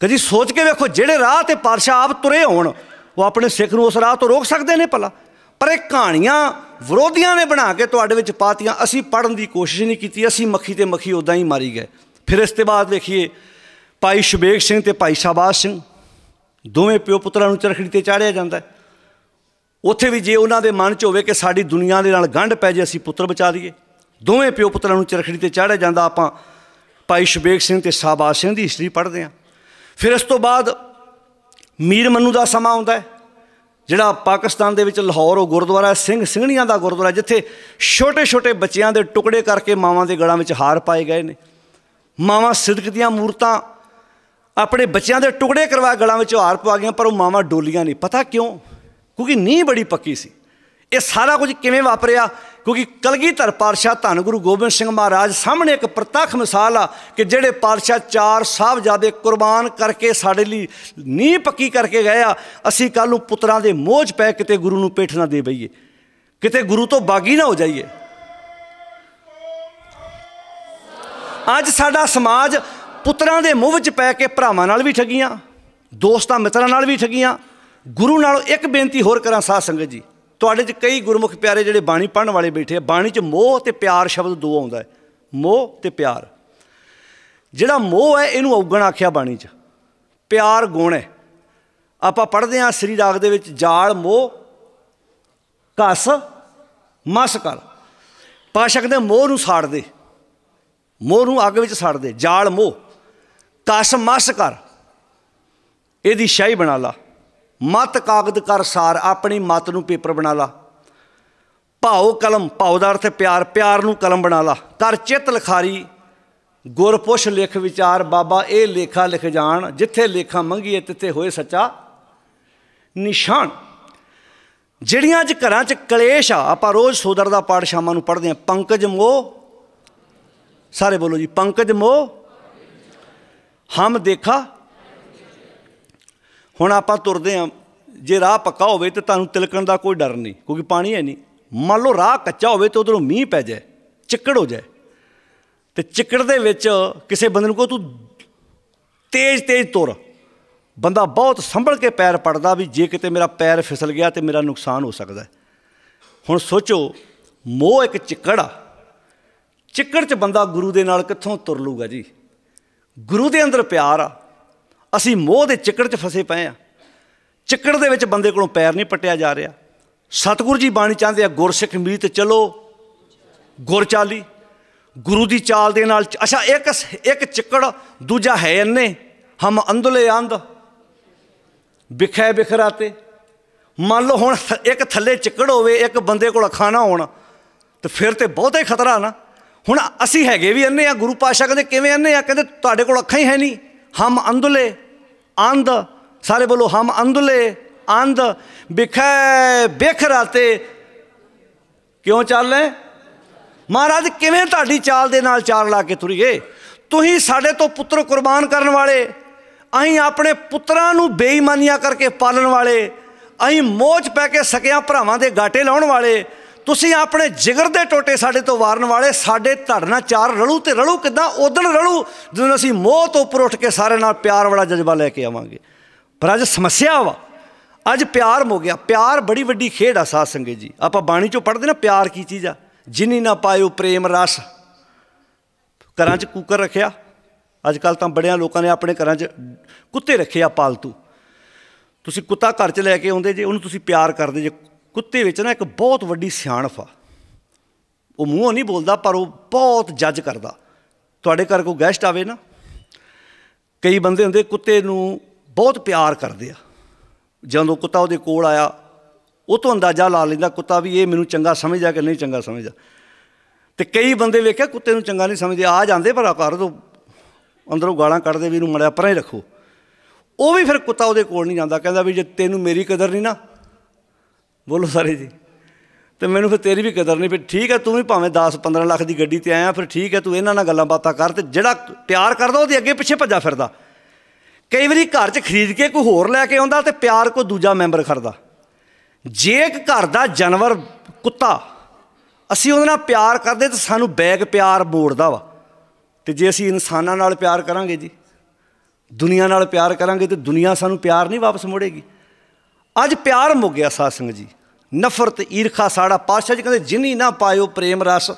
ਕਦੀ ਸੋਚ ਕੇ ਵੇਖੋ ਜਿਹੜੇ ਰਾਹ ਤੇ ਪਾਤਸ਼ਾਹ ਆਪ ਤੁਰੇ ਹੋਣ ਉਹ ਆਪਣੇ ਸਿੱਖ ਨੂੰ ਉਸ ਰਾਹ ਤੋਂ ਰੋਕ ਸਕਦੇ ਨੇ ਭਲਾ ਪਰ ਇਹ ਕਹਾਣੀਆਂ ਵਿਰੋਧੀਆਂ ਨੇ ਬਣਾ ਕੇ ਤੁਹਾਡੇ ਵਿੱਚ ਪਾਤੀਆਂ ਅਸੀਂ ਪੜਨ ਦੀ ਕੋਸ਼ਿਸ਼ ਨਹੀਂ ਕੀਤੀ ਅਸੀਂ ਮੱਖੀ ਤੇ ਮੱਖੀ ਉਦਾਂ ਹੀ ਮਾਰੀ ਗਏ ਫਿਰ ਇਸ ਤੇ ਬਾਅਦ ਵੇਖੀਏ ਭਾਈ ਸ਼ਬੇਗ ਸਿੰਘ ਤੇ ਭਾਈ ਸ਼ਾਬਾਸ਼ ਸਿੰਘ ਦੋਵੇਂ ਪਿਓ ਪੁੱਤਰਾਂ ਨੂੰ ਚਰਖੜੀ ਤੇ ਚਾੜਿਆ ਜਾਂਦਾ ਹੈ ਉੱਥੇ ਵੀ ਜੇ ਉਹਨਾਂ ਦੇ ਮਨ 'ਚ ਹੋਵੇ ਕਿ ਸਾਡੀ ਦੁਨੀਆ ਦੇ ਨਾਲ ਗੰਢ ਪੈ ਜੇ ਅਸੀਂ ਪੁੱਤਰ ਬਚਾ ਲਈਏ ਦੋਵੇਂ ਪਿਓ ਪੁੱਤਰਾਂ ਨੂੰ ਚਰਖੜੀ ਤੇ ਚਾੜਿਆ ਜਾਂਦਾ ਆਪਾਂ ਭਾਈ ਸ਼ਬੇਕ ਸਿੰਘ ਤੇ ਸਾਬਾ ਸਿੰਘ ਦੀ ਹਿਸਟਰੀ ਪੜ੍ਹਦੇ ਆਂ ਫਿਰ ਇਸ ਤੋਂ ਬਾਅਦ ਮੀਰ ਮੰਨੂ ਦਾ ਸਮਾਂ ਆਉਂਦਾ ਹੈ ਜਿਹੜਾ ਪਾਕਿਸਤਾਨ ਦੇ ਵਿੱਚ ਲਾਹੌਰ ਉਹ ਗੁਰਦੁਆਰਾ ਸਿੰਘ ਸਿੰਘਣੀਆਂ ਦਾ ਗੁਰਦੁਆਰਾ ਜਿੱਥੇ ਛੋਟੇ-ਛੋਟੇ ਬੱਚਿਆਂ ਦੇ ਟੁਕੜੇ ਕਰਕੇ ਮਾਵਾਂ ਦੇ ਗਲਾਂ ਵਿੱਚ ਹਾਰ ਪਾਏ ਗਏ ਨੇ ਮਾਵਾਂ ਸਿਦਕ ਦੀਆਂ ਮੂਰਤਾਂ ਆਪਣੇ ਬੱਚਿਆਂ ਦੇ ਟੁਕੜੇ ਕਰਵਾ ਗਲਾਂ ਵਿੱਚ ਹਾਰ ਪਵਾ ਗਈਆਂ ਪਰ ਉਹ ਮਾਵਾਂ ਡੋਲੀਆਂ ਨਹੀਂ ਪਤਾ ਕਿਉਂ ਕਿਉਂਕਿ ਨੀਂਹ ਬੜੀ ਪੱਕੀ ਸੀ ਇਹ ਸਾਰਾ ਕੁਝ ਕਿਵੇਂ ਵਾਪਰਿਆ ਕਿਉਂਕਿ ਕਲਗੀਧਰ ਪਾਤਸ਼ਾਹ ਧੰਨ ਗੁਰੂ ਗੋਬਿੰਦ ਸਿੰਘ ਮਹਾਰਾਜ ਸਾਹਮਣੇ ਇੱਕ ਪ੍ਰਤੱਖ ਮਿਸਾਲ ਆ ਕਿ ਜਿਹੜੇ ਪਾਤਸ਼ਾਹ ਚਾਰ ਸਾਹਿਬਜ਼ਾਦੇ ਕੁਰਬਾਨ ਕਰਕੇ ਸਾਡੇ ਲਈ ਨੀਂਹ ਪੱਕੀ ਕਰਕੇ ਗਏ ਆ ਅਸੀਂ ਕੱਲ ਨੂੰ ਪੁੱਤਰਾਂ ਦੇ ਮੋਹ 'ਚ ਪੈ ਕਿਤੇ ਗੁਰੂ ਨੂੰ ਪੇਠ ਨਾ ਦੇ ਬਈਏ ਕਿਤੇ ਗੁਰੂ ਤੋਂ ਬਾਗੀ ਨਾ ਹੋ ਜਾਈਏ ਅੱਜ ਸਾਡਾ ਸਮਾਜ ਪੁੱਤਰਾਂ ਦੇ ਮੋਹ ਵਿੱਚ ਪੈ ਕੇ ਭਰਾਵਾਂ ਨਾਲ ਵੀ ਠਗੀਆਂ ਦੋਸਤਾਂ ਮਿੱਤਰਾਂ ਨਾਲ ਵੀ ਠਗੀਆਂ ਗੁਰੂ ਨਾਲੋਂ ਇੱਕ ਬੇਨਤੀ ਹੋਰ ਕਰਾਂ ਸਾਧ ਸੰਗਤ ਜੀ ਤੁਹਾਡੇ 'ਚ ਕਈ ਗੁਰਮੁਖ ਪਿਆਰੇ ਜਿਹੜੇ ਬਾਣੀ ਪੜਨ ਵਾਲੇ ਬੈਠੇ ਆ ਬਾਣੀ 'ਚ ਮੋਹ ਤੇ ਪਿਆਰ ਸ਼ਬਦ ਦੋ ਆਉਂਦਾ ਹੈ ਮੋਹ ਤੇ ਪਿਆਰ ਜਿਹੜਾ ਮੋਹ ਹੈ ਇਹਨੂੰ ਔਗਣ ਆਖਿਆ ਬਾਣੀ 'ਚ ਪਿਆਰ ਗੁਣ ਹੈ ਆਪਾਂ ਪੜਦੇ ਆ ਸ੍ਰੀ ਰਾਗ ਦੇ ਵਿੱਚ ਜਾਲ ਮੋਹ ਕਸ ਮਸ ਕਰ ਪਾਸ਼ਕ ਦੇ ਮੋਹ ਨੂੰ ਸਾੜ ਦੇ ਮੋਹ ਨੂੰ ਅੱਗ ਵਿੱਚ ਸਾੜ ਦੇ ਜਾਲ ਮੋਹ ਕਸ ਮਸ ਕਰ ਇਹਦੀ ਸ਼ਾਹੀ ਬਣਾ ਲਾ ਮਤ ਕਾਗਦ ਕਰ ਸਾਰ ਆਪਣੀ ਮਤ ਨੂੰ ਪੇਪਰ ਬਣਾ ਲਾ ਭਾਉ ਕਲਮ ਭਾਉ ਦਾ ਅਰਥ ਪਿਆਰ ਪਿਆਰ ਨੂੰ ਕਲਮ ਬਣਾ ਲਾ ਕਰ ਚਿੱਤ ਲਖਾਰੀ ਗੁਰਪੁਸ਼ ਲਿਖ ਵਿਚਾਰ ਬਾਬਾ ਇਹ ਲੇਖਾ ਲਿਖ ਜਾਣ ਜਿੱਥੇ ਲੇਖਾ ਮੰਗੀਏ ਤਿੱਥੇ ਹੋਏ ਸੱਚਾ ਨਿਸ਼ਾਨ ਜਿਹੜੀਆਂ ਅੱਜ ਘਰਾਂ 'ਚ ਕਲੇਸ਼ ਆ ਆਪਾਂ ਰੋਜ਼ ਸੋਦਰ ਦਾ ਪਾਠ ਸ਼ਾਮਾਂ ਨੂੰ ਪੜ੍ਹਦੇ ਆ ਪੰਕਜ ਮੋ ਸਾਰੇ ਬੋਲੋ ਜੀ ਪੰਕਜ ਮੋ ਹਮ ਦੇਖਾ ਹੁਣ ਆਪਾਂ ਤੁਰਦੇ ਆਂ ਜੇ ਰਾਹ ਪੱਕਾ ਹੋਵੇ ਤੇ ਤੁਹਾਨੂੰ ਤਿਲਕਣ ਦਾ ਕੋਈ ਡਰ ਨਹੀਂ ਕਿਉਂਕਿ ਪਾਣੀ ਹੈ ਨਹੀਂ ਮੰਨ ਲਓ ਰਾਹ ਕੱਚਾ ਹੋਵੇ ਤੇ ਉਧਰੋਂ ਮੀਂਹ ਪੈ ਜਾਏ ਚਿੱਕੜ ਹੋ ਜਾਏ ਤੇ ਚਿੱਕੜ ਦੇ ਵਿੱਚ ਕਿਸੇ ਬੰਦੇ ਨੂੰ ਕੋ ਤੂੰ ਤੇਜ਼ ਤੇਜ਼ ਤੁਰ ਬੰਦਾ ਬਹੁਤ ਸੰਭਲ ਕੇ ਪੈਰ ਪੜਦਾ ਵੀ ਜੇ ਕਿਤੇ ਮੇਰਾ ਪੈਰ ਫਿਸਲ ਗਿਆ ਤੇ ਮੇਰਾ ਨੁਕਸਾਨ ਹੋ ਸਕਦਾ ਹੁਣ ਸੋਚੋ ਮੋਹ ਇੱਕ ਚਿੱਕੜ ਆ ਚਿੱਕੜ 'ਚ ਬੰਦਾ ਗੁਰੂ ਦੇ ਨਾਲ ਕਿੱਥੋਂ ਤੁਰ ਲੂਗਾ ਜੀ ਗੁਰੂ ਦੇ ਅੰਦਰ ਪਿਆਰ ਆ ਅਸੀਂ ਮੋਹ ਦੇ ਚਿੱਕੜ 'ਚ ਫਸੇ ਪਏ ਆ ਚਿੱਕੜ ਦੇ ਵਿੱਚ ਬੰਦੇ ਕੋਲੋਂ ਪੈਰ ਨਹੀਂ ਪਟਿਆ ਜਾ ਰਿਹਾ ਸਤਿਗੁਰੂ ਜੀ ਬਾਣੀ ਚਾਹੁੰਦੇ ਆ ਗੁਰਸਿੱਖ ਮੀਤ ਚਲੋ ਗੁਰ ਚਾਲੀ ਗੁਰੂ ਦੀ ਚਾਲ ਦੇ ਨਾਲ ਅੱਛਾ ਇੱਕ ਇੱਕ ਚਿੱਕੜ ਦੂਜਾ ਹੈ ਅੰਨੇ ਹਮ ਅੰਦਲੇ ਅੰਦ ਵਿਖੇ ਵਿਖਰਾਤੇ ਮੰਨ ਲਓ ਹੁਣ ਇੱਕ ਥੱਲੇ ਚਿੱਕੜ ਹੋਵੇ ਇੱਕ ਬੰਦੇ ਕੋਲ ਅੱਖਾਂ ਨਾ ਹੋਣ ਤੇ ਫਿਰ ਤੇ ਬਹੁਤਾ ਹੀ ਖਤਰਾ ਨਾ ਹੁਣ ਅਸੀਂ ਹੈਗੇ ਵੀ ਅੰਨੇ ਆ ਗੁਰੂ ਪਾਸ਼ਾ ਕਹਿੰਦੇ ਕਿਵੇਂ ਅੰਨੇ ਆ ਕਹਿੰਦੇ ਤੁਹਾਡੇ ਕੋਲ ਅੱਖਾਂ ਹੀ ਹੈ ਨਹੀਂ ਹਮ ਅੰਦਲੇ अंध ਸਾਰੇ ਬੋਲੋ ਹਮ ਅੰਦਲੇ अंध ਬਿਖੇ बिखराते ਕਿਉਂ ਚੱਲੇ ਮਹਾਰਾਜ ਕਿਵੇਂ ਤੁਹਾਡੀ ਚਾਲ ਦੇ ਨਾਲ ਚਾਲ ਲਾ ਕੇ ਤੁਰੀਏ ਤੁਸੀਂ ਸਾਡੇ ਤੋਂ ਪੁੱਤਰ ਕੁਰਬਾਨ ਕਰਨ ਵਾਲੇ ਅਹੀਂ ਆਪਣੇ ਪੁੱਤਰਾਂ ਨੂੰ ਬੇਈਮਾਨੀਆਂ ਕਰਕੇ ਪਾਲਣ ਵਾਲੇ ਅਹੀਂ ਮੋਚ ਪੈ ਕੇ ਸਕਿਆਂ ਭਰਾਵਾਂ ਦੇ ਗਾਟੇ ਲਾਉਣ ਵਾਲੇ ਤੁਸੀਂ ਆਪਣੇ ਜਿਗਰ ਦੇ ਟੋਟੇ ਸਾਡੇ ਤੋਂ ਵਾਰਨ ਵਾਲੇ ਸਾਡੇ ਧੜਨਾ ਚਾਰ ਰਲੂ ਤੇ ਰਲੂ ਕਿਦਾਂ ਉਦਣ ਰਲੂ ਜਦੋਂ ਅਸੀਂ ਮੋਹ ਤੋਂ ਉੱਪਰ ਉੱਠ ਕੇ ਸਾਰੇ ਨਾਲ ਪਿਆਰ ਵਾਲਾ ਜਜ਼ਬਾ ਲੈ ਕੇ ਆਵਾਂਗੇ ਪਰ ਅੱਜ ਸਮੱਸਿਆ ਵਾ ਅੱਜ ਪਿਆਰ ਮੋ ਗਿਆ ਪਿਆਰ ਬੜੀ ਵੱਡੀ ਖੇਡ ਆ ਸਾਧ ਸੰਗਤ ਜੀ ਆਪਾਂ ਬਾਣੀ ਚੋਂ ਪੜ੍ਹਦੇ ਨਾ ਪਿਆਰ ਕੀ ਚੀਜ਼ ਆ ਜਿਨੀ ਨਾ ਪਾਇਓ ਪ੍ਰੇਮ ਰਸ ਘਰਾਂ 'ਚ ਕੂਕਰ ਰੱਖਿਆ ਅੱਜ ਕੱਲ ਤਾਂ ਬੜਿਆਂ ਲੋਕਾਂ ਨੇ ਆਪਣੇ ਘਰਾਂ 'ਚ ਕੁੱਤੇ ਰੱਖੇ ਆ ਪਾਲਤੂ ਤੁਸੀਂ ਕੁੱਤਾ ਘਰ 'ਚ ਲੈ ਕੇ ਆਉਂਦੇ ਜੇ ਉਹਨੂੰ ਤੁਸੀਂ ਪਿਆਰ ਕਰਦੇ ਜੇ ਕੁੱਤੇ ਵਿੱਚ ਨਾ ਇੱਕ ਬਹੁਤ ਵੱਡੀ ਸਿਆਣਫ ਆ ਉਹ ਮੂੰਹੋਂ ਨਹੀਂ ਬੋਲਦਾ ਪਰ ਉਹ ਬਹੁਤ ਜੱਜ ਕਰਦਾ ਤੁਹਾਡੇ ਘਰ ਕੋਈ ਗੈਸਟ ਆਵੇ ਨਾ ਕਈ ਬੰਦੇ ਹੁੰਦੇ ਕੁੱਤੇ ਨੂੰ ਬਹੁਤ ਪਿਆਰ ਕਰਦੇ ਆ ਜਦੋਂ ਕੁੱਤਾ ਉਹਦੇ ਕੋਲ ਆਇਆ ਉਹ ਤੋਂ ਅੰਦਾਜ਼ਾ ਲਾ ਲੈਂਦਾ ਕੁੱਤਾ ਵੀ ਇਹ ਮੈਨੂੰ ਚੰਗਾ ਸਮਝਦਾ ਕਿ ਨਹੀਂ ਚੰਗਾ ਸਮਝਦਾ ਤੇ ਕਈ ਬੰਦੇ ਵੇਖਿਆ ਕੁੱਤੇ ਨੂੰ ਚੰਗਾ ਨਹੀਂ ਸਮਝਦੇ ਆ ਜਾਂਦੇ ਪਰ ਘਰ ਤੋਂ ਅੰਦਰੋਂ ਗਾਲਾਂ ਕੱਢਦੇ ਵੀ ਇਹਨੂੰ ਮੜਿਆ ਪਰੇ ਰੱਖੋ ਉਹ ਵੀ ਫਿਰ ਕੁੱਤਾ ਉਹਦੇ ਕੋਲ ਨਹੀਂ ਜਾਂਦਾ ਕਹਿੰਦਾ ਵੀ ਜੇ ਤੈਨੂੰ ਮੇਰੀ ਕਦਰ ਨਹੀਂ ਨਾ ਬੋਲੋ ਸਾਰੇ ਜੀ ਤੇ ਮੈਨੂੰ ਫਿਰ ਤੇਰੀ ਵੀ ਕਦਰ ਨਹੀਂ ਫਿਰ ਠੀਕ ਹੈ ਤੂੰ ਵੀ ਭਾਵੇਂ 10 15 ਲੱਖ ਦੀ ਗੱਡੀ ਤੇ ਆਇਆ ਫਿਰ ਠੀਕ ਹੈ ਤੂੰ ਇਹਨਾਂ ਨਾਲ ਗੱਲਾਂ ਬਾਤਾਂ ਕਰ ਤੇ ਜਿਹੜਾ ਪਿਆਰ ਕਰਦਾ ਉਹਦੇ ਅੱਗੇ ਪਿੱਛੇ ਭੱਜਾ ਫਿਰਦਾ ਕਈ ਵਾਰੀ ਘਰ 'ਚ ਖਰੀਦ ਕੇ ਕੋਈ ਹੋਰ ਲੈ ਕੇ ਆਉਂਦਾ ਤੇ ਪਿਆਰ ਕੋ ਦੂਜਾ ਮੈਂਬਰ ਕਰਦਾ ਜੇ ਇੱਕ ਘਰ ਦਾ ਜਾਨਵਰ ਕੁੱਤਾ ਅਸੀਂ ਉਹਦੇ ਨਾਲ ਪਿਆਰ ਕਰਦੇ ਤਾਂ ਸਾਨੂੰ ਬੈਗ ਪਿਆਰ ਮੋੜਦਾ ਵਾ ਤੇ ਜੇ ਅਸੀਂ ਇਨਸਾਨਾਂ ਨਾਲ ਪਿਆਰ ਕਰਾਂਗੇ ਜੀ ਦੁਨੀਆ ਨਾਲ ਪਿਆਰ ਕਰਾਂਗੇ ਤੇ ਦੁਨੀਆ ਸਾਨੂੰ ਪਿਆਰ ਨਹੀਂ ਵਾਪਸ ਮੋੜੇਗੀ ਅੱਜ ਪਿਆਰ ਮੁੱਕ ਗਿਆ ਸਾਧ ਸੰਗਤ ਜੀ ਨਫ਼ਰਤ ਈਰਖਾ ਸਾੜਾ ਪਾਸ਼ਾ ਜੀ ਕਹਿੰਦੇ ਜਿਨੀ ਨਾ ਪਾਇਓ ਪ੍ਰੇਮ ਰਸ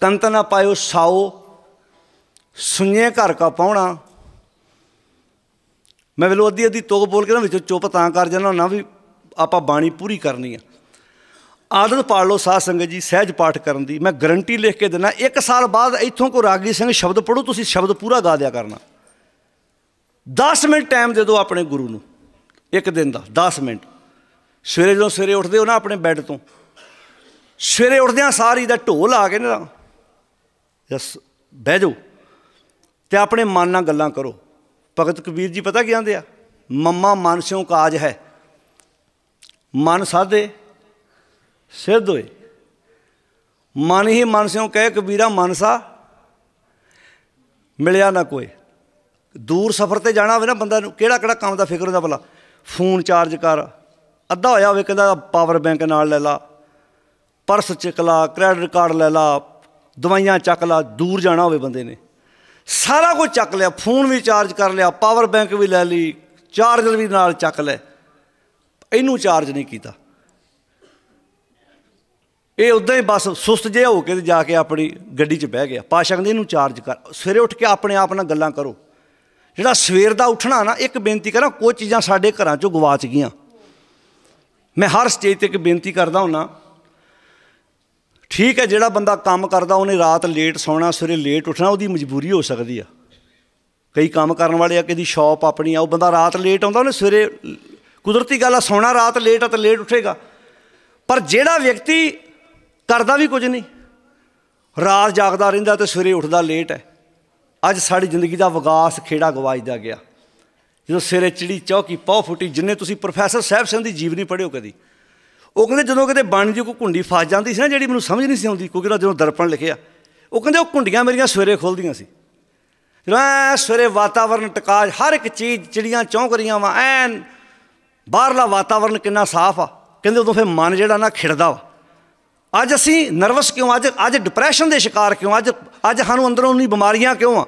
ਤੰਤ ਨਾ ਪਾਇਓ ਸਾਓ ਸੁਣੇ ਘਰ ਕਾ ਪਾਉਣਾ ਮੈਂ ਵੇਲੋ ਅੱਧੀ ਅੱਧੀ ਤੋਕ ਬੋਲ ਕੇ ਨਾ ਵਿੱਚੋਂ ਚੁੱਪ ਤਾਂ ਕਰ ਜਾਣਾ ਨਾ ਵੀ ਆਪਾਂ ਬਾਣੀ ਪੂਰੀ ਕਰਨੀ ਆ ਆਦਤ ਪਾੜ ਲਓ ਸਾਧ ਸੰਗਤ ਜੀ ਸਹਿਜ ਪਾਠ ਕਰਨ ਦੀ ਮੈਂ ਗਰੰਟੀ ਲਿਖ ਕੇ ਦਿੰਦਾ ਇੱਕ ਸਾਲ ਬਾਅਦ ਇੱਥੋਂ ਕੋ ਰਾਗੀ ਸਿੰਘ ਸ਼ਬਦ ਪੜੋ ਤੁਸੀਂ ਸ਼ਬਦ ਪੂਰਾ ਗਾ ਦਿਆ ਕਰਨਾ 10 ਮਿੰਟ ਟਾਈਮ ਦੇ ਦਿਓ ਆਪਣੇ ਗੁਰੂ ਨੂੰ ਇੱਕ ਦਿਨ ਦਾ 10 ਮਿੰਟ ਸਵੇਰੇ ਜਦੋਂ ਸਵੇਰੇ ਉੱਠਦੇ ਹੋ ਨਾ ਆਪਣੇ ਬੈੱਡ ਤੋਂ ਸਵੇਰੇ ਉੱਠਦਿਆਂ ਸਾਰੀ ਦਾ ਢੋਲ ਆ ਕੇ ਨਾ ਜਸ ਬਹਿ ਜਾਓ ਤੇ ਆਪਣੇ ਮਨ ਨਾਲ ਗੱਲਾਂ ਕਰੋ ਭਗਤ ਕਬੀਰ ਜੀ ਪਤਾ ਕੀ ਆਂਦੇ ਆ ਮੰਮਾ ਮਨ ਸਿਓ ਕਾਜ ਹੈ ਮਨ ਸਾਦੇ ਸਿੱਧ ਹੋਏ ਮਨ ਹੀ ਮਨ ਸਿਓ ਕਹਿ ਕਬੀਰਾ ਮਨਸਾ ਮਿਲਿਆ ਨਾ ਕੋਈ ਦੂਰ ਸਫ਼ਰ ਤੇ ਜਾਣਾ ਹੋਵੇ ਨਾ ਬੰਦਾ ਨੂੰ ਕਿਹੜਾ ਕਿਹੜਾ ਕੰਮ ਦਾ ਫਿਕਰ ਹੁੰਦਾ ਭਲਾ ਫੋਨ ਚਾਰਜ ਕਰ ਅੱਧਾ ਹੋਇਆ ਹੋਵੇ ਕਹਿੰਦਾ ਪਾਵਰ ਬੈਂਕ ਨਾਲ ਲੈ ਲਾ ਪਰਸ ਚੱਕ ਲਾ ਕ੍ਰੈਡਿਟ ਕਾਰਡ ਲੈ ਲਾ ਦਵਾਈਆਂ ਚੱਕ ਲਾ ਦੂਰ ਜਾਣਾ ਹੋਵੇ ਬੰਦੇ ਨੇ ਸਾਰਾ ਕੁਝ ਚੱਕ ਲਿਆ ਫੋਨ ਵੀ ਚਾਰਜ ਕਰ ਲਿਆ ਪਾਵਰ ਬੈਂਕ ਵੀ ਲੈ ਲਈ ਚਾਰਜਰ ਵੀ ਨਾਲ ਚੱਕ ਲੈ ਇਹਨੂੰ ਚਾਰਜ ਨਹੀਂ ਕੀਤਾ ਇਹ ਉਦਾਂ ਹੀ ਬਸ ਸੁਸਤ ਜਿਹਾ ਹੋ ਕੇ ਜਾ ਕੇ ਆਪਣੀ ਗੱਡੀ 'ਚ ਬਹਿ ਗਿਆ ਪਾਸ਼ਾ ਕਹਿੰਦੇ ਇਹਨੂੰ ਚਾਰਜ ਕਰ ਸਵੇਰੇ ਉੱਠ ਕੇ ਆਪਣੇ ਆਪ ਨਾਲ ਗੱਲਾਂ ਕਰੋ ਜਿਹੜਾ ਸਵੇਰ ਦਾ ਉੱਠਣਾ ਨਾ ਇੱਕ ਬੇਨਤੀ ਕਰਾਂ ਕੋਈ ਚੀਜ਼ਾਂ ਸਾਡੇ ਘਰਾਂ ਚੋਂ ਗਵਾਚ ਗਈਆਂ ਮੈਂ ਹਰ ਸਟੇਜ ਤੇ ਇੱਕ ਬੇਨਤੀ ਕਰਦਾ ਹੁੰਨਾ ਠੀਕ ਹੈ ਜਿਹੜਾ ਬੰਦਾ ਕੰਮ ਕਰਦਾ ਉਹਨੇ ਰਾਤ ਲੇਟ ਸੌਣਾ ਸਵੇਰੇ ਲੇਟ ਉੱਠਣਾ ਉਹਦੀ ਮਜਬੂਰੀ ਹੋ ਸਕਦੀ ਆ ਕਈ ਕੰਮ ਕਰਨ ਵਾਲੇ ਆ ਕਿਦੀ ਸ਼ਾਪ ਆਪਣੀ ਆ ਉਹ ਬੰਦਾ ਰਾਤ ਲੇਟ ਆਉਂਦਾ ਉਹਨੇ ਸਵੇਰੇ ਕੁਦਰਤੀ ਗੱਲ ਆ ਸੌਣਾ ਰਾਤ ਲੇਟ ਆ ਤੇ ਲੇਟ ਉੱਠੇਗਾ ਪਰ ਜਿਹੜਾ ਵਿਅਕਤੀ ਕਰਦਾ ਵੀ ਕੁਝ ਨਹੀਂ ਰਾਤ ਜਾਗਦਾ ਰਹਿੰਦਾ ਤੇ ਸਵੇਰੇ ਉੱਠਦਾ ਲੇਟ ਹੈ ਅੱਜ ਸਾਡੀ ਜ਼ਿੰਦਗੀ ਦਾ ਵਿਕਾਸ ਖੇੜਾ ਗਵਾਜਦਾ ਗਿਆ ਜਦੋਂ ਸਿਰੇ ਚਿੜੀ ਚੌਕੀ ਪੌ ਫੁੱਟੀ ਜਿੰਨੇ ਤੁਸੀਂ ਪ੍ਰੋਫੈਸਰ ਸਾਹਿਬ ਸਿੰਘ ਦੀ ਜੀਵਨੀ ਪੜਿਓ ਕਦੀ ਉਹ ਕਹਿੰਦੇ ਜਦੋਂ ਕਿਤੇ ਬਾਣੀ ਦੀ ਕੋ ਕੁੰਡੀ ਫਸ ਜਾਂਦੀ ਸੀ ਨਾ ਜਿਹੜੀ ਮੈਨੂੰ ਸਮਝ ਨਹੀਂ ਸੀ ਆਉਂਦੀ ਕਿਉਂਕਿ ਉਹ ਜਦੋਂ ਦਰਪਣ ਲਿਖਿਆ ਉਹ ਕਹਿੰਦੇ ਉਹ ਕੁੰਡੀਆਂ ਮੇਰੀਆਂ ਸਵੇਰੇ ਖੁੱਲਦੀਆਂ ਸੀ ਜਦੋਂ ਸਵੇਰੇ ਵਾਤਾਵਰਨ ਟਕਾਜ ਹਰ ਇੱਕ ਚੀਜ਼ ਚਿੜੀਆਂ ਚੌਂਕ ਰੀਆਂ ਵਾ ਐਨ ਬਾਹਰਲਾ ਵਾਤਾਵਰਨ ਕਿੰਨਾ ਸਾਫ਼ ਆ ਕਹਿੰਦੇ ਉਦੋਂ ਫਿਰ ਮਨ ਜਿਹੜਾ ਨਾ ਖਿੜਦਾ ਵਾ ਅੱਜ ਅਸੀਂ ਨਰਵਸ ਕਿਉਂ ਅੱਜ ਅੱਜ ਡਿਪਰੈਸ਼ਨ ਦੇ ਸ਼ਿਕਾਰ ਕਿਉਂ ਅੱਜ ਅੱਜ ਸਾਨੂੰ ਅੰਦਰੋਂ ਨਹੀਂ ਬਿਮਾਰੀਆਂ ਕਿਉਂ ਆ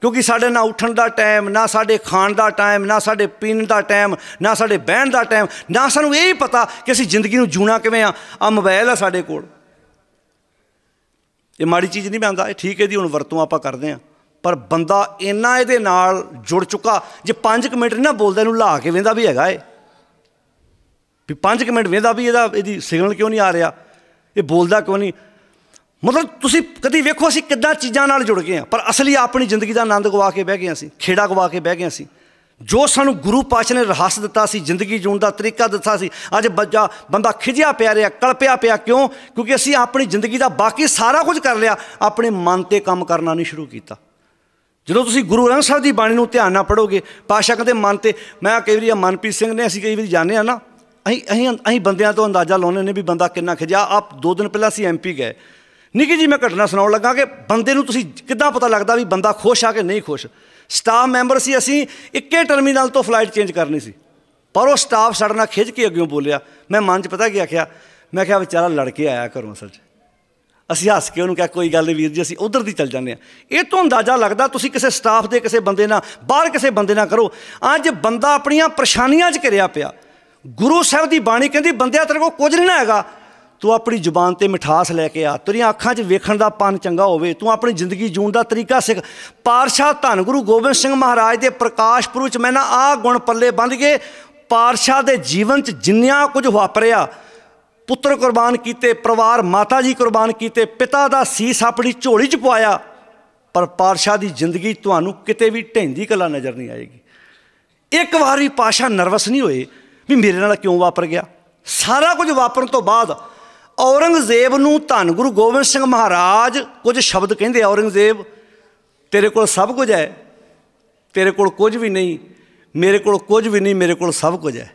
ਕਿਉਂਕਿ ਸਾਡੇ ਨਾ ਉੱਠਣ ਦਾ ਟਾਈਮ ਨਾ ਸਾਡੇ ਖਾਣ ਦਾ ਟਾਈਮ ਨਾ ਸਾਡੇ ਪੀਣ ਦਾ ਟਾਈਮ ਨਾ ਸਾਡੇ ਬਹਿਣ ਦਾ ਟਾਈਮ ਨਾ ਸਾਨੂੰ ਇਹ ਹੀ ਪਤਾ ਕਿ ਅਸੀਂ ਜ਼ਿੰਦਗੀ ਨੂੰ ਜੂਣਾ ਕਿਵੇਂ ਆ ਆ ਮੋਬਾਈਲ ਆ ਸਾਡੇ ਕੋਲ ਇਹ ਮਾੜੀ ਚੀਜ਼ ਨਹੀਂ ਬੰਦਾ ਇਹ ਠੀਕ ਹੈ ਦੀ ਹੁਣ ਵਰਤੋਂ ਆਪਾਂ ਕਰਦੇ ਆ ਪਰ ਬੰਦਾ ਇੰਨਾ ਇਹਦੇ ਨਾਲ ਜੁੜ ਚੁੱਕਾ ਜੇ 5 ਮਿੰਟ ਨਾ ਬੋਲਦਾ ਇਹਨੂੰ ਲਾ ਕੇ ਵੇਂਦਾ ਵੀ ਹੈਗਾ ਏ ਵੀ 5 ਮਿੰਟ ਵੇਂਦਾ ਵੀ ਇਹਦਾ ਇਹਦੀ ਸਿਗਨਲ ਕਿਉਂ ਨਹੀਂ ਆ ਰਿਹਾ ਇਹ ਬੋਲਦਾ ਕਿਉਂ ਨਹੀਂ ਮਤਲਬ ਤੁਸੀਂ ਕਦੀ ਵੇਖੋ ਅਸੀਂ ਕਿੱਦਾਂ ਚੀਜ਼ਾਂ ਨਾਲ ਜੁੜ ਗਏ ਆ ਪਰ ਅਸਲੀ ਆਪਣੀ ਜ਼ਿੰਦਗੀ ਦਾ ਆਨੰਦ ਗਵਾ ਕੇ ਬਹਿ ਗਏ ਅਸੀਂ ਖੇੜਾ ਗਵਾ ਕੇ ਬਹਿ ਗਏ ਅਸੀਂ ਜੋ ਸਾਨੂੰ ਗੁਰੂ ਪਾਤਸ਼ਾਹ ਨੇ ਰਹੱਸ ਦਿੱਤਾ ਸੀ ਜ਼ਿੰਦਗੀ ਜੂਣ ਦਾ ਤਰੀਕਾ ਦਿੱਤਾ ਸੀ ਅੱਜ ਬੱਜਾ ਬੰਦਾ ਖਿਜਿਆ ਪਿਆ ਰਿਹਾ ਕਲਪਿਆ ਪਿਆ ਕਿਉਂ ਕਿਉਂਕਿ ਅਸੀਂ ਆਪਣੀ ਜ਼ਿੰਦਗੀ ਦਾ ਬਾਕੀ ਸਾਰਾ ਕੁਝ ਕਰ ਲਿਆ ਆਪਣੇ ਮਨ ਤੇ ਕੰਮ ਕਰਨਾ ਨਹੀਂ ਸ਼ੁਰੂ ਕੀਤਾ ਜਦੋਂ ਤੁਸੀਂ ਗੁਰੂ ਰੰਗ ਸਾਹਿਬ ਦੀ ਬਾਣੀ ਨੂੰ ਧਿਆਨ ਨਾਲ ਪੜੋਗੇ ਪਾਸ਼ਾ ਕਹਿੰਦੇ ਮਨ ਤੇ ਮੈਂ ਕਈ ਵਾਰੀ ਮਨਪ੍ਰੀਤ ਸਿੰਘ ਨੇ ਅਸੀਂ ਕਈ ਵਾਰੀ ਜਾਣੇ ਆ ਨਾ ਅਹੀਂ ਅਹੀਂ ਅਹੀਂ ਬੰਦਿਆਂ ਤੋਂ ਅੰਦਾਜ਼ਾ ਲਾਉਣੇ ਨੇ ਵੀ ਬੰਦਾ ਕਿੰਨਾ ਖਿਜਾ ਆਪ ਦੋ ਦਿਨ ਪਹਿਲਾਂ ਸੀ ਐਮਪੀ ਗਏ ਨਿੱਕੀ ਜੀ ਮੈਂ ਘਟਨਾ ਸੁਣਾਉਣ ਲੱਗਾ ਕਿ ਬੰਦੇ ਨੂੰ ਤੁਸੀਂ ਕਿੱਦਾਂ ਪਤਾ ਲੱਗਦਾ ਵੀ ਬੰਦਾ ਖੁਸ਼ ਆ ਕਿ ਨਹੀਂ ਖੁਸ਼ ਸਟਾਫ ਮੈਂਬਰ ਸੀ ਅਸੀਂ ਇੱਕੇ ਟਰਮੀਨਲ ਤੋਂ ਫਲਾਈਟ ਚੇਂਜ ਕਰਨੀ ਸੀ ਪਰ ਉਹ ਸਟਾਫ ਸੜਨਾ ਖਿੱਚ ਕੇ ਅੱਗੇ ਬੋਲਿਆ ਮੈਂ ਮਨ 'ਚ ਪਤਾ ਕੀ ਆਖਿਆ ਮੈਂ ਕਿਹਾ ਵਿਚਾਰਾ ਲੜ ਕੇ ਆਇਆ ਘਰੋਂ ਅਸਲ 'ਚ ਅਸੀਂ ਹੱਸ ਕੇ ਉਹਨੂੰ ਕਿਹਾ ਕੋਈ ਗੱਲ ਨਹੀਂ ਵੀਰ ਜੀ ਅਸੀਂ ਉਧਰ ਦੀ ਚੱਲ ਜਾਂਦੇ ਆ ਇਹ ਤੋਂ ਅੰਦਾਜ਼ਾ ਲੱਗਦਾ ਤੁਸੀਂ ਕਿਸੇ ਸਟਾਫ ਦੇ ਕਿਸੇ ਬੰਦੇ ਨਾਲ ਬਾਹਰ ਕਿਸੇ ਬੰਦੇ ਨਾਲ ਕਰੋ ਅੱਜ ਬੰਦਾ ਆਪਣੀਆਂ ਪਰੇਸ਼ਾਨੀਆਂ 'ਚ ਘਿਰਿਆ ਪਿਆ ਗੁਰੂ ਸਾਹਿਬ ਦੀ ਬਾਣੀ ਕਹਿੰਦੀ ਬੰਦਿਆ ਤੇਰੇ ਕੋਲ ਕੁਝ ਨਹੀਂ ਨਾ ਹੈਗਾ ਤੂੰ ਆਪਣੀ ਜ਼ੁਬਾਨ ਤੇ ਮਿਠਾਸ ਲੈ ਕੇ ਆ ਤੇਰੀਆਂ ਅੱਖਾਂ 'ਚ ਵੇਖਣ ਦਾ ਪਨ ਚੰਗਾ ਹੋਵੇ ਤੂੰ ਆਪਣੀ ਜ਼ਿੰਦਗੀ ਜੂਣ ਦਾ ਤਰੀਕਾ ਸਿੱਖ ਪਾਰਸ਼ਾ ਧੰਨ ਗੁਰੂ ਗੋਬਿੰਦ ਸਿੰਘ ਮਹਾਰਾਜ ਦੇ ਪ੍ਰਕਾਸ਼ ਪੁਰੂ 'ਚ ਮੈਂ ਨਾ ਆ ਗੁਣ ਪੱਲੇ ਬੰਦ ਕੇ ਪਾਰਸ਼ਾ ਦੇ ਜੀਵਨ 'ਚ ਜਿੰਨਿਆਂ ਕੁਝ ਵਾਪਰਿਆ ਪੁੱਤਰ ਕੁਰਬਾਨ ਕੀਤੇ ਪਰਿਵਾਰ ਮਾਤਾ ਜੀ ਕੁਰਬਾਨ ਕੀਤੇ ਪਿਤਾ ਦਾ ਸੀਸ ਆਪਣੀ ਝੋਲੀ 'ਚ ਪਵਾਇਆ ਪਰ ਪਾਰਸ਼ਾ ਦੀ ਜ਼ਿੰਦਗੀ ਤੁਹਾਨੂੰ ਕਿਤੇ ਵੀ ਢੈਂਦੀ ਕਲਾ ਨਜ਼ਰ ਨਹੀਂ ਆਏਗੀ ਇੱਕ ਵਾਰੀ ਪਾਸ਼ਾ ਨਰਵਸ ਨਹੀਂ ਹੋਏ ਵੀ ਮੇਰੇ ਨਾਲ ਕਿਉਂ ਵਾਪਰ ਗਿਆ ਸਾਰਾ ਕੁਝ ਵਾਪਰਨ ਤੋਂ ਬਾਅਦ ਔਰੰਗਜ਼ੇਬ ਨੂੰ ਧੰਨ ਗੁਰੂ ਗੋਬਿੰਦ ਸਿੰਘ ਮਹਾਰਾਜ ਕੁਝ ਸ਼ਬਦ ਕਹਿੰਦੇ ਔਰੰਗਜ਼ੇਬ ਤੇਰੇ ਕੋਲ ਸਭ ਕੁਝ ਹੈ ਤੇਰੇ ਕੋਲ ਕੁਝ ਵੀ ਨਹੀਂ ਮੇਰੇ ਕੋਲ ਕੁਝ ਵੀ ਨਹੀਂ ਮੇਰੇ ਕੋਲ ਸਭ ਕੁਝ ਹੈ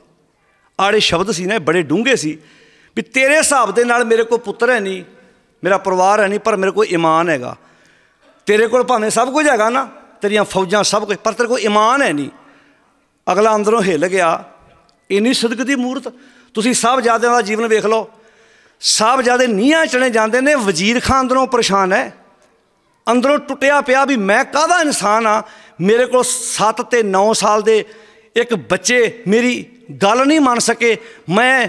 ਆੜੇ ਸ਼ਬਦ ਸੀ ਨਾ ਬੜੇ ਡੂੰਘੇ ਸੀ ਵੀ ਤੇਰੇ ਹਿਸਾਬ ਦੇ ਨਾਲ ਮੇਰੇ ਕੋਲ ਪੁੱਤਰ ਹੈ ਨਹੀਂ ਮੇਰਾ ਪਰਿਵਾਰ ਹੈ ਨਹੀਂ ਪਰ ਮੇਰੇ ਕੋਲ ਈਮਾਨ ਹੈਗਾ ਤੇਰੇ ਕੋਲ ਭਾਵੇਂ ਸਭ ਕੁਝ ਹੈਗਾ ਨਾ ਤੇਰੀਆਂ ਫੌਜਾਂ ਸਭ ਕੁਝ ਪਰ ਤੇਰੇ ਕੋਲ ਈਮਾਨ ਹੈ ਨਹੀਂ ਅਗਲਾ ਅੰਦਰੋਂ ਹਿੱਲ ਗਿਆ ਇੰਨੀ ਸਦਕ ਦੀ ਮੂਰਤ ਤੁਸੀਂ ਸਭ ਸਾਹਿਬਜ਼ਾਦਿਆਂ ਦਾ ਜੀਵਨ ਵੇਖ ਲਓ ਸਭ ਜਿਆਦੇ ਨੀਹਾਂ ਚਣੇ ਜਾਂਦੇ ਨੇ ਵਜ਼ੀਰ ਖਾਨ ਅੰਦਰੋਂ ਪਰੇਸ਼ਾਨ ਹੈ ਅੰਦਰੋਂ ਟੁੱਟਿਆ ਪਿਆ ਵੀ ਮੈਂ ਕਾਹਦਾ ਇਨਸਾਨ ਆ ਮੇਰੇ ਕੋਲ 7 ਤੇ 9 ਸਾਲ ਦੇ ਇੱਕ ਬੱਚੇ ਮੇਰੀ ਗੱਲ ਨਹੀਂ ਮੰਨ ਸਕੇ ਮੈਂ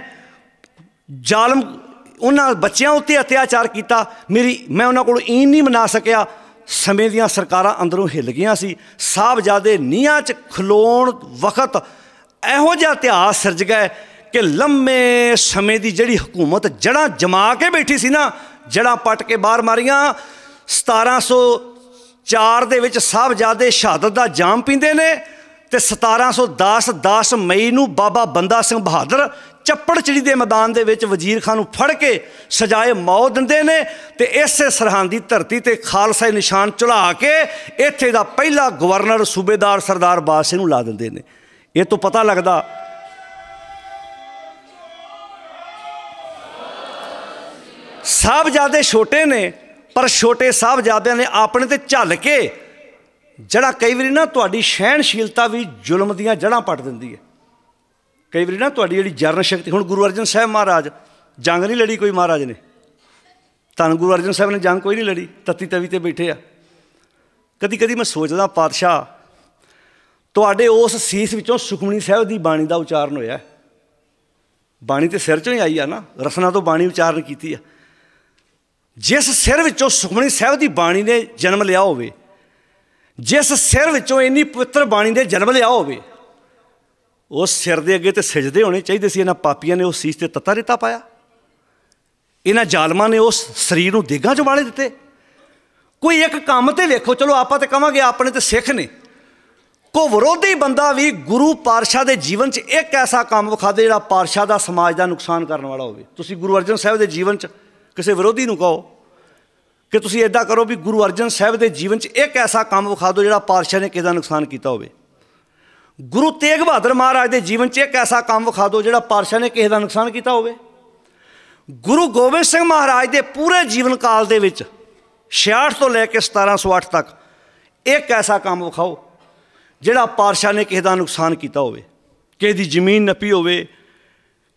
ਜ਼ਾਲਮ ਉਹਨਾਂ ਬੱਚਿਆਂ ਉੱਤੇ ਅਤਿਆਚਾਰ ਕੀਤਾ ਮੇਰੀ ਮੈਂ ਉਹਨਾਂ ਕੋਲ ਈਨ ਨਹੀਂ ਮਨਾ ਸਕਿਆ ਸਮੇਂ ਦੀਆਂ ਸਰਕਾਰਾਂ ਅੰਦਰੋਂ ਹਿੱਲ ਗਈਆਂ ਸੀ ਜਾਦੇ ਨੀਹਾਂ 'ਚ ਖਲੋਣ ਵਕਤ ਇਹੋ ਜਿਹਾ ਇਤਿਹਾਸ ਸਿਰਜ ਗਿਆ ਕਿ ਲੰਮੇ ਸਮੇਂ ਦੀ ਜਿਹੜੀ ਹਕੂਮਤ ਜੜਾਂ ਜਮਾ ਕੇ ਬੈਠੀ ਸੀ ਨਾ ਜੜਾਂ ਪਟ ਕੇ ਬਾਹਰ ਮਾਰੀਆਂ 1704 ਦੇ ਵਿੱਚ ਸਾਹਿਬਜ਼ਾਦੇ ਸ਼ਹਾਦਤ ਦਾ ਜਾਮ ਪੀਂਦੇ ਨੇ ਤੇ 1710 10 ਮਈ ਨੂੰ ਬਾਬਾ ਬੰਦਾ ਸਿੰਘ ਬਹਾਦਰ ਚੱਪੜਚਿੜੀ ਦੇ ਮੈਦਾਨ ਦੇ ਵਿੱਚ ਵਜ਼ੀਰ ਖਾਨ ਨੂੰ ਫੜ ਕੇ ਸਜਾਏ ਮੌਤ ਦਿੰਦੇ ਨੇ ਤੇ ਇਸੇ ਸਰਹੰਦ ਦੀ ਧਰਤੀ ਤੇ ਖਾਲਸਾ ਨਿਸ਼ਾਨ ਚੜਾ ਕੇ ਇੱਥੇ ਦਾ ਪਹਿਲਾ ਗਵਰਨਰ ਸੂਬੇਦਾਰ ਸਰਦਾਰ ਬਾਸੇ ਨੂੰ ਲਾ ਦਿੰਦੇ ਨੇ ਇਹ ਤੋਂ ਪਤਾ ਲੱਗਦਾ ਸਭ ਜਿਆਦੇ ਛੋਟੇ ਨੇ ਪਰ ਛੋਟੇ ਸਭ ਜਿਆਦਿਆਂ ਨੇ ਆਪਣੇ ਤੇ ਝੱਲ ਕੇ ਜਿਹੜਾ ਕਈ ਵਾਰੀ ਨਾ ਤੁਹਾਡੀ ਸਹਿਣਸ਼ੀਲਤਾ ਵੀ ਜ਼ੁਲਮ ਦੀਆਂ ਜੜਾਂ ਪੱਟ ਦਿੰਦੀ ਹੈ ਕਈ ਵਾਰੀ ਨਾ ਤੁਹਾਡੀ ਜਿਹੜੀ ਜਰਨ ਸ਼ਕਤੀ ਹੁਣ ਗੁਰੂ ਅਰਜਨ ਸਾਹਿਬ ਮਹਾਰਾਜ ਜੰਗ ਨਹੀਂ ਲੜੀ ਕੋਈ ਮਹਾਰਾਜ ਨੇ ਤਨ ਗੁਰੂ ਅਰਜਨ ਸਾਹਿਬ ਨੇ ਜੰਗ ਕੋਈ ਨਹੀਂ ਲੜੀ ਤਤੀ ਤਵੀ ਤੇ ਬੈਠੇ ਆ ਕਦੀ ਕਦੀ ਮੈਂ ਸੋਚਦਾ ਪਾਤਸ਼ਾਹ ਤੁਹਾਡੇ ਉਸ ਸੀਸ ਵਿੱਚੋਂ ਸੁਖਮਨੀ ਸਾਹਿਬ ਦੀ ਬਾਣੀ ਦਾ ਉਚਾਰਨ ਹੋਇਆ ਬਾਣੀ ਤੇ ਸਿਰ ਚੋਂ ਹੀ ਆਈ ਆ ਨਾ ਰਸਨਾ ਤੋਂ ਬਾਣੀ ਉਚਾਰਨ ਕੀਤੀ ਆ ਜਿਸ ਸਿਰ ਵਿੱਚੋਂ ਸੁਖਮਨੀ ਸਾਹਿਬ ਦੀ ਬਾਣੀ ਨੇ ਜਨਮ ਲਿਆ ਹੋਵੇ ਜਿਸ ਸਿਰ ਵਿੱਚੋਂ ਇੰਨੀ ਪਵਿੱਤਰ ਬਾਣੀ ਨੇ ਜਨਮ ਲਿਆ ਹੋਵੇ ਉਸ ਸਿਰ ਦੇ ਅੱਗੇ ਤੇ ਸਜਦੇ ਹੋਣੇ ਚਾਹੀਦੇ ਸੀ ਇਹਨਾਂ ਪਾਪੀਆਂ ਨੇ ਉਸ ਸੀਸ ਤੇ ਤਤਾ ਰਿਤਾ ਪਾਇਆ ਇਹਨਾਂ ਜ਼ਾਲਮਾਂ ਨੇ ਉਸ ਸਰੀਰ ਨੂੰ ਦੇਗਾ ਚ ਵਾਲੇ ਦਿੱਤੇ ਕੋਈ ਇੱਕ ਕੰਮ ਤੇ ਵੇਖੋ ਚਲੋ ਆਪਾਂ ਤੇ ਕਵਾਂਗੇ ਆਪਣੇ ਤੇ ਸਿੱਖ ਨੇ ਕੋ ਵਿਰੋਧੀ ਬੰਦਾ ਵੀ ਗੁਰੂ ਪਾਤਸ਼ਾਹ ਦੇ ਜੀਵਨ 'ਚ ਇੱਕ ਐਸਾ ਕੰਮ ਵਿਖਾਦੇ ਜਿਹੜਾ ਪਾਤਸ਼ਾਹ ਦਾ ਸਮਾਜ ਦਾ ਨੁਕਸਾਨ ਕਰਨ ਵਾਲਾ ਹੋਵੇ ਤੁਸੀਂ ਗੁਰੂ ਅਰਜਨ ਸਾਹਿਬ ਦੇ ਜੀਵਨ 'ਚ ਕਿਸੇ ਵਿਰੋਧੀ ਨੂੰ ਕਹੋ ਕਿ ਤੁਸੀਂ ਇਦਾਂ ਕਰੋ ਵੀ ਗੁਰੂ ਅਰਜਨ ਸਾਹਿਬ ਦੇ ਜੀਵਨ 'ਚ ਇੱਕ ਐਸਾ ਕੰਮ ਵਿਖਾ ਦਿਓ ਜਿਹੜਾ ਪਾਤਸ਼ਾਹ ਨੇ ਕਿਹਦਾ ਨੁਕਸਾਨ ਕੀਤਾ ਹੋਵੇ ਗੁਰੂ ਤੇਗ ਬਹਾਦਰ ਮਹਾਰਾਜ ਦੇ ਜੀਵਨ 'ਚ ਇੱਕ ਐਸਾ ਕੰਮ ਵਿਖਾ ਦਿਓ ਜਿਹੜਾ ਪਾਤਸ਼ਾਹ ਨੇ ਕਿਸੇ ਦਾ ਨੁਕਸਾਨ ਕੀਤਾ ਹੋਵੇ ਗੁਰੂ ਗੋਬਿੰਦ ਸਿੰਘ ਮਹਾਰਾਜ ਦੇ ਪੂਰੇ ਜੀਵਨ ਕਾਲ ਦੇ ਵਿੱਚ 66 ਤੋਂ ਲੈ ਕੇ 1708 ਤੱਕ ਇੱਕ ਐਸਾ ਕੰਮ ਵਿਖਾਓ ਜਿਹੜਾ ਪਾਰਸ਼ਾ ਨੇ ਕਿਸੇ ਦਾ ਨੁਕਸਾਨ ਕੀਤਾ ਹੋਵੇ ਕਿਸੇ ਦੀ ਜ਼ਮੀਨ ਨਪੀ ਹੋਵੇ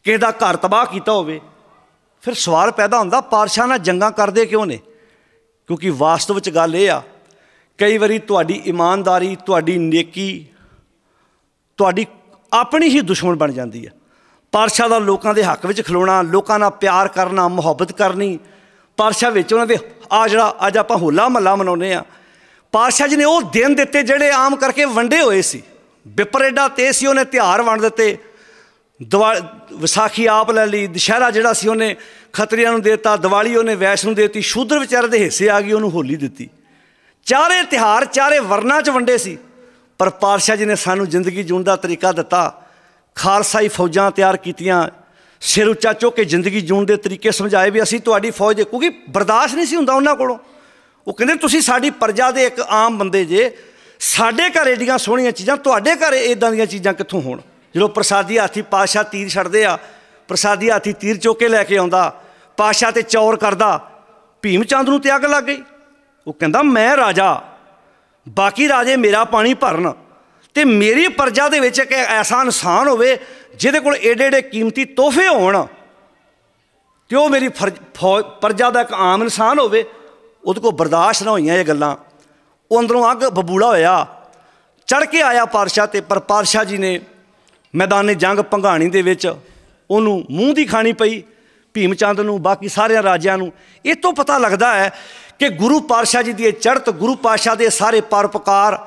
ਕਿਸੇ ਦਾ ਘਰ ਤਬਾਹ ਕੀਤਾ ਹੋਵੇ ਫਿਰ ਸਵਾਲ ਪੈਦਾ ਹੁੰਦਾ ਪਾਰਸ਼ਾ ਨਾਲ ਜੰਗਾਂ ਕਰਦੇ ਕਿਉਂ ਨੇ ਕਿਉਂਕਿ ਵਾਸਤਵ ਵਿੱਚ ਗੱਲ ਇਹ ਆ ਕਈ ਵਾਰੀ ਤੁਹਾਡੀ ਇਮਾਨਦਾਰੀ ਤੁਹਾਡੀ ਨੇਕੀ ਤੁਹਾਡੀ ਆਪਣੀ ਹੀ ਦੁਸ਼ਮਣ ਬਣ ਜਾਂਦੀ ਹੈ ਪਾਰਸ਼ਾ ਦਾ ਲੋਕਾਂ ਦੇ ਹੱਕ ਵਿੱਚ ਖਲੋਣਾ ਲੋਕਾਂ ਨਾਲ ਪਿਆਰ ਕਰਨਾ ਮੁਹੱਬਤ ਕਰਨੀ ਪਾਰਸ਼ਾ ਵਿੱਚ ਉਹਨਾਂ ਦੇ ਆ ਜਿਹੜਾ ਅੱਜ ਆਪਾਂ ਹੋਲਾ ਮਹੱਲਾ ਮਨਾਉਂਦੇ ਆ ਪਾਸ਼ਾ ਜੀ ਨੇ ਉਹ ਦਿਨ ਦਿੱਤੇ ਜਿਹੜੇ ਆਮ ਕਰਕੇ ਵੰਡੇ ਹੋਏ ਸੀ ਵਿਪਰੇਡਾ ਤੇ ਸੀ ਉਹਨੇ ਤਿਹਾਰ ਵੰਡ ਦਿੱਤੇ ਵਿਸਾਖੀ ਆਪ ਲੈ ਲਈ ਦੁਸ਼ਹਿਰਾ ਜਿਹੜਾ ਸੀ ਉਹਨੇ ਖਤਰੀਆਂ ਨੂੰ ਦਿੱਤਾ ਦੀਵਾਲੀ ਉਹਨੇ ਵੈਸ਼ ਨੂੰ ਦਿੱਤੀ ਸ਼ੂਦਰ ਵਿਚਾਰੇ ਦੇ ਹਿੱਸੇ ਆ ਗਈ ਉਹਨੂੰ ਹੋਲੀ ਦਿੱਤੀ ਚਾਰੇ ਤਿਹਾਰ ਚਾਰੇ ਵਰਨਾ ਚ ਵੰਡੇ ਸੀ ਪਰ ਪਾਸ਼ਾ ਜੀ ਨੇ ਸਾਨੂੰ ਜ਼ਿੰਦਗੀ ਜੂਣ ਦਾ ਤਰੀਕਾ ਦਿੱਤਾ ਖਾਲਸਾਈ ਫੌਜਾਂ ਤਿਆਰ ਕੀਤੀਆਂ ਸਿਰ ਉੱਚਾ ਚੁੱਕ ਕੇ ਜ਼ਿੰਦਗੀ ਜੂਣ ਦੇ ਤਰੀਕੇ ਸਮਝਾਏ ਵੀ ਅਸੀਂ ਤੁਹਾਡੀ ਫੌਜ ਦੇ ਕਿਉਂਕਿ ਬਰਦਾਸ਼ਤ ਨਹੀਂ ਸੀ ਹੁੰਦਾ ਉਹਨਾਂ ਕੋਲੋਂ ਉਹ ਕਹਿੰਦੇ ਤੁਸੀਂ ਸਾਡੀ ਪਰਜਾ ਦੇ ਇੱਕ ਆਮ ਬੰਦੇ ਜੇ ਸਾਡੇ ਘਰ ਏਡੀਆਂ ਸੋਹਣੀਆਂ ਚੀਜ਼ਾਂ ਤੁਹਾਡੇ ਘਰ ਇਦਾਂ ਦੀਆਂ ਚੀਜ਼ਾਂ ਕਿੱਥੋਂ ਹੋਣ ਜਦੋਂ ਪ੍ਰਸਾਦੀ ਹਾਥੀ ਪਾਸ਼ਾ ਤੀਰ ਛੱਡਦੇ ਆ ਪ੍ਰਸਾਦੀ ਹਾਥੀ ਤੀਰ ਚੋਕੇ ਲੈ ਕੇ ਆਉਂਦਾ ਪਾਸ਼ਾ ਤੇ ਚੌਰ ਕਰਦਾ ਭੀਮ ਚੰਦ ਨੂੰ ਤੇ ਲੱਗ ਗਈ ਉਹ ਕਹਿੰਦਾ ਮੈਂ ਰਾਜਾ ਬਾਕੀ ਰਾਜੇ ਮੇਰਾ ਪਾਣੀ ਭਰਨ ਤੇ ਮੇਰੀ ਪਰਜਾ ਦੇ ਵਿੱਚ ਇੱਕ ਐਸਾ ਇਨਸਾਨ ਹੋਵੇ ਜਿਹਦੇ ਕੋਲ ਏਡੇ ਏਡੇ ਕੀਮਤੀ ਤੋਹਫੇ ਹੋਣ ਤੇ ਉਹ ਮੇਰੀ ਪਰਜਾ ਦਾ ਇੱਕ ਆਮ ਇਨਸਾਨ ਹੋਵੇ ਉਹਦੇ ਕੋ ਬਰਦਾਸ਼ਤ ਨਾ ਹੋਈਆਂ ਇਹ ਗੱਲਾਂ ਉਹ ਅੰਦਰੋਂ ਅੱਗ ਬਬੂਲਾ ਹੋਇਆ ਚੜ ਕੇ ਆਇਆ ਪਾਰਸ਼ਾ ਤੇ ਪਰ ਪਾਰਸ਼ਾ ਜੀ ਨੇ ਮੈਦਾਨੇ ਜੰਗ ਪੰਘਾਣੀ ਦੇ ਵਿੱਚ ਉਹਨੂੰ ਮੂੰਹ ਦੀ ਖਾਣੀ ਪਈ ਭੀਮ ਚੰਦ ਨੂੰ ਬਾਕੀ ਸਾਰਿਆਂ ਰਾਜਿਆਂ ਨੂੰ ਇਹ ਤੋਂ ਪਤਾ ਲੱਗਦਾ ਹੈ ਕਿ ਗੁਰੂ ਪਾਰਸ਼ਾ ਜੀ ਦੀ ਇਹ ਚੜ੍ਹਤ ਗੁਰੂ ਪਾਸ਼ਾ ਦੇ ਸਾਰੇ ਪਰਪਕਾਰ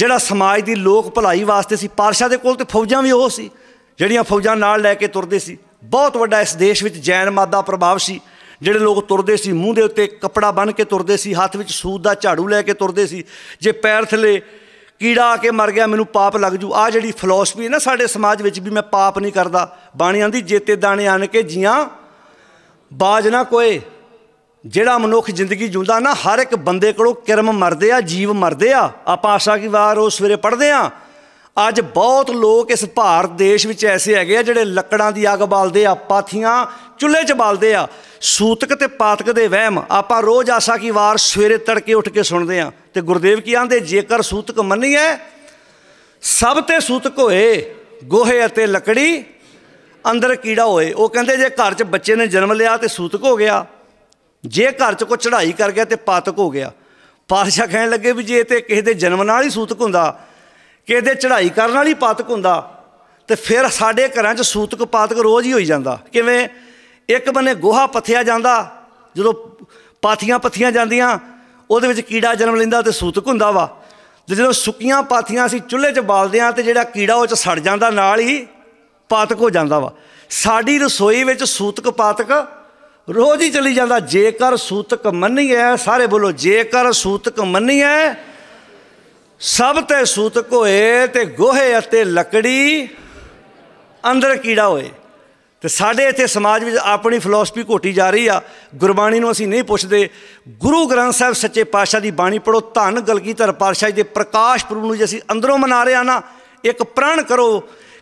ਜਿਹੜਾ ਸਮਾਜ ਦੀ ਲੋਕ ਭਲਾਈ ਵਾਸਤੇ ਸੀ ਪਾਰਸ਼ਾ ਦੇ ਕੋਲ ਤੇ ਫੌਜਾਂ ਵੀ ਉਹ ਸੀ ਜਿਹੜੀਆਂ ਫੌਜਾਂ ਨਾਲ ਲੈ ਕੇ ਤੁਰਦੇ ਸੀ ਬਹੁਤ ਵੱਡਾ ਇਸ ਦੇਸ਼ ਵਿੱਚ ਜੈਨ ਮਾਦਾ ਪ੍ਰਭਾਵ ਸੀ ਜਿਹੜੇ ਲੋਕ ਤੁਰਦੇ ਸੀ ਮੂੰਹ ਦੇ ਉੱਤੇ ਕਪੜਾ ਬੰਨ ਕੇ ਤੁਰਦੇ ਸੀ ਹੱਥ ਵਿੱਚ ਸੂਤ ਦਾ ਝਾੜੂ ਲੈ ਕੇ ਤੁਰਦੇ ਸੀ ਜੇ ਪੈਰ ਥਲੇ ਕੀੜਾ ਆ ਕੇ ਮਰ ਗਿਆ ਮੈਨੂੰ ਪਾਪ ਲੱਗ ਜੂ ਆ ਜਿਹੜੀ ਫਿਲਾਸਫੀ ਹੈ ਨਾ ਸਾਡੇ ਸਮਾਜ ਵਿੱਚ ਵੀ ਮੈਂ ਪਾਪ ਨਹੀਂ ਕਰਦਾ ਬਾਣੀ ਆਂਦੀ ਜੇਤੇ ਦਾਣੇ ਆਣ ਕੇ ਜੀਆਂ ਬਾਜ ਨਾ ਕੋਏ ਜਿਹੜਾ ਮਨੁੱਖ ਜ਼ਿੰਦਗੀ ਜੁੰਦਾ ਨਾ ਹਰ ਇੱਕ ਬੰਦੇ ਕੋਲੋਂ ਕਿਰਮ ਮਰਦੇ ਆ ਜੀਵ ਮਰਦੇ ਆ ਆਪਾਂ ਆਸ਼ਾ ਕੀ ਵਾਰ ਉਹ ਸਵੇਰੇ ਪੜਦੇ ਆ ਅੱਜ ਬਹੁਤ ਲੋਕ ਇਸ ਭਾਰਤ ਦੇਸ਼ ਵਿੱਚ ਐਸੇ ਹੈਗੇ ਆ ਜਿਹੜੇ ਲੱਕੜਾਂ ਦੀ ਅੱਗ ਬਾਲਦੇ ਆ ਪਾਥੀਆਂ ਚੁੱਲ੍ਹੇ 'ਚ ਬਾਲਦੇ ਆ ਸੂਤਕ ਤੇ ਪਾਤਕ ਦੇ ਵਹਿਮ ਆਪਾਂ ਰੋਜ਼ ਆਸਾ ਕੀ ਵਾਰ ਸਵੇਰੇ ਤੜਕੇ ਉੱਠ ਕੇ ਸੁਣਦੇ ਆ ਤੇ ਗੁਰਦੇਵ ਕੀ ਆਂਦੇ ਜੇਕਰ ਸੂਤਕ ਐ ਸਭ ਤੇ ਸੂਤਕ ਹੋਏ ਗੋਹੇ ਅਤੇ ਲੱਕੜੀ ਅੰਦਰ ਕੀੜਾ ਹੋਏ ਉਹ ਕਹਿੰਦੇ ਜੇ ਘਰ 'ਚ ਬੱਚੇ ਨੇ ਜਨਮ ਲਿਆ ਤੇ ਸੂਤਕ ਹੋ ਗਿਆ ਜੇ ਘਰ 'ਚ ਕੋ ਚੜ੍ਹਾਈ ਕਰ ਗਿਆ ਤੇ ਪਾਤਕ ਹੋ ਗਿਆ ਪਾਤਸ਼ਾਹ ਕਹਿਣ ਲੱਗੇ ਵੀ ਜੇ ਤੇ ਕਿਸੇ ਦੇ ਜਨਮ ਨਾਲ ਹੀ ਸੂਤਕ ਹੁੰਦਾ ਕਿਸੇ ਦੇ ਚੜ੍ਹਾਈ ਕਰਨ ਵਾਲੀ ਪਾਤਕ ਹੁੰਦਾ ਤੇ ਫਿਰ ਸਾਡੇ ਘਰਾਂ 'ਚ ਸੂਤਕ ਪਾਤਕ ਰੋਜ਼ ਹੀ ਹੋਈ ਜਾਂਦਾ ਕਿਵੇਂ ਇੱਕ ਬੰਨੇ ਗੋਹਾ ਪਥਿਆ ਜਾਂਦਾ ਜਦੋਂ ਪਾਥੀਆਂ ਪਥੀਆਂ ਜਾਂਦੀਆਂ ਉਹਦੇ ਵਿੱਚ ਕੀੜਾ ਜਨਮ ਲੈਂਦਾ ਤੇ ਸੂਤਕ ਹੁੰਦਾ ਵਾ ਤੇ ਜਦੋਂ ਸੁੱਕੀਆਂ ਪਾਥੀਆਂ ਅਸੀਂ ਚੁੱਲ੍ਹੇ 'ਚ ਬਾਲਦੇ ਆ ਤੇ ਜਿਹੜਾ ਕੀੜਾ ਉਹ 'ਚ ਸੜ ਜਾਂਦਾ ਨਾਲ ਹੀ ਪਾਤਕ ਹੋ ਜਾਂਦਾ ਵਾ ਸਾਡੀ ਰਸੋਈ ਵਿੱਚ ਸੂਤਕ ਪਾਤਕ ਰੋਜ਼ ਹੀ ਚਲੀ ਜਾਂਦਾ ਜੇਕਰ ਸੂਤਕ ਮੰਨੀਐ ਸਾਰੇ ਬੋਲੋ ਜੇਕਰ ਸੂਤਕ ਮੰਨੀਐ ਸਭ ਤੇ ਸੂਤਕ ਹੋਏ ਤੇ ਗੋਹੇ ਅਤੇ ਲੱਕੜੀ ਅੰਦਰ ਕੀੜਾ ਹੋਏ ਤੇ ਸਾਡੇ ਇੱਥੇ ਸਮਾਜ ਵਿੱਚ ਆਪਣੀ ਫਿਲਾਸਫੀ ਘੋਟੀ ਜਾ ਰਹੀ ਆ ਗੁਰਬਾਣੀ ਨੂੰ ਅਸੀਂ ਨਹੀਂ ਪੁੱਛਦੇ ਗੁਰੂ ਗ੍ਰੰਥ ਸਾਹਿਬ ਸੱਚੇ ਪਾਤਸ਼ਾਹ ਦੀ ਬਾਣੀ ਪੜੋ ਧੰਨ ਗਲਗੀਧਰ ਪਾਤਸ਼ਾਹ ਦੇ ਪ੍ਰਕਾਸ਼ ਪੁਰਬ ਨੂੰ ਜੇ ਅਸੀਂ ਅੰਦਰੋਂ ਮਨਾ ਰਹੇ ਆ ਨਾ ਇੱਕ ਪ੍ਰਣ ਕਰੋ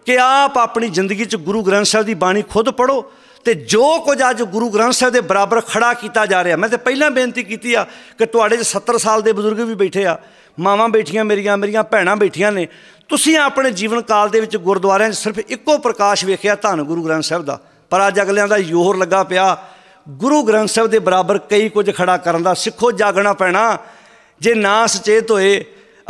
ਕਿ ਆਪ ਆਪਣੀ ਜ਼ਿੰਦਗੀ 'ਚ ਗੁਰੂ ਗ੍ਰੰਥ ਸਾਹਿਬ ਦੀ ਬਾਣੀ ਖੁਦ ਪੜੋ ਤੇ ਜੋ ਕੁਝ ਅੱਜ ਗੁਰੂ ਗ੍ਰੰਥ ਸਾਹਿਬ ਦੇ ਬਰਾਬਰ ਖੜਾ ਕੀਤਾ ਜਾ ਰਿਹਾ ਮੈਂ ਤੇ ਪਹਿਲਾਂ ਬੇਨਤੀ ਕੀਤੀ ਆ ਕਿ ਤੁਹਾਡੇ 70 ਸਾਲ ਦੇ ਬਜ਼ੁਰਗ ਵੀ ਬੈਠੇ ਆ ਮਾਵਾਂ ਬੈਠੀਆਂ ਮੇਰੀਆਂ ਮੇਰੀਆਂ ਭੈਣਾਂ ਬੈਠੀਆਂ ਨੇ ਤੁਸੀਂ ਆਪਣੇ ਜੀਵਨ ਕਾਲ ਦੇ ਵਿੱਚ ਗੁਰਦੁਆਰਿਆਂ 'ਚ ਸਿਰਫ ਇੱਕੋ ਪ੍ਰਕਾਸ਼ ਵੇਖਿਆ ਧੰਨ ਗੁਰੂ ਗ੍ਰੰਥ ਸਾਹਿਬ ਦਾ ਪਰ ਅੱਜ ਅਗਲਿਆਂ ਦਾ ਯੋਹਰ ਲੱਗਾ ਪਿਆ ਗੁਰੂ ਗ੍ਰੰਥ ਸਾਹਿਬ ਦੇ ਬਰਾਬਰ ਕਈ ਕੁਝ ਖੜਾ ਕਰਨ ਦਾ ਸਿੱਖੋ ਜਾਗਣਾ ਪੈਣਾ ਜੇ ਨਾ ਸਚੇਤ ਹੋਏ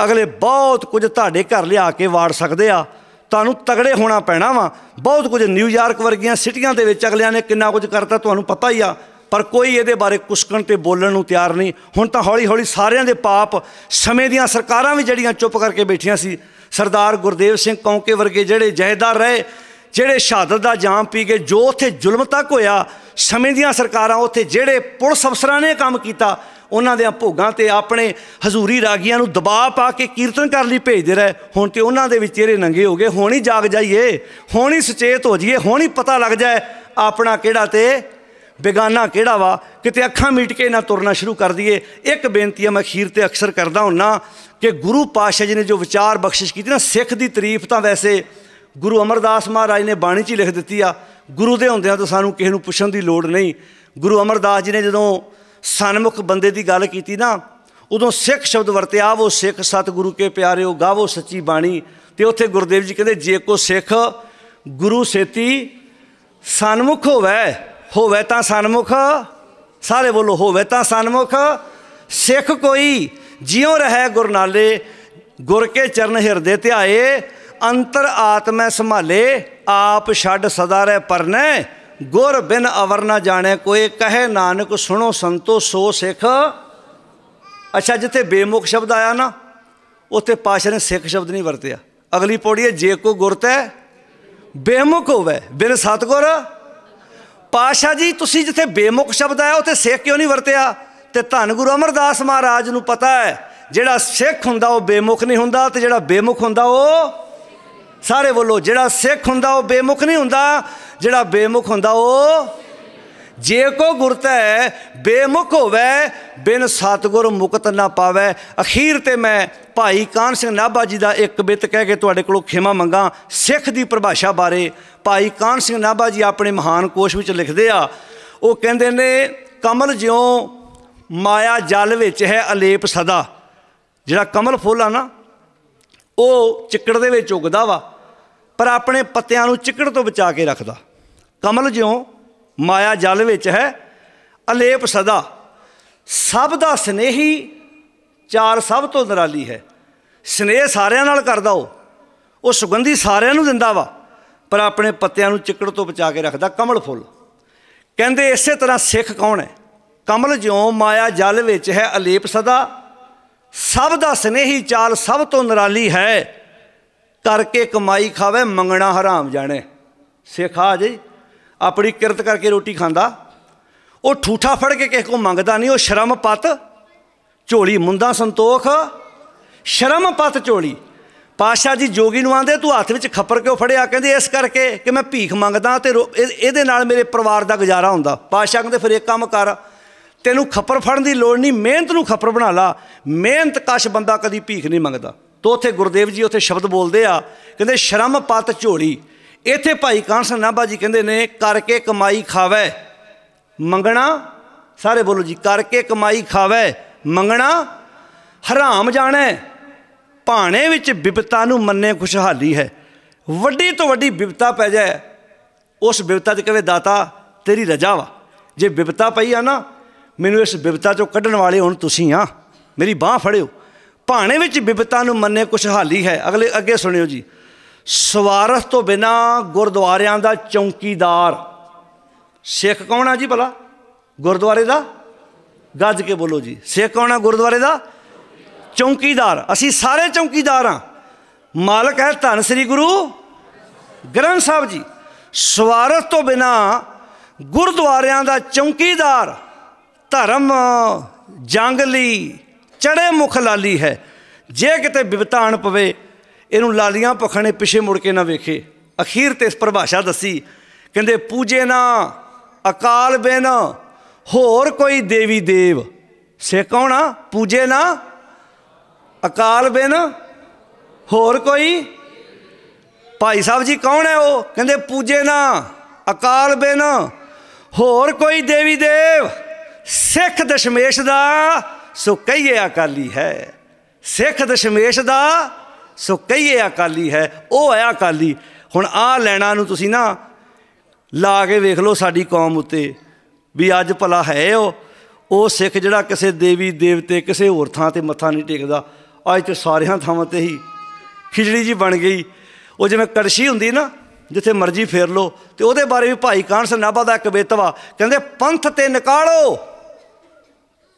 ਅਗਲੇ ਬਹੁਤ ਕੁਝ ਤੁਹਾਡੇ ਘਰ ਲਿਆ ਕੇ ਵਾੜ ਸਕਦੇ ਆ ਤੁਹਾਨੂੰ ਤਗੜੇ ਹੋਣਾ ਪੈਣਾ ਵਾ ਬਹੁਤ ਕੁਝ ਨਿਊਯਾਰਕ ਵਰਗੀਆਂ ਸਿਟੀਆਂ ਦੇ ਵਿੱਚ ਅਗਲਿਆਂ ਨੇ ਕਿੰਨਾ ਕੁਝ ਕਰਤਾ ਤੁਹਾਨੂੰ ਪਤਾ ਹੀ ਆ ਪਰ ਕੋਈ ਇਹਦੇ ਬਾਰੇ ਕੁਸਕਣ ਤੇ ਬੋਲਣ ਨੂੰ ਤਿਆਰ ਨਹੀਂ ਹੁਣ ਤਾਂ ਹੌਲੀ-ਹੌਲੀ ਸਾਰਿਆਂ ਦੇ ਪਾਪ ਸਮੇਂ ਦੀਆਂ ਸਰਕਾਰਾਂ ਵੀ ਜਿਹੜੀਆਂ ਚੁੱਪ ਕਰਕੇ ਬੈਠੀਆਂ ਸੀ ਸਰਦਾਰ ਗੁਰਦੇਵ ਸਿੰਘ ਕੌਂਕੇ ਵਰਗੇ ਜਿਹੜੇ ਜ਼ਹਿਦਾਰ ਰਹੇ ਜਿਹੜੇ ਸ਼ਹਾਦਤ ਦਾ ਜਾਮ ਪੀ ਕੇ ਜੋ ਉੱਥੇ ਜ਼ੁਲਮ ਤੱਕ ਹੋਇਆ ਸਮੇਂ ਦੀਆਂ ਸਰਕਾਰਾਂ ਉੱਥੇ ਜਿਹੜੇ ਪੁਲਿਸ ਅਫਸਰਾਂ ਨੇ ਕੰਮ ਕੀਤਾ ਉਹਨਾਂ ਦੇ ਭੋਗਾਂ ਤੇ ਆਪਣੇ ਹਜ਼ੂਰੀ ਰਾਗੀਆਂ ਨੂੰ ਦਬਾਅ ਪਾ ਕੇ ਕੀਰਤਨ ਕਰਨ ਲਈ ਭੇਜਦੇ ਰਹੇ ਹੁਣ ਤੇ ਉਹਨਾਂ ਦੇ ਵਿੱਚ ਚਿਹਰੇ ਨੰਗੇ ਹੋ ਗਏ ਹੁਣ ਹੀ ਜਾਗ ਜਾਈਏ ਹੁਣ ਹੀ ਸੁਚੇਤ ਹੋ ਜਾਈਏ ਹੁਣ ਹੀ ਪਤਾ ਲੱਗ ਜਾਏ ਆਪਣਾ ਕਿਹੜਾ ਤੇ ਬੇਗਾਨਾ ਕਿਹੜਾ ਵਾ ਕਿਤੇ ਅੱਖਾਂ ਮੀਟ ਕੇ ਨਾ ਤੁਰਨਾ ਸ਼ੁਰੂ ਕਰ ਦਈਏ ਇੱਕ ਬੇਨਤੀ ਆ ਮੈਂ ਅਖੀਰ ਤੇ ਅਕਸਰ ਕਰਦਾ ਹੁੰਨਾ ਕਿ ਗੁਰੂ ਪਾਸ਼ਾ ਜੀ ਨੇ ਜੋ ਵਿਚਾਰ ਬਖਸ਼ਿਸ਼ ਕੀਤੀ ਨਾ ਸਿੱਖ ਦੀ ਤਾਰੀਫ ਤਾਂ ਵੈਸੇ ਗੁਰੂ ਅਮਰਦਾਸ ਮਹਾਰਾਜ ਨੇ ਬਾਣੀ 'ਚ ਲਿਖ ਦਿੱਤੀ ਆ ਗੁਰੂ ਦੇ ਹੁੰਦਿਆਂ ਤਾਂ ਸਾਨੂੰ ਕਿਸੇ ਨੂੰ ਪੁੱਛਣ ਦੀ ਲੋੜ ਨਹੀਂ ਗੁਰੂ ਅਮਰਦਾਸ ਜੀ ਨੇ ਜਦੋਂ ਸਨਮੁਖ ਬੰਦੇ ਦੀ ਗੱਲ ਕੀਤੀ ਨਾ ਉਦੋਂ ਸਿੱਖ ਸ਼ਬਦ ਵਰਤਿਆ ਉਹ ਸਿੱਖ ਸਤਿਗੁਰੂ ਕੇ ਪਿਆਰਿਓ ਗਾਵੋ ਸੱਚੀ ਬਾਣੀ ਤੇ ਉੱਥੇ ਗੁਰਦੇਵ ਜੀ ਕਹਿੰਦੇ ਜੇ ਕੋ ਸਿੱਖ ਗੁਰੂ ਸੇਤੀ ਸਨਮੁਖ ਹੋਵੇ ਹੋਵੇ ਤਾਂ ਸਨਮੁਖ ਸਾਰੇ ਬੋਲੋ ਹੋਵੇ ਤਾਂ ਸਨਮੁਖ ਸਿੱਖ ਕੋਈ ਜਿਉ ਰਹੇ ਗੁਰਨਾਲੇ ਗੁਰ ਕੇ ਚਰਨ ਹਿਰਦੇ ਧਿਆਏ ਅੰਤਰ ਆਤਮੈ ਸੰਭਾਲੇ ਆਪ ਛੱਡ ਸਦਾ ਰਹਿ ਪਰਨੇ ਗੁਰ ਬਿਨ ਅਵਰ ਨਾ ਜਾਣੇ ਕੋਈ ਕਹੇ ਨਾਨਕ ਸੁਣੋ ਸੰਤੋ ਸੋ ਸਿੱਖ ਅੱਛਾ ਜਿੱਥੇ ਬੇਮੁਖ ਸ਼ਬਦ ਆਇਆ ਨਾ ਉੱਥੇ ਪਾਸ਼ਾ ਨੇ ਸਿੱਖ ਸ਼ਬਦ ਨਹੀਂ ਵਰਤਿਆ ਅਗਲੀ ਪੌੜੀ ਹੈ ਜੇ ਕੋ ਗੁਰ ਤੈ ਬੇਮੁਖ ਹੋਵੇ ਬਿਨ ਸਤਗੁਰ ਪਾਸ਼ਾ ਜੀ ਤੁਸੀਂ ਜਿੱਥੇ ਬੇਮੁਖ ਸ਼ਬਦ ਆਇਆ ਉੱਥੇ ਸਿੱਖ ਕਿਉਂ ਨਹੀਂ ਵਰਤਿਆ ਤੇ ਧੰਨ ਗੁਰੂ ਅਮਰਦਾਸ ਮਹਾਰਾਜ ਨੂੰ ਪਤਾ ਹੈ ਜਿਹੜਾ ਸਿੱਖ ਹੁੰਦਾ ਉਹ ਬੇਮੁਖ ਨਹੀਂ ਹੁੰਦਾ ਤੇ ਜਿਹੜਾ ਬੇਮੁਖ ਹੁੰਦਾ ਉਹ ਸਾਰੇ ਬੋਲੋ ਜਿਹੜਾ ਸਿੱਖ ਹੁੰਦਾ ਉਹ ਬੇਮੁਖ ਨਹੀਂ ਹੁੰਦਾ ਜਿਹੜਾ ਬੇਮੁਖ ਹੁੰਦਾ ਉਹ ਜੇ ਕੋ ਗੁਰਤੈ ਬੇਮੁਖ ਹੋਵੇ ਬਿਨ ਸਤਗੁਰ ਮੁਕਤ ਨਾ ਪਾਵੇ ਅਖੀਰ ਤੇ ਮੈਂ ਭਾਈ ਕਾਨ ਸਿੰਘ ਨਾਭਾ ਜੀ ਦਾ ਇੱਕ ਬਿਤ ਕਹਿ ਕੇ ਤੁਹਾਡੇ ਕੋਲੋਂ ਖਿਮਾ ਮੰਗਾ ਸਿੱਖ ਦੀ ਪਰਿਭਾਸ਼ਾ ਬਾਰੇ ਭਾਈ ਕਾਨ ਸਿੰਘ ਨਾਭਾ ਜੀ ਆਪਣੇ ਮਹਾਨ ਕੋਸ਼ ਵਿੱਚ ਲਿਖਦੇ ਆ ਉਹ ਕਹਿੰਦੇ ਨੇ ਕਮਲ ਜਿਉ ਮਾਇਆ ਜਲ ਵਿੱਚ ਹੈ ਅਲੇਪ ਸਦਾ ਜਿਹੜਾ ਕਮਲ ਫੁੱਲ ਆ ਨਾ ਉਹ ਚਿੱਕੜ ਦੇ ਵਿੱਚ ਉਗਦਾ ਵਾ ਪਰ ਆਪਣੇ ਪੱਤਿਆਂ ਨੂੰ ਚਿੱਕੜ ਤੋਂ ਬਚਾ ਕੇ ਰੱਖਦਾ ਕਮਲ ਜਿਉ ਮਾਇਆ ਜਲ ਵਿੱਚ ਹੈ ਅਲੇਪ ਸਦਾ ਸਭ ਦਾ ਸਨੇਹੀ ਚਾਰ ਸਭ ਤੋਂ ਨਰਾਲੀ ਹੈ ਸਨੇਹ ਸਾਰਿਆਂ ਨਾਲ ਕਰਦਾ ਉਹ ਉਹ ਸੁਗੰਧੀ ਸਾਰਿਆਂ ਨੂੰ ਦਿੰਦਾ ਵਾ ਪਰ ਆਪਣੇ ਪੱਤਿਆਂ ਨੂੰ ਚਿੱਕੜ ਤੋਂ ਬਚਾ ਕੇ ਰੱਖਦਾ ਕਮਲ ਫੁੱਲ ਕਹਿੰਦੇ ਇਸੇ ਤਰ੍ਹਾਂ ਸਿੱਖ ਕੌਣ ਹੈ ਕਮਲ ਜਿਉ ਮਾਇਆ ਜਲ ਵਿੱਚ ਹੈ ਅਲੇਪ ਸਦਾ ਸਭ ਦਾ ਸਨੇਹੀ ਚਾਲ ਸਭ ਤੋਂ ਨਰਾਲੀ ਹੈ ਕਰਕੇ ਕਮਾਈ ਖਾਵੇ ਮੰਗਣਾ ਹਰਾਮ ਜਾਣੇ ਸਿੱਖ ਆ ਜੀ ਆਪਣੀ ਕਿਰਤ ਕਰਕੇ ਰੋਟੀ ਖਾਂਦਾ ਉਹ ਠੂਠਾ ਫੜ ਕੇ ਕਿਸੇ ਕੋ ਮੰਗਦਾ ਨਹੀਂ ਉਹ ਸ਼ਰਮ ਪਤ ਝੋਲੀ ਮੁੰਦਾ ਸੰਤੋਖ ਸ਼ਰਮ ਪਤ ਝੋਲੀ ਪਾਸ਼ਾ ਜੀ ਜੋਗੀ ਨੂੰ ਆਂਦੇ ਤੂੰ ਹੱਥ ਵਿੱਚ ਖੱਪਰ ਕਿਉਂ ਫੜਿਆ ਕਹਿੰਦੇ ਇਸ ਕਰਕੇ ਕਿ ਮੈਂ ਭੀਖ ਮੰਗਦਾ ਤੇ ਇਹਦੇ ਨਾਲ ਮੇਰੇ ਪਰਿਵਾਰ ਦਾ ਗੁਜ਼ਾਰਾ ਹੁੰਦਾ ਪਾਸ਼ਾ ਕਹਿੰਦੇ ਫਿਰ ਇੱਕ ਕੰਮ ਕਰ ਤੈਨੂੰ ਖੱਪਰ ਫੜਨ ਦੀ ਲੋੜ ਨਹੀਂ ਮਿਹਨਤ ਨੂੰ ਖੱਪਰ ਬਣਾ ਲਾ ਮਿਹਨਤ ਕਸ਼ ਬੰਦਾ ਕਦੀ ਭੀਖ ਨਹੀਂ ਮੰਗਦਾ ਤੋ ਉਥੇ ਗੁਰਦੇਵ ਜੀ ਉਥੇ ਸ਼ਬਦ ਬੋਲਦੇ ਆ ਕਹਿੰਦੇ ਸ਼ਰਮ ਪਤ ਝੋਲੀ ਇੱਥੇ ਭਾਈ ਕਾਂਸਲ ਨਾਭਾ ਜੀ ਕਹਿੰਦੇ ਨੇ ਕਰਕੇ ਕਮਾਈ ਖਾਵੇ ਮੰਗਣਾ ਸਾਰੇ ਬੋਲੋ ਜੀ ਕਰਕੇ ਕਮਾਈ ਖਾਵੇ ਮੰਗਣਾ ਹਰਾਮ ਜਾਣਾ ਭਾਣੇ ਵਿੱਚ ਵਿਪਤਾ ਨੂੰ ਮੰਨੇ ਖੁਸ਼ਹਾਲੀ ਹੈ ਵੱਡੀ ਤੋਂ ਵੱਡੀ ਵਿਪਤਾ ਪੈ ਜਾਏ ਉਸ ਵਿਪਤਾ 'ਚ ਕਹੇ ਦਾਤਾ ਤੇਰੀ ਰਜਾ ਵਾ ਜੇ ਵਿਪਤਾ ਪਈ ਆ ਨਾ ਮੈਨੂੰ ਇਸ ਵਿਪਤਾ 'ਚੋਂ ਕੱਢਣ ਵਾਲੇ ਹੁਣ ਤੁਸੀਂ ਆ ਮੇਰੀ ਬਾਹ ਫੜਿਓ ਭਾਣੇ ਵਿੱਚ ਵਿਪਤਾ ਨੂੰ ਮੰਨੇ ਖੁਸ਼ਹਾਲੀ ਹੈ ਅਗਲੇ ਅੱਗੇ ਸੁਣਿਓ ਜੀ ਸਵਾਰਥ ਤੋਂ ਬਿਨਾ ਗੁਰਦੁਆਰਿਆਂ ਦਾ ਚੌਂਕੀਦਾਰ ਸਿੱਖ ਕੌਣ ਆ ਜੀ ਭਲਾ ਗੁਰਦੁਆਰੇ ਦਾ ਗੱਜ ਕੇ ਬੋਲੋ ਜੀ ਸਿੱਖ ਕੌਣ ਆ ਗੁਰਦੁਆਰੇ ਦਾ ਚੌਂਕੀਦਾਰ ਅਸੀਂ ਸਾਰੇ ਚੌਂਕੀਦਾਰ ਆ ਮਾਲਕ ਹੈ ਧੰਨ ਸ੍ਰੀ ਗੁਰੂ ਗ੍ਰੰਥ ਸਾਹਿਬ ਜੀ ਸਵਾਰਥ ਤੋਂ ਬਿਨਾ ਗੁਰਦੁਆਰਿਆਂ ਦਾ ਚੌਂਕੀਦਾਰ ਧਰਮ ਜੰਗਲੀ ਚੜੇ ਮੁਖ ਲਾਲੀ ਹੈ ਜੇ ਕਿਤੇ ਵਿਵਤਾਨ ਪਵੇ ਇਹਨੂੰ ਲਾਲੀਆਂ ਪਖਣੇ ਪਿਛੇ ਮੁੜ ਕੇ ਨਾ ਵੇਖੇ ਅਖੀਰ ਤੇ ਇਸ ਪਰਿਭਾਸ਼ਾ ਦੱਸੀ ਕਹਿੰਦੇ ਪੂਜੇ ਨਾ ਅਕਾਲ ਬਿਨ ਹੋਰ ਕੋਈ ਦੇਵੀ ਦੇਵ ਸੇ ਕੌਣਾ ਪੂਜੇ ਨਾ ਅਕਾਲ ਬਿਨ ਹੋਰ ਕੋਈ ਭਾਈ ਸਾਹਿਬ ਜੀ ਕੌਣ ਹੈ ਉਹ ਕਹਿੰਦੇ ਪੂਜੇ ਨਾ ਅਕਾਲ ਬਿਨ ਹੋਰ ਕੋਈ ਦੇਵੀ ਦੇਵ ਸਿੱਖ ਦਸ਼ਮੇਸ਼ ਦਾ ਸੋ ਕਹੀਏ ਅਕਾਲੀ ਹੈ ਸਿੱਖ ਦਸ਼ਮੇਸ਼ ਦਾ ਸੋ ਕਹੀਏ ਅਕਾਲੀ ਹੈ ਉਹ ਹੈ ਅਕਾਲੀ ਹੁਣ ਆ ਲੈਣਾ ਨੂੰ ਤੁਸੀਂ ਨਾ ਲਾ ਕੇ ਵੇਖ ਲਓ ਸਾਡੀ ਕੌਮ ਉੱਤੇ ਵੀ ਅੱਜ ਭਲਾ ਹੈ ਉਹ ਉਹ ਸਿੱਖ ਜਿਹੜਾ ਕਿਸੇ ਦੇਵੀ ਦੇਵਤੇ ਕਿਸੇ ਹੋਰ ਥਾਂ ਤੇ ਮੱਥਾ ਨਹੀਂ ਟੇਕਦਾ ਅੱਜ ਤੇ ਸਾਰਿਆਂ ਥਾਵਾਂ ਤੇ ਹੀ ਖਿਜੜੀ ਜੀ ਬਣ ਗਈ ਉਹ ਜਿਵੇਂ ਕੜਸ਼ੀ ਹੁੰਦੀ ਨਾ ਜਿੱਥੇ ਮਰਜ਼ੀ ਫੇਰ ਲੋ ਤੇ ਉਹਦੇ ਬਾਰੇ ਵੀ ਭਾਈ ਕਾਂਸ ਨਾਬਾ ਦਾ ਇੱਕ ਬੇਤਵਾ ਕਹਿੰਦੇ ਪੰਥ ਤੇ ਨਿਕਾਲੋ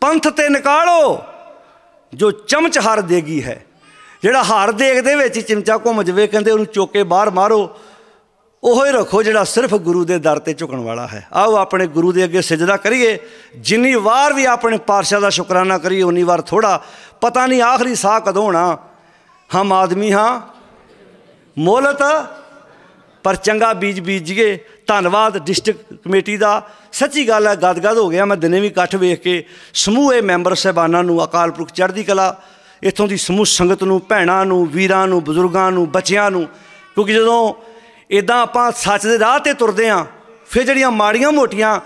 ਪੰਥ ਤੇ ਨਿਕਾਲੋ ਜੋ ਚਮਚ ਹਰ ਦੇਗੀ ਹੈ ਜਿਹੜਾ ਹਾਰ ਦੇਖ ਦੇ ਵਿੱਚ ਚਿਮਚਾ ਘੁੰਮ ਜਵੇ ਕਹਿੰਦੇ ਉਹਨੂੰ ਚੋਕੇ ਬਾਹਰ ਮਾਰੋ ਉਹ ਹੀ ਰੱਖੋ ਜਿਹੜਾ ਸਿਰਫ ਗੁਰੂ ਦੇ ਦਰ ਤੇ ਝੁਕਣ ਵਾਲਾ ਹੈ ਆਓ ਆਪਣੇ ਗੁਰੂ ਦੇ ਅੱਗੇ ਸਜਦਾ ਕਰੀਏ ਜਿੰਨੀ ਵਾਰ ਵੀ ਆਪਣੇ ਪਾਤਸ਼ਾਹ ਦਾ ਸ਼ੁਕਰਾਨਾ ਕਰੀਏ ਉਨੀ ਵਾਰ ਥੋੜਾ ਪਤਾ ਨਹੀਂ ਆਖਰੀ ਸਾਹ ਕਦੋਂ ਹੋਣਾ ਹਮ ਆਦਮੀ ਹਾਂ ਮੋਲਤ ਪਰ ਚੰਗਾ ਬੀਜ ਬੀਜੀਏ ਧੰਨਵਾਦ ਡਿਸਟ੍ਰਿਕਟ ਕਮੇਟੀ ਦਾ ਸੱਚੀ ਗੱਲ ਹੈ ਗਦਗਦ ਹੋ ਗਿਆ ਮੈਂ ਦਿਨੇ ਵੀ ਇਕੱਠ ਵੇਖ ਕੇ ਸਮੂਹ ਇਹ ਮੈਂਬਰ ਸਹਿਬਾਨਾਂ ਨੂੰ ਅਕਾਲ ਪੁਰਖ ਚੜ੍ਹਦੀ ਕਲਾ ਇੱਥੋਂ ਦੀ ਸਮੂਹ ਸੰਗਤ ਨੂੰ ਭੈਣਾਂ ਨੂੰ ਵੀਰਾਂ ਨੂੰ ਬਜ਼ੁਰਗਾਂ ਨੂੰ ਬੱਚਿਆਂ ਨੂੰ ਕਿਉਂਕਿ ਜਦੋਂ ਇਦਾਂ ਆਪਾਂ ਸੱਚ ਦੇ ਰਾਹ ਤੇ ਤੁਰਦੇ ਆਂ ਫਿਰ ਜਿਹੜੀਆਂ ਮਾੜੀਆਂ ਮੋਟੀਆਂ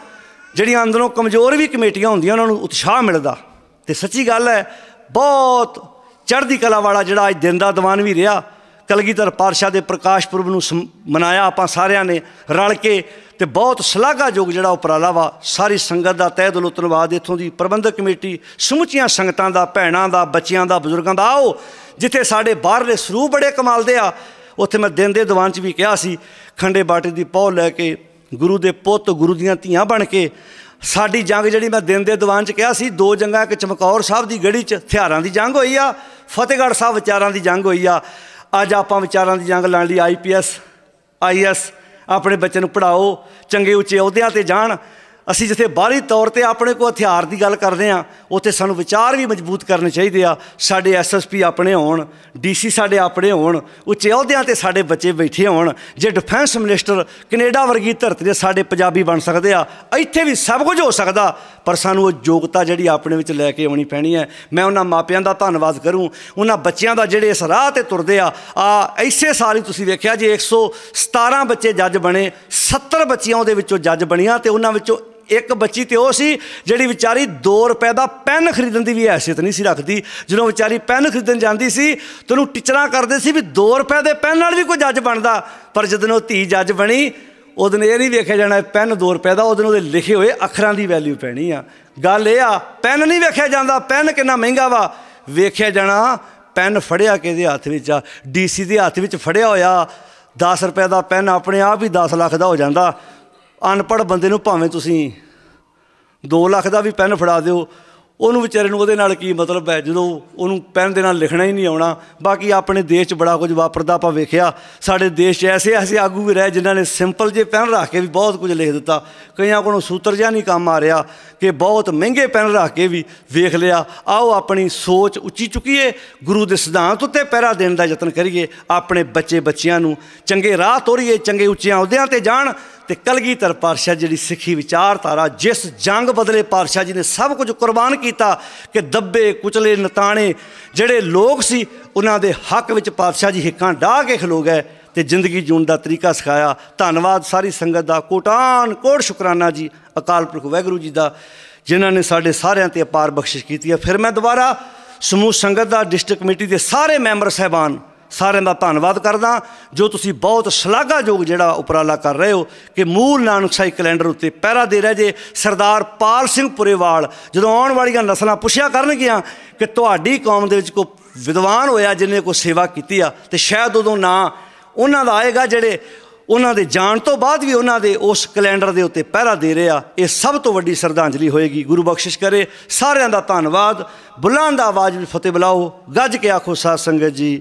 ਜਿਹੜੀਆਂ ਅੰਦਰੋਂ ਕਮਜ਼ੋਰ ਵੀ ਕਮੇਟੀਆਂ ਹੁੰਦੀਆਂ ਉਹਨਾਂ ਨੂੰ ਉਤਸ਼ਾਹ ਮਿਲਦਾ ਤੇ ਸੱਚੀ ਗੱਲ ਹੈ ਬਹੁਤ ਚੜ੍ਹਦੀ ਕਲਾ ਵਾਲਾ ਜਿਹੜਾ ਅੱਜ ਦਿਨ ਦਾ ਦੀਵਾਨ ਵੀ ਰਿਹਾ ਕਲਗੀਧਰ ਪਾਤਸ਼ਾਹ ਦੇ ਪ੍ਰਕਾਸ਼ ਪੁਰਬ ਨੂੰ ਮਨਾਇਆ ਆਪਾਂ ਸਾਰਿਆਂ ਨੇ ਰਲ ਕੇ ਤੇ ਬਹੁਤ ਸ਼ਲਾਘਾਯੋਗ ਜਿਹੜਾ ਉਪਰਾਲਾ ਵਾ ਸਾਰੀ ਸੰਗਤ ਦਾ ਤਹਿ ਦਿਲੋਂ ਧੰਨਵਾਦ ਇਥੋਂ ਦੀ ਪ੍ਰਬੰਧਕ ਕਮੇਟੀ ਸਮੁੱਚੀਆਂ ਸੰਗਤਾਂ ਦਾ ਭੈਣਾਂ ਦਾ ਬੱਚਿਆਂ ਦਾ ਬਜ਼ੁਰਗਾਂ ਦਾ ਆਓ ਜਿੱਥੇ ਸਾਡੇ ਬਾਹਰਲੇ ਸਰੂਪ ਬੜੇ ਕਮਾਲ ਦੇ ਆ ਉੱਥੇ ਮੈਂ ਦਿਨ ਦੇ ਦੀਵਾਨ 'ਚ ਵੀ ਕਿਹਾ ਸੀ ਖੰਡੇ ਬਾਟੇ ਦੀ ਪੌ ਲੈ ਕੇ ਗੁਰੂ ਦੇ ਪੁੱਤ ਗੁਰੂ ਦੀਆਂ ਧੀਆਂ ਬਣ ਕੇ ਸਾਡੀ ਜੰਗ ਜਿਹੜੀ ਮੈਂ ਦਿਨ ਦੇ ਦੀਵਾਨ 'ਚ ਕਿਹਾ ਸੀ ਦੋ ਜੰਗਾਂ ਇੱਕ ਚਮਕੌਰ ਸਾਹਿਬ ਦੀ ਗੜੀ 'ਚ ਹਥਿਆਰਾਂ ਦੀ ਜੰਗ ਹੋਈ ਆ ਫਤਿਹਗੜ੍ਹ ਸਾਹਿਬ ਵਿਚਾਰਾਂ ਦੀ ਜੰਗ ਹੋਈ ਆ ਅੱਜ ਆਪਾਂ ਵਿਚਾਰਾਂ ਦੀ ਜੰਗ ਲੜਨ ਲਈ ਆਈਪੀਐਸ ਆਈਐਸ ਆਪਣੇ ਬੱਚੇ ਨੂੰ ਪੜਾਓ ਚੰਗੇ ਉੱਚੇ ਅਹੁਦਿਆਂ ਤੇ ਜਾਣ ਅਸੀਂ ਜਿੱਥੇ ਬਾਹਰੀ ਤੌਰ ਤੇ ਆਪਣੇ ਕੋ ਹਥਿਆਰ ਦੀ ਗੱਲ ਕਰਦੇ ਆ ਉੱਥੇ ਸਾਨੂੰ ਵਿਚਾਰ ਵੀ ਮਜ਼ਬੂਤ ਕਰਨੇ ਚਾਹੀਦੇ ਆ ਸਾਡੇ ਐਸਐਸਪੀ ਆਪਣੇ ਹੋਣ ਡੀਸੀ ਸਾਡੇ ਆਪਣੇ ਹੋਣ ਉੱਚੇ ਅਹੁਦਿਆਂ ਤੇ ਸਾਡੇ ਬੱਚੇ ਬੈਠੇ ਹੋਣ ਜੇ ਡਿਫੈਂਸ ਮਿਨਿਸਟਰ ਕੈਨੇਡਾ ਵਰਗੀ ਧਰਤੀ ਦੇ ਸਾਡੇ ਪੰਜਾਬੀ ਬਣ ਸਕਦੇ ਆ ਇੱਥੇ ਵੀ ਸਭ ਕੁਝ ਹੋ ਸਕਦਾ ਪਰ ਸਾਨੂੰ ਉਹ ਯੋਗਤਾ ਜਿਹੜੀ ਆਪਣੇ ਵਿੱਚ ਲੈ ਕੇ ਆਉਣੀ ਪੈਣੀ ਹੈ ਮੈਂ ਉਹਨਾਂ ਮਾਪਿਆਂ ਦਾ ਧੰਨਵਾਦ ਕਰੂੰ ਉਹਨਾਂ ਬੱਚਿਆਂ ਦਾ ਜਿਹੜੇ ਇਸ ਰਾਹ ਤੇ ਤੁਰਦੇ ਆ ਆ ਐਸੇ ਸਾਲ ਹੀ ਤੁਸੀਂ ਵੇਖਿਆ ਜੇ 117 ਬੱਚੇ ਜੱਜ ਬਣੇ 70 ਬੱਚਿਆਂ ਉਹਦੇ ਵਿੱਚੋਂ ਜੱਜ ਬਣੀਆਂ ਤੇ ਉਹਨਾਂ ਵਿੱਚੋਂ ਇੱਕ ਬੱਚੀ ਤੇ ਉਹ ਸੀ ਜਿਹੜੀ ਵਿਚਾਰੀ 2 ਰੁਪਏ ਦਾ ਪੈਨ ਖਰੀਦਣ ਦੀ ਵੀ ਹیثیت ਨਹੀਂ ਸੀ ਰੱਖਦੀ ਜਦੋਂ ਵਿਚਾਰੀ ਪੈਨ ਖਰੀਦਣ ਜਾਂਦੀ ਸੀ ਉਹਨੂੰ ਟੀਚਰਾਂ ਕਰਦੇ ਸੀ ਵੀ 2 ਰੁਪਏ ਦੇ ਪੈਨ ਨਾਲ ਵੀ ਕੋਈ ਜੱਜ ਬਣਦਾ ਪਰ ਜਦੋਂ ਉਹ ਧੀ ਜੱਜ ਬਣੀ ਉਹਦਨ ਇਹ ਨਹੀਂ ਵੇਖਿਆ ਜਾਣਾ ਪੈਨ 2 ਰੁਪਏ ਦਾ ਉਹਦਨ ਉਹਦੇ ਲਿਖੇ ਹੋਏ ਅੱਖਰਾਂ ਦੀ ਵੈਲਿਊ ਪੈਣੀ ਆ ਗੱਲ ਇਹ ਆ ਪੈਨ ਨਹੀਂ ਵੇਖਿਆ ਜਾਂਦਾ ਪੈਨ ਕਿੰਨਾ ਮਹਿੰਗਾ ਵਾ ਵੇਖਿਆ ਜਾਣਾ ਪੈਨ ਫੜਿਆ ਕਿਹਦੇ ਹੱਥ ਵਿੱਚ ਆ ਡੀਸੀ ਦੇ ਹੱਥ ਵਿੱਚ ਫੜਿਆ ਹੋਇਆ 10 ਰੁਪਏ ਦਾ ਪੈਨ ਆਪਣੇ ਆਪ ਹੀ 10 ਲੱਖ ਦਾ ਹੋ ਜਾਂਦਾ ਅਨਪੜ੍ਹ ਬੰਦੇ ਨੂੰ ਭਾਵੇਂ ਤੁਸੀਂ 2 ਲੱਖ ਦਾ ਵੀ ਪੈਨ ਫੜਾ ਦਿਓ ਉਹਨੂੰ ਵਿਚਾਰੇ ਨੂੰ ਉਹਦੇ ਨਾਲ ਕੀ ਮਤਲਬ ਹੈ ਜਦੋਂ ਉਹਨੂੰ ਪੈਨ ਦੇ ਨਾਲ ਲਿਖਣਾ ਹੀ ਨਹੀਂ ਆਉਣਾ ਬਾਕੀ ਆਪਣੇ ਦੇਸ਼ 'ਚ ਬੜਾ ਕੁਝ ਵਾਪਰਦਾ ਆਪਾਂ ਵੇਖਿਆ ਸਾਡੇ ਦੇਸ਼ 'ਚ ਐਸੇ ਐਸੇ ਆਗੂ ਵੀ ਰਹੇ ਜਿਨ੍ਹਾਂ ਨੇ ਸਿੰਪਲ ਜੇ ਪੈਨ ਰੱਖ ਕੇ ਵੀ ਬਹੁਤ ਕੁਝ ਲਿਖ ਦਿੱਤਾ ਕਈਆਂ ਕੋਲੋਂ ਸੂਤਰ ਜਿਹਾ ਨਹੀਂ ਕੰਮ ਆ ਰਿਹਾ ਕਿ ਬਹੁਤ ਮਹਿੰਗੇ ਪੈਨ ਰੱਖ ਕੇ ਵੀ ਵੇਖ ਲਿਆ ਆਓ ਆਪਣੀ ਸੋਚ ਉੱਚੀ ਚੁੱਕੀਏ ਗੁਰੂ ਦੇ ਸਿਧਾਂਤ ਉੱਤੇ ਪਹਿਰਾ ਦੇਣ ਦਾ ਯਤਨ ਕਰੀਏ ਆਪਣੇ ਬੱਚੇ ਬੱਚਿਆਂ ਨੂੰ ਚੰਗੇ ਰਾਹ ਤੋਰੀਏ ਚੰਗੇ ਉੱਚਿਆਂ ਅਹੁਦਿਆਂ ਤੇ ਜਾਣ ਤੇ ਕਲਗੀਧਰ ਪਾਤਸ਼ਾਹ ਜਿਹੜੀ ਸਿੱਖੀ ਵਿਚਾਰਧਾਰਾ ਜਿਸ ਜੰਗ ਬਦਲੇ ਪਾਤਸ਼ਾਹ ਜੀ ਨੇ ਸਭ ਕੁਝ ਕੁਰਬਾਨ ਕੀਤਾ ਕਿ ਦੱਬੇ ਕੁਚਲੇ ਨਤਾਣੇ ਜਿਹੜੇ ਲੋਕ ਸੀ ਉਹਨਾਂ ਦੇ ਹੱਕ ਵਿੱਚ ਪਾਤਸ਼ਾਹ ਜੀ ਹਿੱਕਾਂ ਡਾਹ ਕੇ ਖਲੋ ਗਏ ਤੇ ਜ਼ਿੰਦਗੀ ਜੂਣ ਦਾ ਤਰੀਕਾ ਸਿਖਾਇਆ ਧੰਨਵਾਦ ਸਾਰੀ ਸੰਗਤ ਦਾ ਕੋਟਾਨ ਕੋਟ ਸ਼ੁਕਰਾਨਾ ਜੀ ਅਕਾਲ ਪੁਰਖ ਵਾਹਿਗੁਰੂ ਜੀ ਦਾ ਜਿਨ੍ਹਾਂ ਨੇ ਸਾਡੇ ਸਾਰਿਆਂ ਤੇ ਅਪਾਰ ਬਖਸ਼ਿਸ਼ ਕੀਤੀ ਹੈ ਫਿਰ ਮੈਂ ਦੁਬਾਰਾ ਸਮੂਹ ਸੰਗਤ ਦਾ ਡਿਸਟ੍ਰਿਕਟ ਕਮੇਟੀ ਦੇ ਸਾਰੇ ਮੈਂਬਰ ਸਹਿਬਾਨ ਸਾਰਿਆਂ ਦਾ ਧੰਨਵਾਦ ਕਰਦਾ ਜੋ ਤੁਸੀਂ ਬਹੁਤ ਸ਼ਲਾਘਾਯੋਗ ਜਿਹੜਾ ਉਪਰਾਲਾ ਕਰ ਰਹੇ ਹੋ ਕਿ ਮੂਲ ਨਾਨਕਸ਼ਾਹੀ ਕੈਲੰਡਰ ਉੱਤੇ ਪਹਿਰਾ ਦੇ ਰਹੇ ਜੇ ਸਰਦਾਰ ਪਾਲ ਸਿੰਘ ਪੁਰੇਵਾਲ ਜਦੋਂ ਆਉਣ ਵਾਲੀਆਂ ਨਸਲਾਂ ਪੁੱਛਿਆ ਕਰਨਗੀਆਂ ਕਿ ਤੁਹਾਡੀ ਕੌਮ ਦੇ ਵਿੱਚ ਕੋਈ ਵਿਦਵਾਨ ਹੋਇਆ ਜਿਨੇ ਕੋਈ ਸੇਵਾ ਕੀਤੀ ਆ ਤੇ ਸ਼ਾਇਦ ਉਦੋਂ ਨਾਂ ਉਹਨਾਂ ਦਾ ਆਏਗਾ ਜਿਹੜੇ ਉਹਨਾਂ ਦੇ ਜਾਣ ਤੋਂ ਬਾਅਦ ਵੀ ਉਹਨਾਂ ਦੇ ਉਸ ਕੈਲੰਡਰ ਦੇ ਉੱਤੇ ਪਹਿਰਾ ਦੇ ਰਿਹਾ ਇਹ ਸਭ ਤੋਂ ਵੱਡੀ ਸ਼ਰਧਾਂਜਲੀ ਹੋਏਗੀ ਗੁਰੂ ਬਖਸ਼ਿਸ਼ ਕਰੇ ਸਾਰਿਆਂ ਦਾ ਧੰਨਵਾਦ ਬੁਲੰਦ ਆਵਾਜ਼ ਵਿੱਚ ਫਤਿਹ ਬੁਲਾਓ ਗੱਜ ਕੇ ਆਖੋ ਸਾਧ ਸੰਗਤ ਜੀ